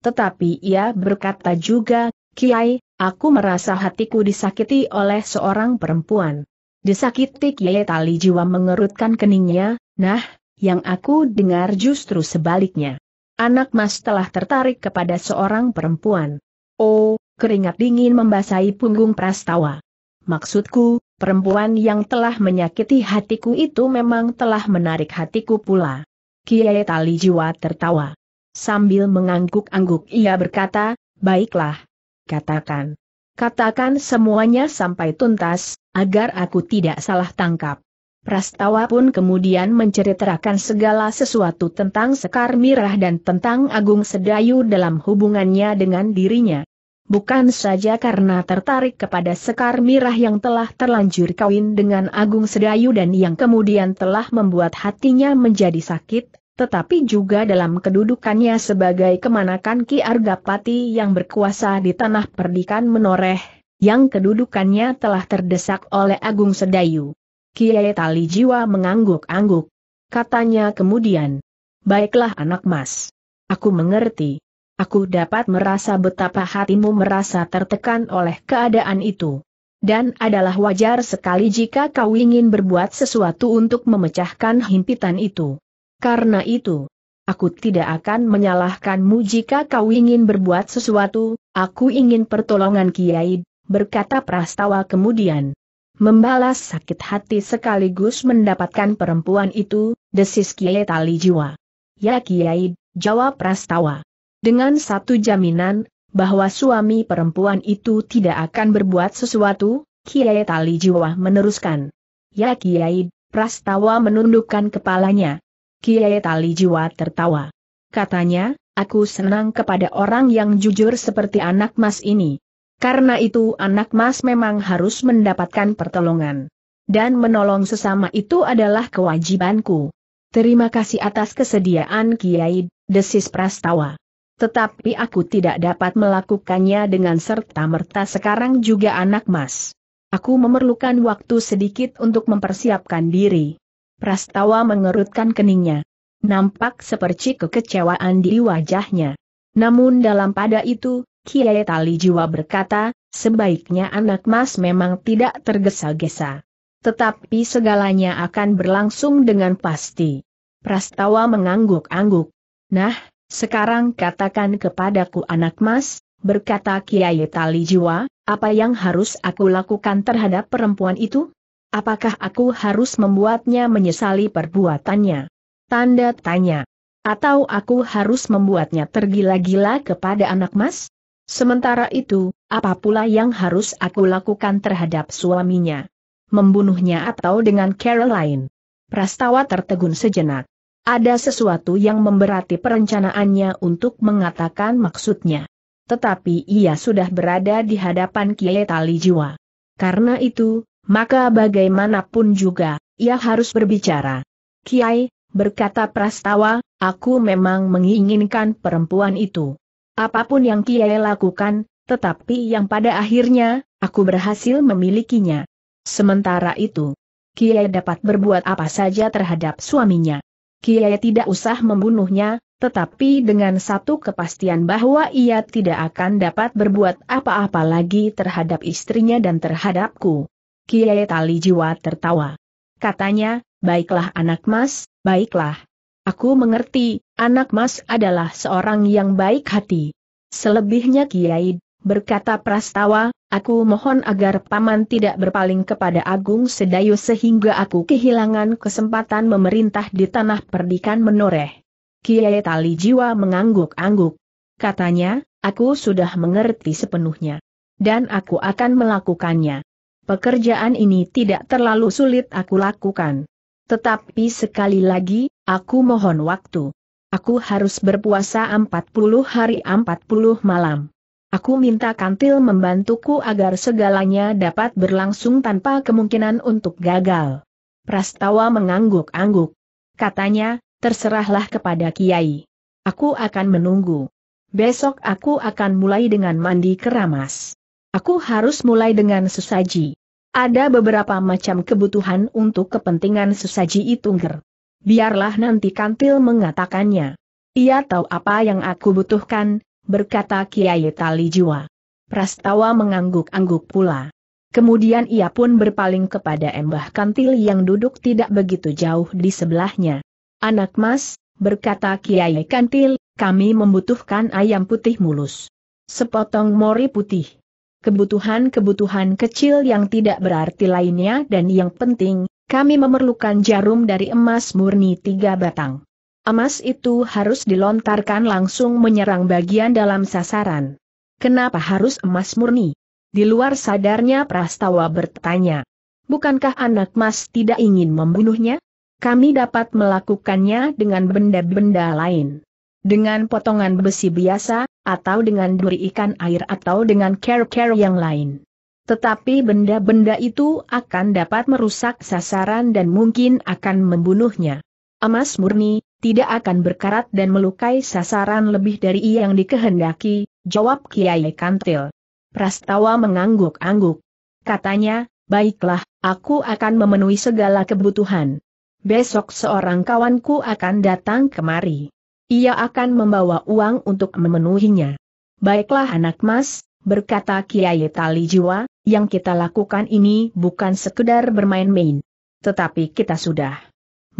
Tetapi ia berkata juga, Kiai, aku merasa hatiku disakiti oleh seorang perempuan. Disakiti Kiai Tali Jiwa mengerutkan keningnya, nah, yang aku dengar justru sebaliknya. Anak mas telah tertarik kepada seorang perempuan. Oh, keringat dingin membasahi punggung Prastawa. Maksudku, Perempuan yang telah menyakiti hatiku itu memang telah menarik hatiku pula. Kiai Tali Jiwa tertawa. Sambil mengangguk-angguk ia berkata, baiklah. Katakan. Katakan semuanya sampai tuntas, agar aku tidak salah tangkap. Prastawa pun kemudian menceritakan segala sesuatu tentang Sekar Mirah dan tentang Agung Sedayu dalam hubungannya dengan dirinya bukan saja karena tertarik kepada Sekar Mirah yang telah terlanjur kawin dengan Agung Sedayu dan yang kemudian telah membuat hatinya menjadi sakit, tetapi juga dalam kedudukannya sebagai kemanakan Ki Argapati yang berkuasa di tanah perdikan menoreh, yang kedudukannya telah terdesak oleh Agung Sedayu. Kiai Tali Jiwa mengangguk-angguk. Katanya kemudian, Baiklah anak mas. Aku mengerti. Aku dapat merasa betapa hatimu merasa tertekan oleh keadaan itu. Dan adalah wajar sekali jika kau ingin berbuat sesuatu untuk memecahkan himpitan itu. Karena itu, aku tidak akan menyalahkanmu jika kau ingin berbuat sesuatu, aku ingin pertolongan Kiai, berkata Prastawa kemudian. Membalas sakit hati sekaligus mendapatkan perempuan itu, desis Kiai tali jiwa. Ya Kiai, jawab Prastawa. Dengan satu jaminan, bahwa suami perempuan itu tidak akan berbuat sesuatu, Kiai Tali Jiwa meneruskan. Ya Kiai, Prastawa menundukkan kepalanya. Kiai Tali Jiwa tertawa. Katanya, aku senang kepada orang yang jujur seperti anak mas ini. Karena itu anak mas memang harus mendapatkan pertolongan. Dan menolong sesama itu adalah kewajibanku. Terima kasih atas kesediaan Kiai, desis Prastawa. Tetapi aku tidak dapat melakukannya dengan serta-merta sekarang juga anak mas. Aku memerlukan waktu sedikit untuk mempersiapkan diri. Prastawa mengerutkan keningnya. Nampak seperti kekecewaan di wajahnya. Namun dalam pada itu, Kiai Tali Jiwa berkata, sebaiknya anak mas memang tidak tergesa-gesa. Tetapi segalanya akan berlangsung dengan pasti. Prastawa mengangguk-angguk. Nah, sekarang katakan kepadaku anak mas, berkata Kiai Tali Jiwa, apa yang harus aku lakukan terhadap perempuan itu? Apakah aku harus membuatnya menyesali perbuatannya? Tanda tanya. Atau aku harus membuatnya tergila-gila kepada anak mas? Sementara itu, apa pula yang harus aku lakukan terhadap suaminya? Membunuhnya atau dengan Caroline? Prastawa tertegun sejenak. Ada sesuatu yang memberati perencanaannya untuk mengatakan maksudnya. Tetapi ia sudah berada di hadapan Kiai Tali Jiwa. Karena itu, maka bagaimanapun juga, ia harus berbicara. Kiai, berkata Prastawa, aku memang menginginkan perempuan itu. Apapun yang Kiai lakukan, tetapi yang pada akhirnya, aku berhasil memilikinya. Sementara itu, Kiai dapat berbuat apa saja terhadap suaminya. Kiai tidak usah membunuhnya, tetapi dengan satu kepastian bahwa ia tidak akan dapat berbuat apa-apa lagi terhadap istrinya dan terhadapku. Kiai Tali Jiwa tertawa. Katanya, baiklah anak mas, baiklah. Aku mengerti, anak mas adalah seorang yang baik hati. Selebihnya Kiai berkata Prastawa, aku mohon agar Paman tidak berpaling kepada Agung Sedayu sehingga aku kehilangan kesempatan memerintah di tanah perdikan menoreh. Kiai Tali Jiwa mengangguk-angguk. Katanya, aku sudah mengerti sepenuhnya. Dan aku akan melakukannya. Pekerjaan ini tidak terlalu sulit aku lakukan. Tetapi sekali lagi, aku mohon waktu. Aku harus berpuasa 40 hari 40 malam. Aku minta kantil membantuku agar segalanya dapat berlangsung tanpa kemungkinan untuk gagal. Prastawa mengangguk-angguk. Katanya, terserahlah kepada Kiai. Aku akan menunggu. Besok aku akan mulai dengan mandi keramas. Aku harus mulai dengan sesaji. Ada beberapa macam kebutuhan untuk kepentingan sesaji itu ger. Biarlah nanti kantil mengatakannya. Ia tahu apa yang aku butuhkan, berkata Kiai Tali Jua. Prastawa mengangguk-angguk pula. Kemudian ia pun berpaling kepada Embah Kantil yang duduk tidak begitu jauh di sebelahnya. Anak mas, berkata Kiai Kantil, kami membutuhkan ayam putih mulus. Sepotong mori putih. Kebutuhan-kebutuhan kecil yang tidak berarti lainnya dan yang penting, kami memerlukan jarum dari emas murni tiga batang. Emas itu harus dilontarkan langsung menyerang bagian dalam sasaran. Kenapa harus emas murni? Di luar sadarnya Prastawa bertanya. Bukankah anak emas tidak ingin membunuhnya? Kami dapat melakukannya dengan benda-benda lain. Dengan potongan besi biasa, atau dengan duri ikan air atau dengan care-care yang lain. Tetapi benda-benda itu akan dapat merusak sasaran dan mungkin akan membunuhnya emas murni, tidak akan berkarat dan melukai sasaran lebih dari yang dikehendaki, jawab Kiai Kantil. Prastawa mengangguk-angguk. Katanya, baiklah, aku akan memenuhi segala kebutuhan. Besok seorang kawanku akan datang kemari. Ia akan membawa uang untuk memenuhinya. Baiklah anak mas, berkata Kiai Tali Jiwa, yang kita lakukan ini bukan sekedar bermain-main. Tetapi kita sudah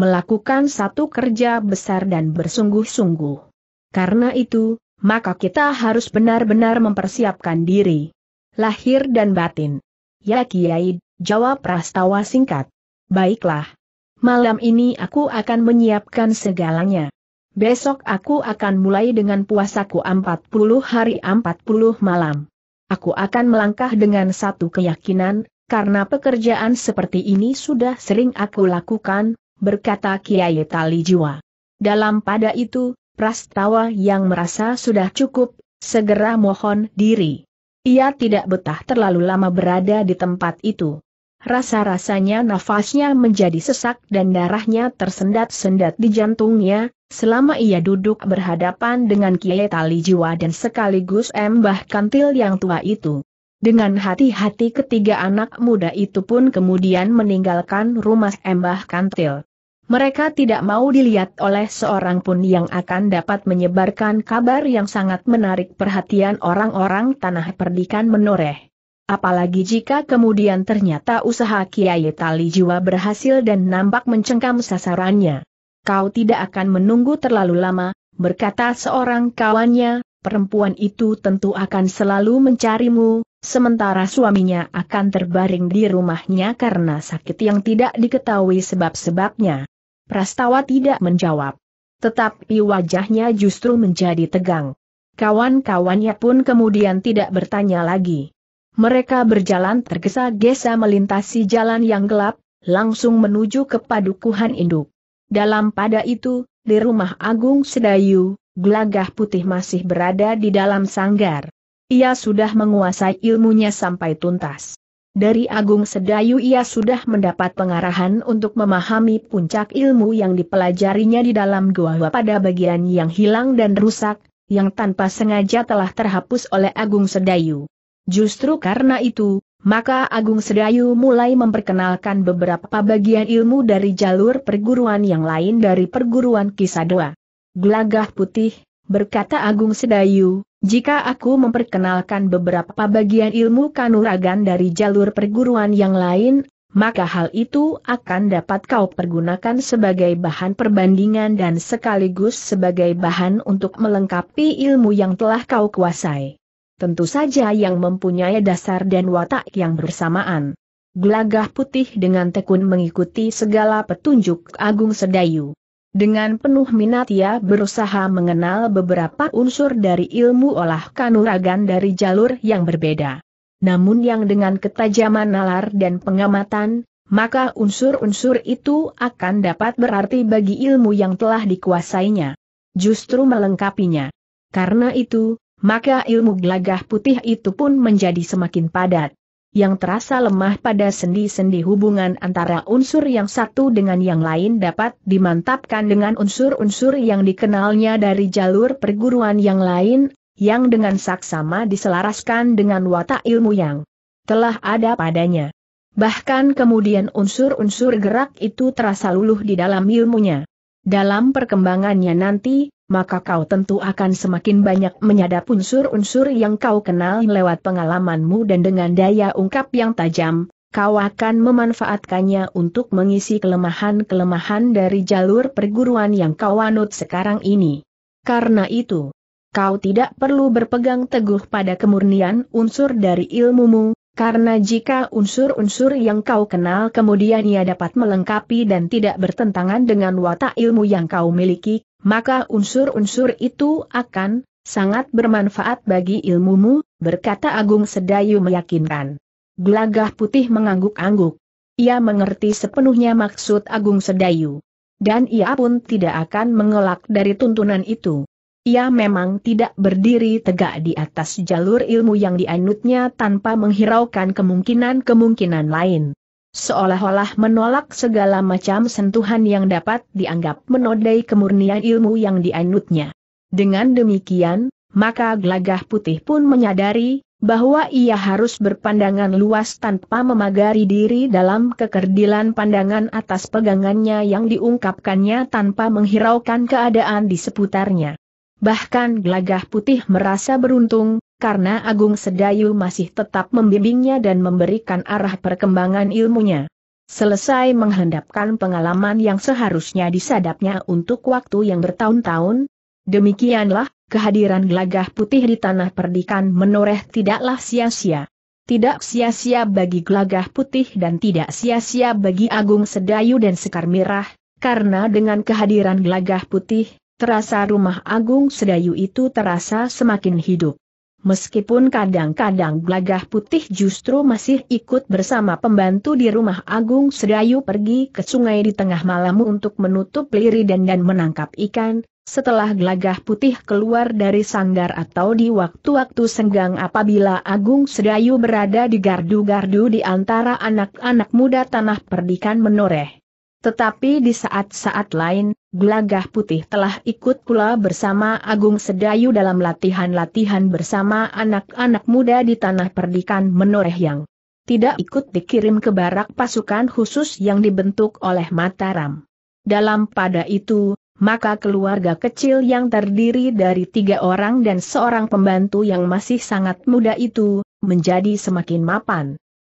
melakukan satu kerja besar dan bersungguh-sungguh. Karena itu, maka kita harus benar-benar mempersiapkan diri. Lahir dan batin. Ya Kiai, jawab Prastawa singkat. Baiklah. Malam ini aku akan menyiapkan segalanya. Besok aku akan mulai dengan puasaku 40 hari 40 malam. Aku akan melangkah dengan satu keyakinan, karena pekerjaan seperti ini sudah sering aku lakukan, berkata Kiai Tali Jiwa. Dalam pada itu, Prastawa yang merasa sudah cukup, segera mohon diri. Ia tidak betah terlalu lama berada di tempat itu. Rasa-rasanya nafasnya menjadi sesak dan darahnya tersendat-sendat di jantungnya, selama ia duduk berhadapan dengan Kiai Tali Jiwa dan sekaligus Mbah Kantil yang tua itu. Dengan hati-hati ketiga anak muda itu pun kemudian meninggalkan rumah Mbah Kantil. Mereka tidak mau dilihat oleh seorang pun yang akan dapat menyebarkan kabar yang sangat menarik perhatian orang-orang tanah perdikan menoreh. Apalagi jika kemudian ternyata usaha Kiai Tali Jiwa berhasil dan nampak mencengkam sasarannya. Kau tidak akan menunggu terlalu lama, berkata seorang kawannya, perempuan itu tentu akan selalu mencarimu, sementara suaminya akan terbaring di rumahnya karena sakit yang tidak diketahui sebab-sebabnya. Prastawa tidak menjawab. Tetapi wajahnya justru menjadi tegang. Kawan-kawannya pun kemudian tidak bertanya lagi. Mereka berjalan tergesa-gesa melintasi jalan yang gelap, langsung menuju ke padukuhan induk. Dalam pada itu, di rumah Agung Sedayu, gelagah putih masih berada di dalam sanggar. Ia sudah menguasai ilmunya sampai tuntas. Dari Agung Sedayu ia sudah mendapat pengarahan untuk memahami puncak ilmu yang dipelajarinya di dalam gua pada bagian yang hilang dan rusak, yang tanpa sengaja telah terhapus oleh Agung Sedayu. Justru karena itu, maka Agung Sedayu mulai memperkenalkan beberapa bagian ilmu dari jalur perguruan yang lain dari perguruan Kisadwa. Gelagah putih, berkata Agung Sedayu, jika aku memperkenalkan beberapa bagian ilmu kanuragan dari jalur perguruan yang lain, maka hal itu akan dapat kau pergunakan sebagai bahan perbandingan dan sekaligus sebagai bahan untuk melengkapi ilmu yang telah kau kuasai. Tentu saja yang mempunyai dasar dan watak yang bersamaan. Gelagah putih dengan tekun mengikuti segala petunjuk Agung Sedayu. Dengan penuh minat ia berusaha mengenal beberapa unsur dari ilmu olah kanuragan dari jalur yang berbeda. Namun yang dengan ketajaman nalar dan pengamatan, maka unsur-unsur itu akan dapat berarti bagi ilmu yang telah dikuasainya. Justru melengkapinya. Karena itu, maka ilmu gelagah putih itu pun menjadi semakin padat yang terasa lemah pada sendi-sendi hubungan antara unsur yang satu dengan yang lain dapat dimantapkan dengan unsur-unsur yang dikenalnya dari jalur perguruan yang lain, yang dengan saksama diselaraskan dengan watak ilmu yang telah ada padanya. Bahkan kemudian unsur-unsur gerak itu terasa luluh di dalam ilmunya. Dalam perkembangannya nanti, maka kau tentu akan semakin banyak menyadap unsur-unsur yang kau kenal lewat pengalamanmu dan dengan daya ungkap yang tajam, kau akan memanfaatkannya untuk mengisi kelemahan-kelemahan dari jalur perguruan yang kau anut sekarang ini. Karena itu, kau tidak perlu berpegang teguh pada kemurnian unsur dari ilmumu, karena jika unsur-unsur yang kau kenal kemudian ia dapat melengkapi dan tidak bertentangan dengan watak ilmu yang kau miliki, maka unsur-unsur itu akan sangat bermanfaat bagi ilmumu, berkata Agung Sedayu meyakinkan. Gelagah putih mengangguk-angguk. Ia mengerti sepenuhnya maksud Agung Sedayu. Dan ia pun tidak akan mengelak dari tuntunan itu. Ia memang tidak berdiri tegak di atas jalur ilmu yang dianutnya tanpa menghiraukan kemungkinan-kemungkinan lain. Seolah-olah menolak segala macam sentuhan yang dapat dianggap menodai kemurnian ilmu yang dianutnya. Dengan demikian, maka Glagah putih pun menyadari bahwa ia harus berpandangan luas tanpa memagari diri dalam kekerdilan pandangan atas pegangannya yang diungkapkannya tanpa menghiraukan keadaan di seputarnya. Bahkan Glagah putih merasa beruntung, karena Agung Sedayu masih tetap membimbingnya dan memberikan arah perkembangan ilmunya. Selesai menghendapkan pengalaman yang seharusnya disadapnya untuk waktu yang bertahun-tahun, demikianlah, kehadiran gelagah putih di tanah perdikan menoreh tidaklah sia-sia. Tidak sia-sia bagi gelagah putih dan tidak sia-sia bagi Agung Sedayu dan Sekar Mirah, karena dengan kehadiran gelagah putih, terasa rumah Agung Sedayu itu terasa semakin hidup. Meskipun kadang-kadang gelagah putih justru masih ikut bersama pembantu di rumah Agung Sedayu pergi ke sungai di tengah malam untuk menutup liri dan dan menangkap ikan, setelah gelagah putih keluar dari sanggar atau di waktu-waktu senggang apabila Agung Sedayu berada di gardu-gardu di antara anak-anak muda tanah perdikan menoreh. Tetapi di saat-saat lain, Gelagah Putih telah ikut pula bersama Agung Sedayu dalam latihan-latihan bersama anak-anak muda di tanah perdikan menoreh yang tidak ikut dikirim ke barak pasukan khusus yang dibentuk oleh Mataram. Dalam pada itu, maka keluarga kecil yang terdiri dari tiga orang dan seorang pembantu yang masih sangat muda itu, menjadi semakin mapan.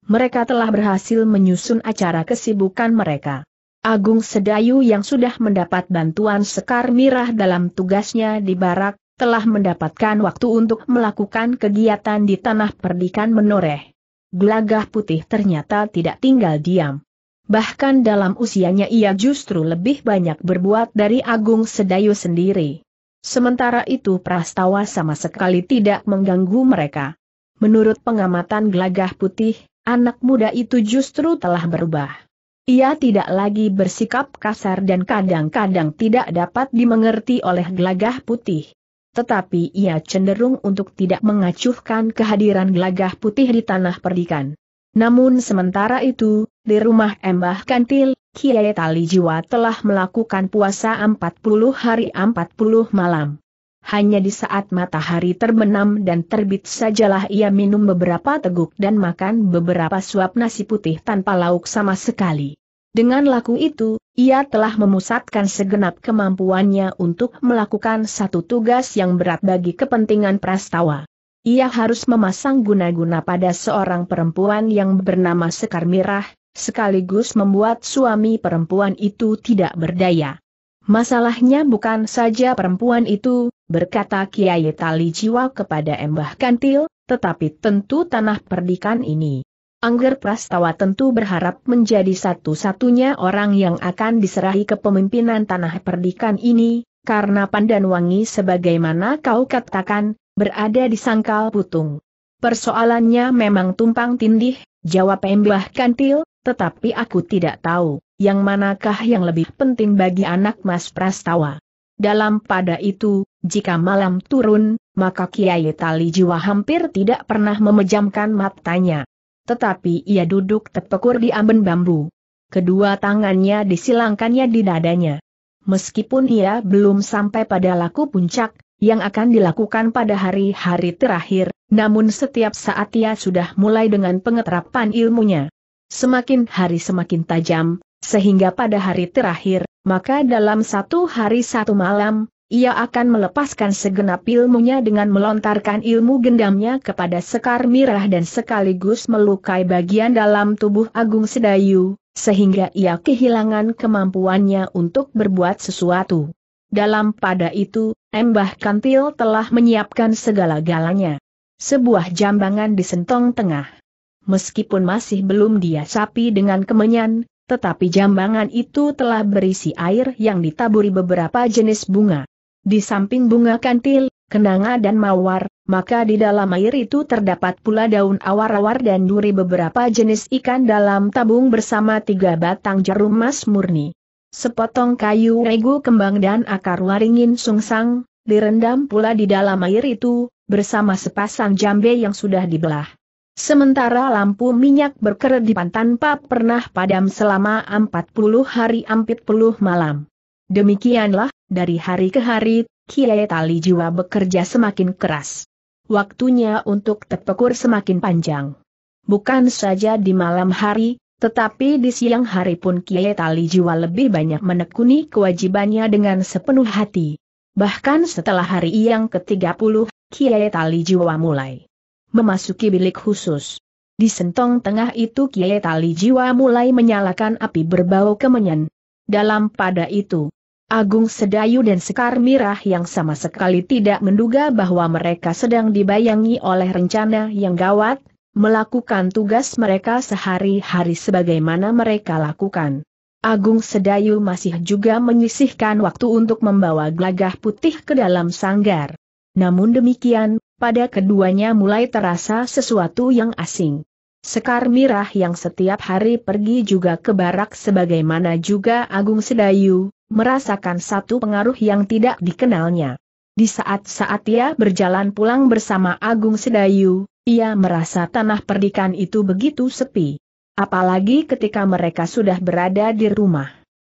Mereka telah berhasil menyusun acara kesibukan mereka. Agung Sedayu yang sudah mendapat bantuan Sekar Mirah dalam tugasnya di barak, telah mendapatkan waktu untuk melakukan kegiatan di tanah perdikan menoreh. Gelagah putih ternyata tidak tinggal diam. Bahkan dalam usianya ia justru lebih banyak berbuat dari Agung Sedayu sendiri. Sementara itu prastawa sama sekali tidak mengganggu mereka. Menurut pengamatan gelagah putih, anak muda itu justru telah berubah. Ia tidak lagi bersikap kasar dan kadang-kadang tidak dapat dimengerti oleh gelagah putih. Tetapi ia cenderung untuk tidak mengacuhkan kehadiran gelagah putih di tanah perdikan. Namun sementara itu, di rumah Embah Kantil, Kiai Tali Jiwa telah melakukan puasa 40 hari 40 malam hanya di saat matahari terbenam dan terbit sajalah ia minum beberapa teguk dan makan beberapa suap nasi putih tanpa lauk sama sekali. Dengan laku itu, ia telah memusatkan segenap kemampuannya untuk melakukan satu tugas yang berat bagi kepentingan prastawa. Ia harus memasang guna-guna pada seorang perempuan yang bernama Sekar Mirah, sekaligus membuat suami perempuan itu tidak berdaya. Masalahnya bukan saja perempuan itu, berkata Kiai Tali Jiwa kepada Embah Kantil, tetapi tentu tanah perdikan ini. Angger Prastawa tentu berharap menjadi satu-satunya orang yang akan diserahi kepemimpinan tanah perdikan ini, karena Pandan Wangi sebagaimana kau katakan, berada di sangkal putung. Persoalannya memang tumpang tindih, jawab Embah Kantil, tetapi aku tidak tahu, yang manakah yang lebih penting bagi anak Mas Prastawa. Dalam pada itu, jika malam turun, maka Kiai Tali Jiwa hampir tidak pernah memejamkan matanya. Tetapi ia duduk tepekur di amben bambu. Kedua tangannya disilangkannya di dadanya. Meskipun ia belum sampai pada laku puncak, yang akan dilakukan pada hari-hari terakhir, namun setiap saat ia sudah mulai dengan pengetrapan ilmunya. Semakin hari semakin tajam, sehingga pada hari terakhir, maka dalam satu hari satu malam, ia akan melepaskan segenap ilmunya dengan melontarkan ilmu gendamnya kepada Sekar Mirah dan sekaligus melukai bagian dalam tubuh Agung Sedayu, sehingga ia kehilangan kemampuannya untuk berbuat sesuatu. Dalam pada itu, Embah Kantil telah menyiapkan segala-galanya. Sebuah jambangan di sentong tengah. Meskipun masih belum dia sapi dengan kemenyan, tetapi jambangan itu telah berisi air yang ditaburi beberapa jenis bunga. Di samping bunga kantil, kenanga dan mawar, maka di dalam air itu terdapat pula daun awar-awar dan duri beberapa jenis ikan dalam tabung bersama tiga batang jarum emas murni. Sepotong kayu regu kembang dan akar waringin sungsang, direndam pula di dalam air itu, bersama sepasang jambe yang sudah dibelah. Sementara lampu minyak berkeredipan tanpa pernah padam selama 40 hari 40 malam. Demikianlah, dari hari ke hari, Kiai Tali Jiwa bekerja semakin keras. Waktunya untuk tepekur semakin panjang. Bukan saja di malam hari, tetapi di siang hari pun Kiai Tali Jiwa lebih banyak menekuni kewajibannya dengan sepenuh hati. Bahkan setelah hari yang ke-30, Kiai Tali Jiwa mulai memasuki bilik khusus. Di sentong tengah itu Kiai Tali Jiwa mulai menyalakan api berbau kemenyan. Dalam pada itu, Agung Sedayu dan Sekar Mirah yang sama sekali tidak menduga bahwa mereka sedang dibayangi oleh rencana yang gawat, melakukan tugas mereka sehari-hari sebagaimana mereka lakukan. Agung Sedayu masih juga menyisihkan waktu untuk membawa gelagah putih ke dalam sanggar. Namun demikian, pada keduanya mulai terasa sesuatu yang asing. Sekar Mirah yang setiap hari pergi juga ke barak sebagaimana juga Agung Sedayu, merasakan satu pengaruh yang tidak dikenalnya. Di saat-saat ia berjalan pulang bersama Agung Sedayu, ia merasa tanah perdikan itu begitu sepi. Apalagi ketika mereka sudah berada di rumah.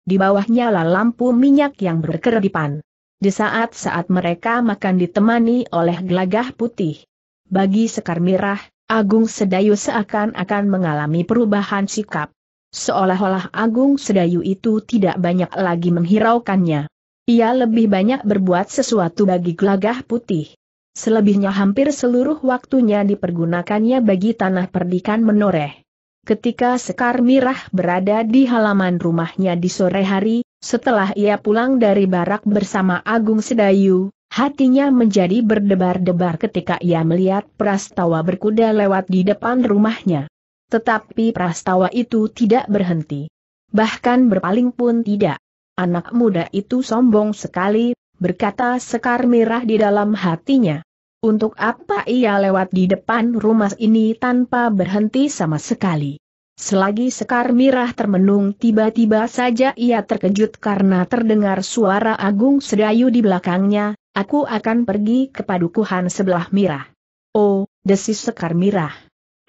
Di bawahnya lah lampu minyak yang berkedipan. Di saat-saat mereka makan ditemani oleh gelagah putih. Bagi Sekar Mirah, Agung Sedayu seakan-akan mengalami perubahan sikap. Seolah-olah Agung Sedayu itu tidak banyak lagi menghiraukannya. Ia lebih banyak berbuat sesuatu bagi gelagah putih. Selebihnya hampir seluruh waktunya dipergunakannya bagi tanah perdikan menoreh. Ketika Sekar Mirah berada di halaman rumahnya di sore hari, setelah ia pulang dari barak bersama Agung Sedayu, hatinya menjadi berdebar-debar ketika ia melihat prastawa berkuda lewat di depan rumahnya. Tetapi prastawa itu tidak berhenti. Bahkan berpaling pun tidak. Anak muda itu sombong sekali, berkata Sekar Mirah di dalam hatinya. Untuk apa ia lewat di depan rumah ini tanpa berhenti sama sekali? Selagi Sekar Mirah termenung tiba-tiba saja ia terkejut karena terdengar suara Agung Sedayu di belakangnya, aku akan pergi ke padukuhan sebelah Mirah. Oh, desis Sekar Mirah.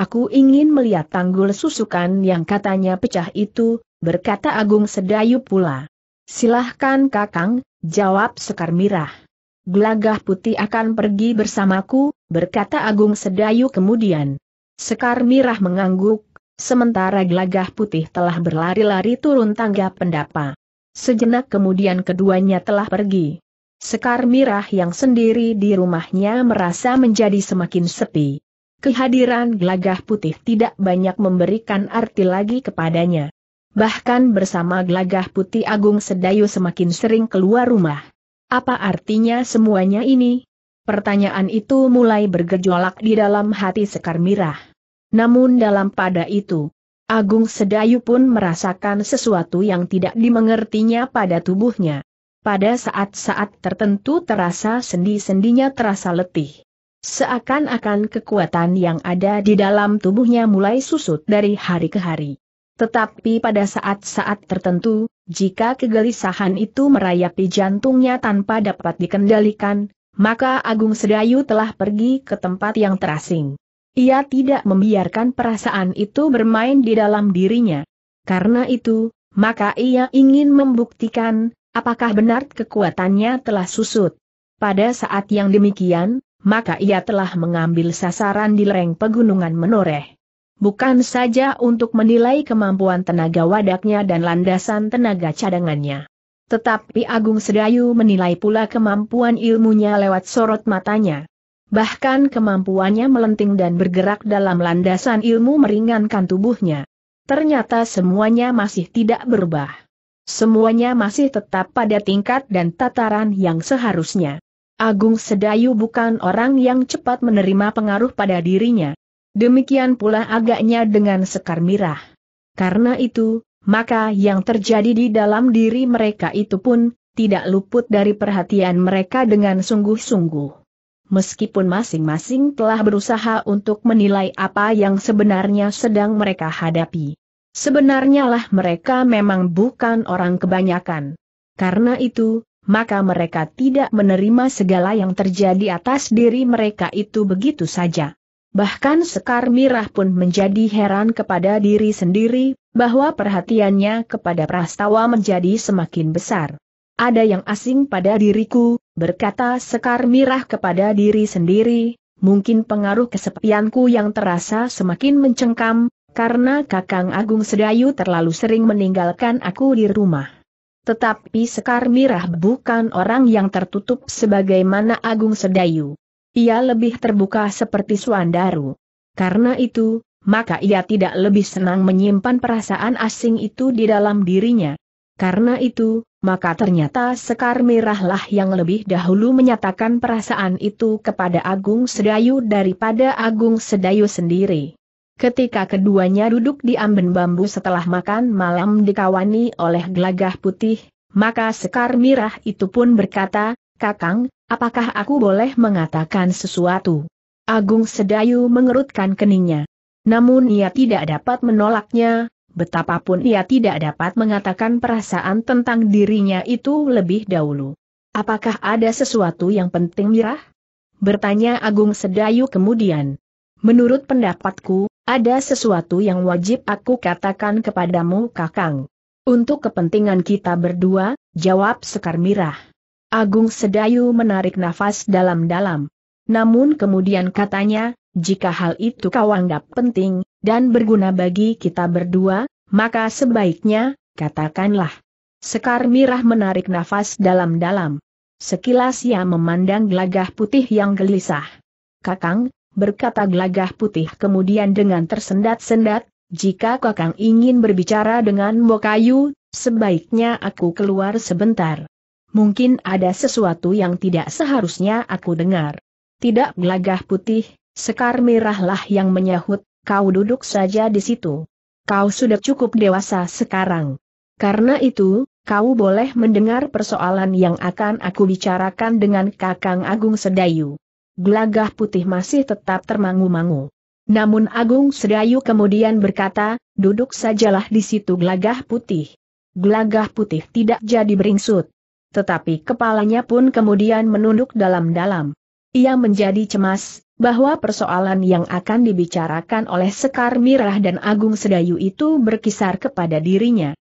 Aku ingin melihat tanggul susukan yang katanya pecah itu, berkata Agung Sedayu pula. Silahkan kakang, jawab Sekar Mirah. Gelagah putih akan pergi bersamaku, berkata Agung Sedayu kemudian. Sekar Mirah mengangguk, sementara gelagah putih telah berlari-lari turun tangga pendapa. Sejenak kemudian keduanya telah pergi. Sekar Mirah yang sendiri di rumahnya merasa menjadi semakin sepi. Kehadiran gelagah putih tidak banyak memberikan arti lagi kepadanya. Bahkan bersama gelagah putih Agung Sedayu semakin sering keluar rumah. Apa artinya semuanya ini? Pertanyaan itu mulai bergejolak di dalam hati Sekar Mirah. Namun dalam pada itu, Agung Sedayu pun merasakan sesuatu yang tidak dimengertinya pada tubuhnya. Pada saat-saat tertentu terasa sendi-sendinya terasa letih. Seakan-akan kekuatan yang ada di dalam tubuhnya mulai susut dari hari ke hari. Tetapi pada saat-saat tertentu, jika kegelisahan itu merayapi jantungnya tanpa dapat dikendalikan, maka Agung Sedayu telah pergi ke tempat yang terasing. Ia tidak membiarkan perasaan itu bermain di dalam dirinya. Karena itu, maka ia ingin membuktikan apakah benar kekuatannya telah susut. Pada saat yang demikian, maka ia telah mengambil sasaran di lereng pegunungan menoreh bukan saja untuk menilai kemampuan tenaga wadaknya dan landasan tenaga cadangannya. Tetapi Agung Sedayu menilai pula kemampuan ilmunya lewat sorot matanya. Bahkan kemampuannya melenting dan bergerak dalam landasan ilmu meringankan tubuhnya. Ternyata semuanya masih tidak berubah. Semuanya masih tetap pada tingkat dan tataran yang seharusnya. Agung Sedayu bukan orang yang cepat menerima pengaruh pada dirinya demikian pula agaknya dengan sekar mirah. Karena itu, maka yang terjadi di dalam diri mereka itu pun, tidak luput dari perhatian mereka dengan sungguh-sungguh meskipun masing-masing telah berusaha untuk menilai apa yang sebenarnya sedang mereka hadapi. Sebenarnya lah mereka memang bukan orang kebanyakan. Karena itu, maka mereka tidak menerima segala yang terjadi atas diri mereka itu begitu saja. Bahkan Sekar Mirah pun menjadi heran kepada diri sendiri, bahwa perhatiannya kepada Prastawa menjadi semakin besar. Ada yang asing pada diriku, berkata Sekar Mirah kepada diri sendiri, mungkin pengaruh kesepianku yang terasa semakin mencengkam, karena Kakang Agung Sedayu terlalu sering meninggalkan aku di rumah. Tetapi Sekar Mirah bukan orang yang tertutup sebagaimana Agung Sedayu ia lebih terbuka seperti Suandaru. Karena itu, maka ia tidak lebih senang menyimpan perasaan asing itu di dalam dirinya. Karena itu, maka ternyata Sekar Merahlah yang lebih dahulu menyatakan perasaan itu kepada Agung Sedayu daripada Agung Sedayu sendiri. Ketika keduanya duduk di amben bambu setelah makan malam dikawani oleh gelagah putih, maka Sekar Mirah itu pun berkata, Kakang, apakah aku boleh mengatakan sesuatu? Agung Sedayu mengerutkan keningnya. Namun ia tidak dapat menolaknya, betapapun ia tidak dapat mengatakan perasaan tentang dirinya itu lebih dahulu. Apakah ada sesuatu yang penting Mirah? Bertanya Agung Sedayu kemudian. Menurut pendapatku, ada sesuatu yang wajib aku katakan kepadamu Kakang. Untuk kepentingan kita berdua, jawab Sekar Mirah. Agung Sedayu menarik nafas dalam-dalam. Namun kemudian katanya, jika hal itu kau anggap penting, dan berguna bagi kita berdua, maka sebaiknya, katakanlah. Sekar Mirah menarik nafas dalam-dalam. Sekilas ia memandang gelagah putih yang gelisah. Kakang, berkata gelagah putih kemudian dengan tersendat-sendat, jika kakang ingin berbicara dengan Bokayu, sebaiknya aku keluar sebentar mungkin ada sesuatu yang tidak seharusnya aku dengar. Tidak gelagah putih, sekar merahlah yang menyahut, kau duduk saja di situ. Kau sudah cukup dewasa sekarang. Karena itu, kau boleh mendengar persoalan yang akan aku bicarakan dengan Kakang Agung Sedayu. Gelagah putih masih tetap termangu-mangu. Namun Agung Sedayu kemudian berkata, duduk sajalah di situ gelagah putih. Gelagah putih tidak jadi beringsut. Tetapi kepalanya pun kemudian menunduk dalam-dalam. Ia menjadi cemas, bahwa persoalan yang akan dibicarakan oleh Sekar Mirah dan Agung Sedayu itu berkisar kepada dirinya.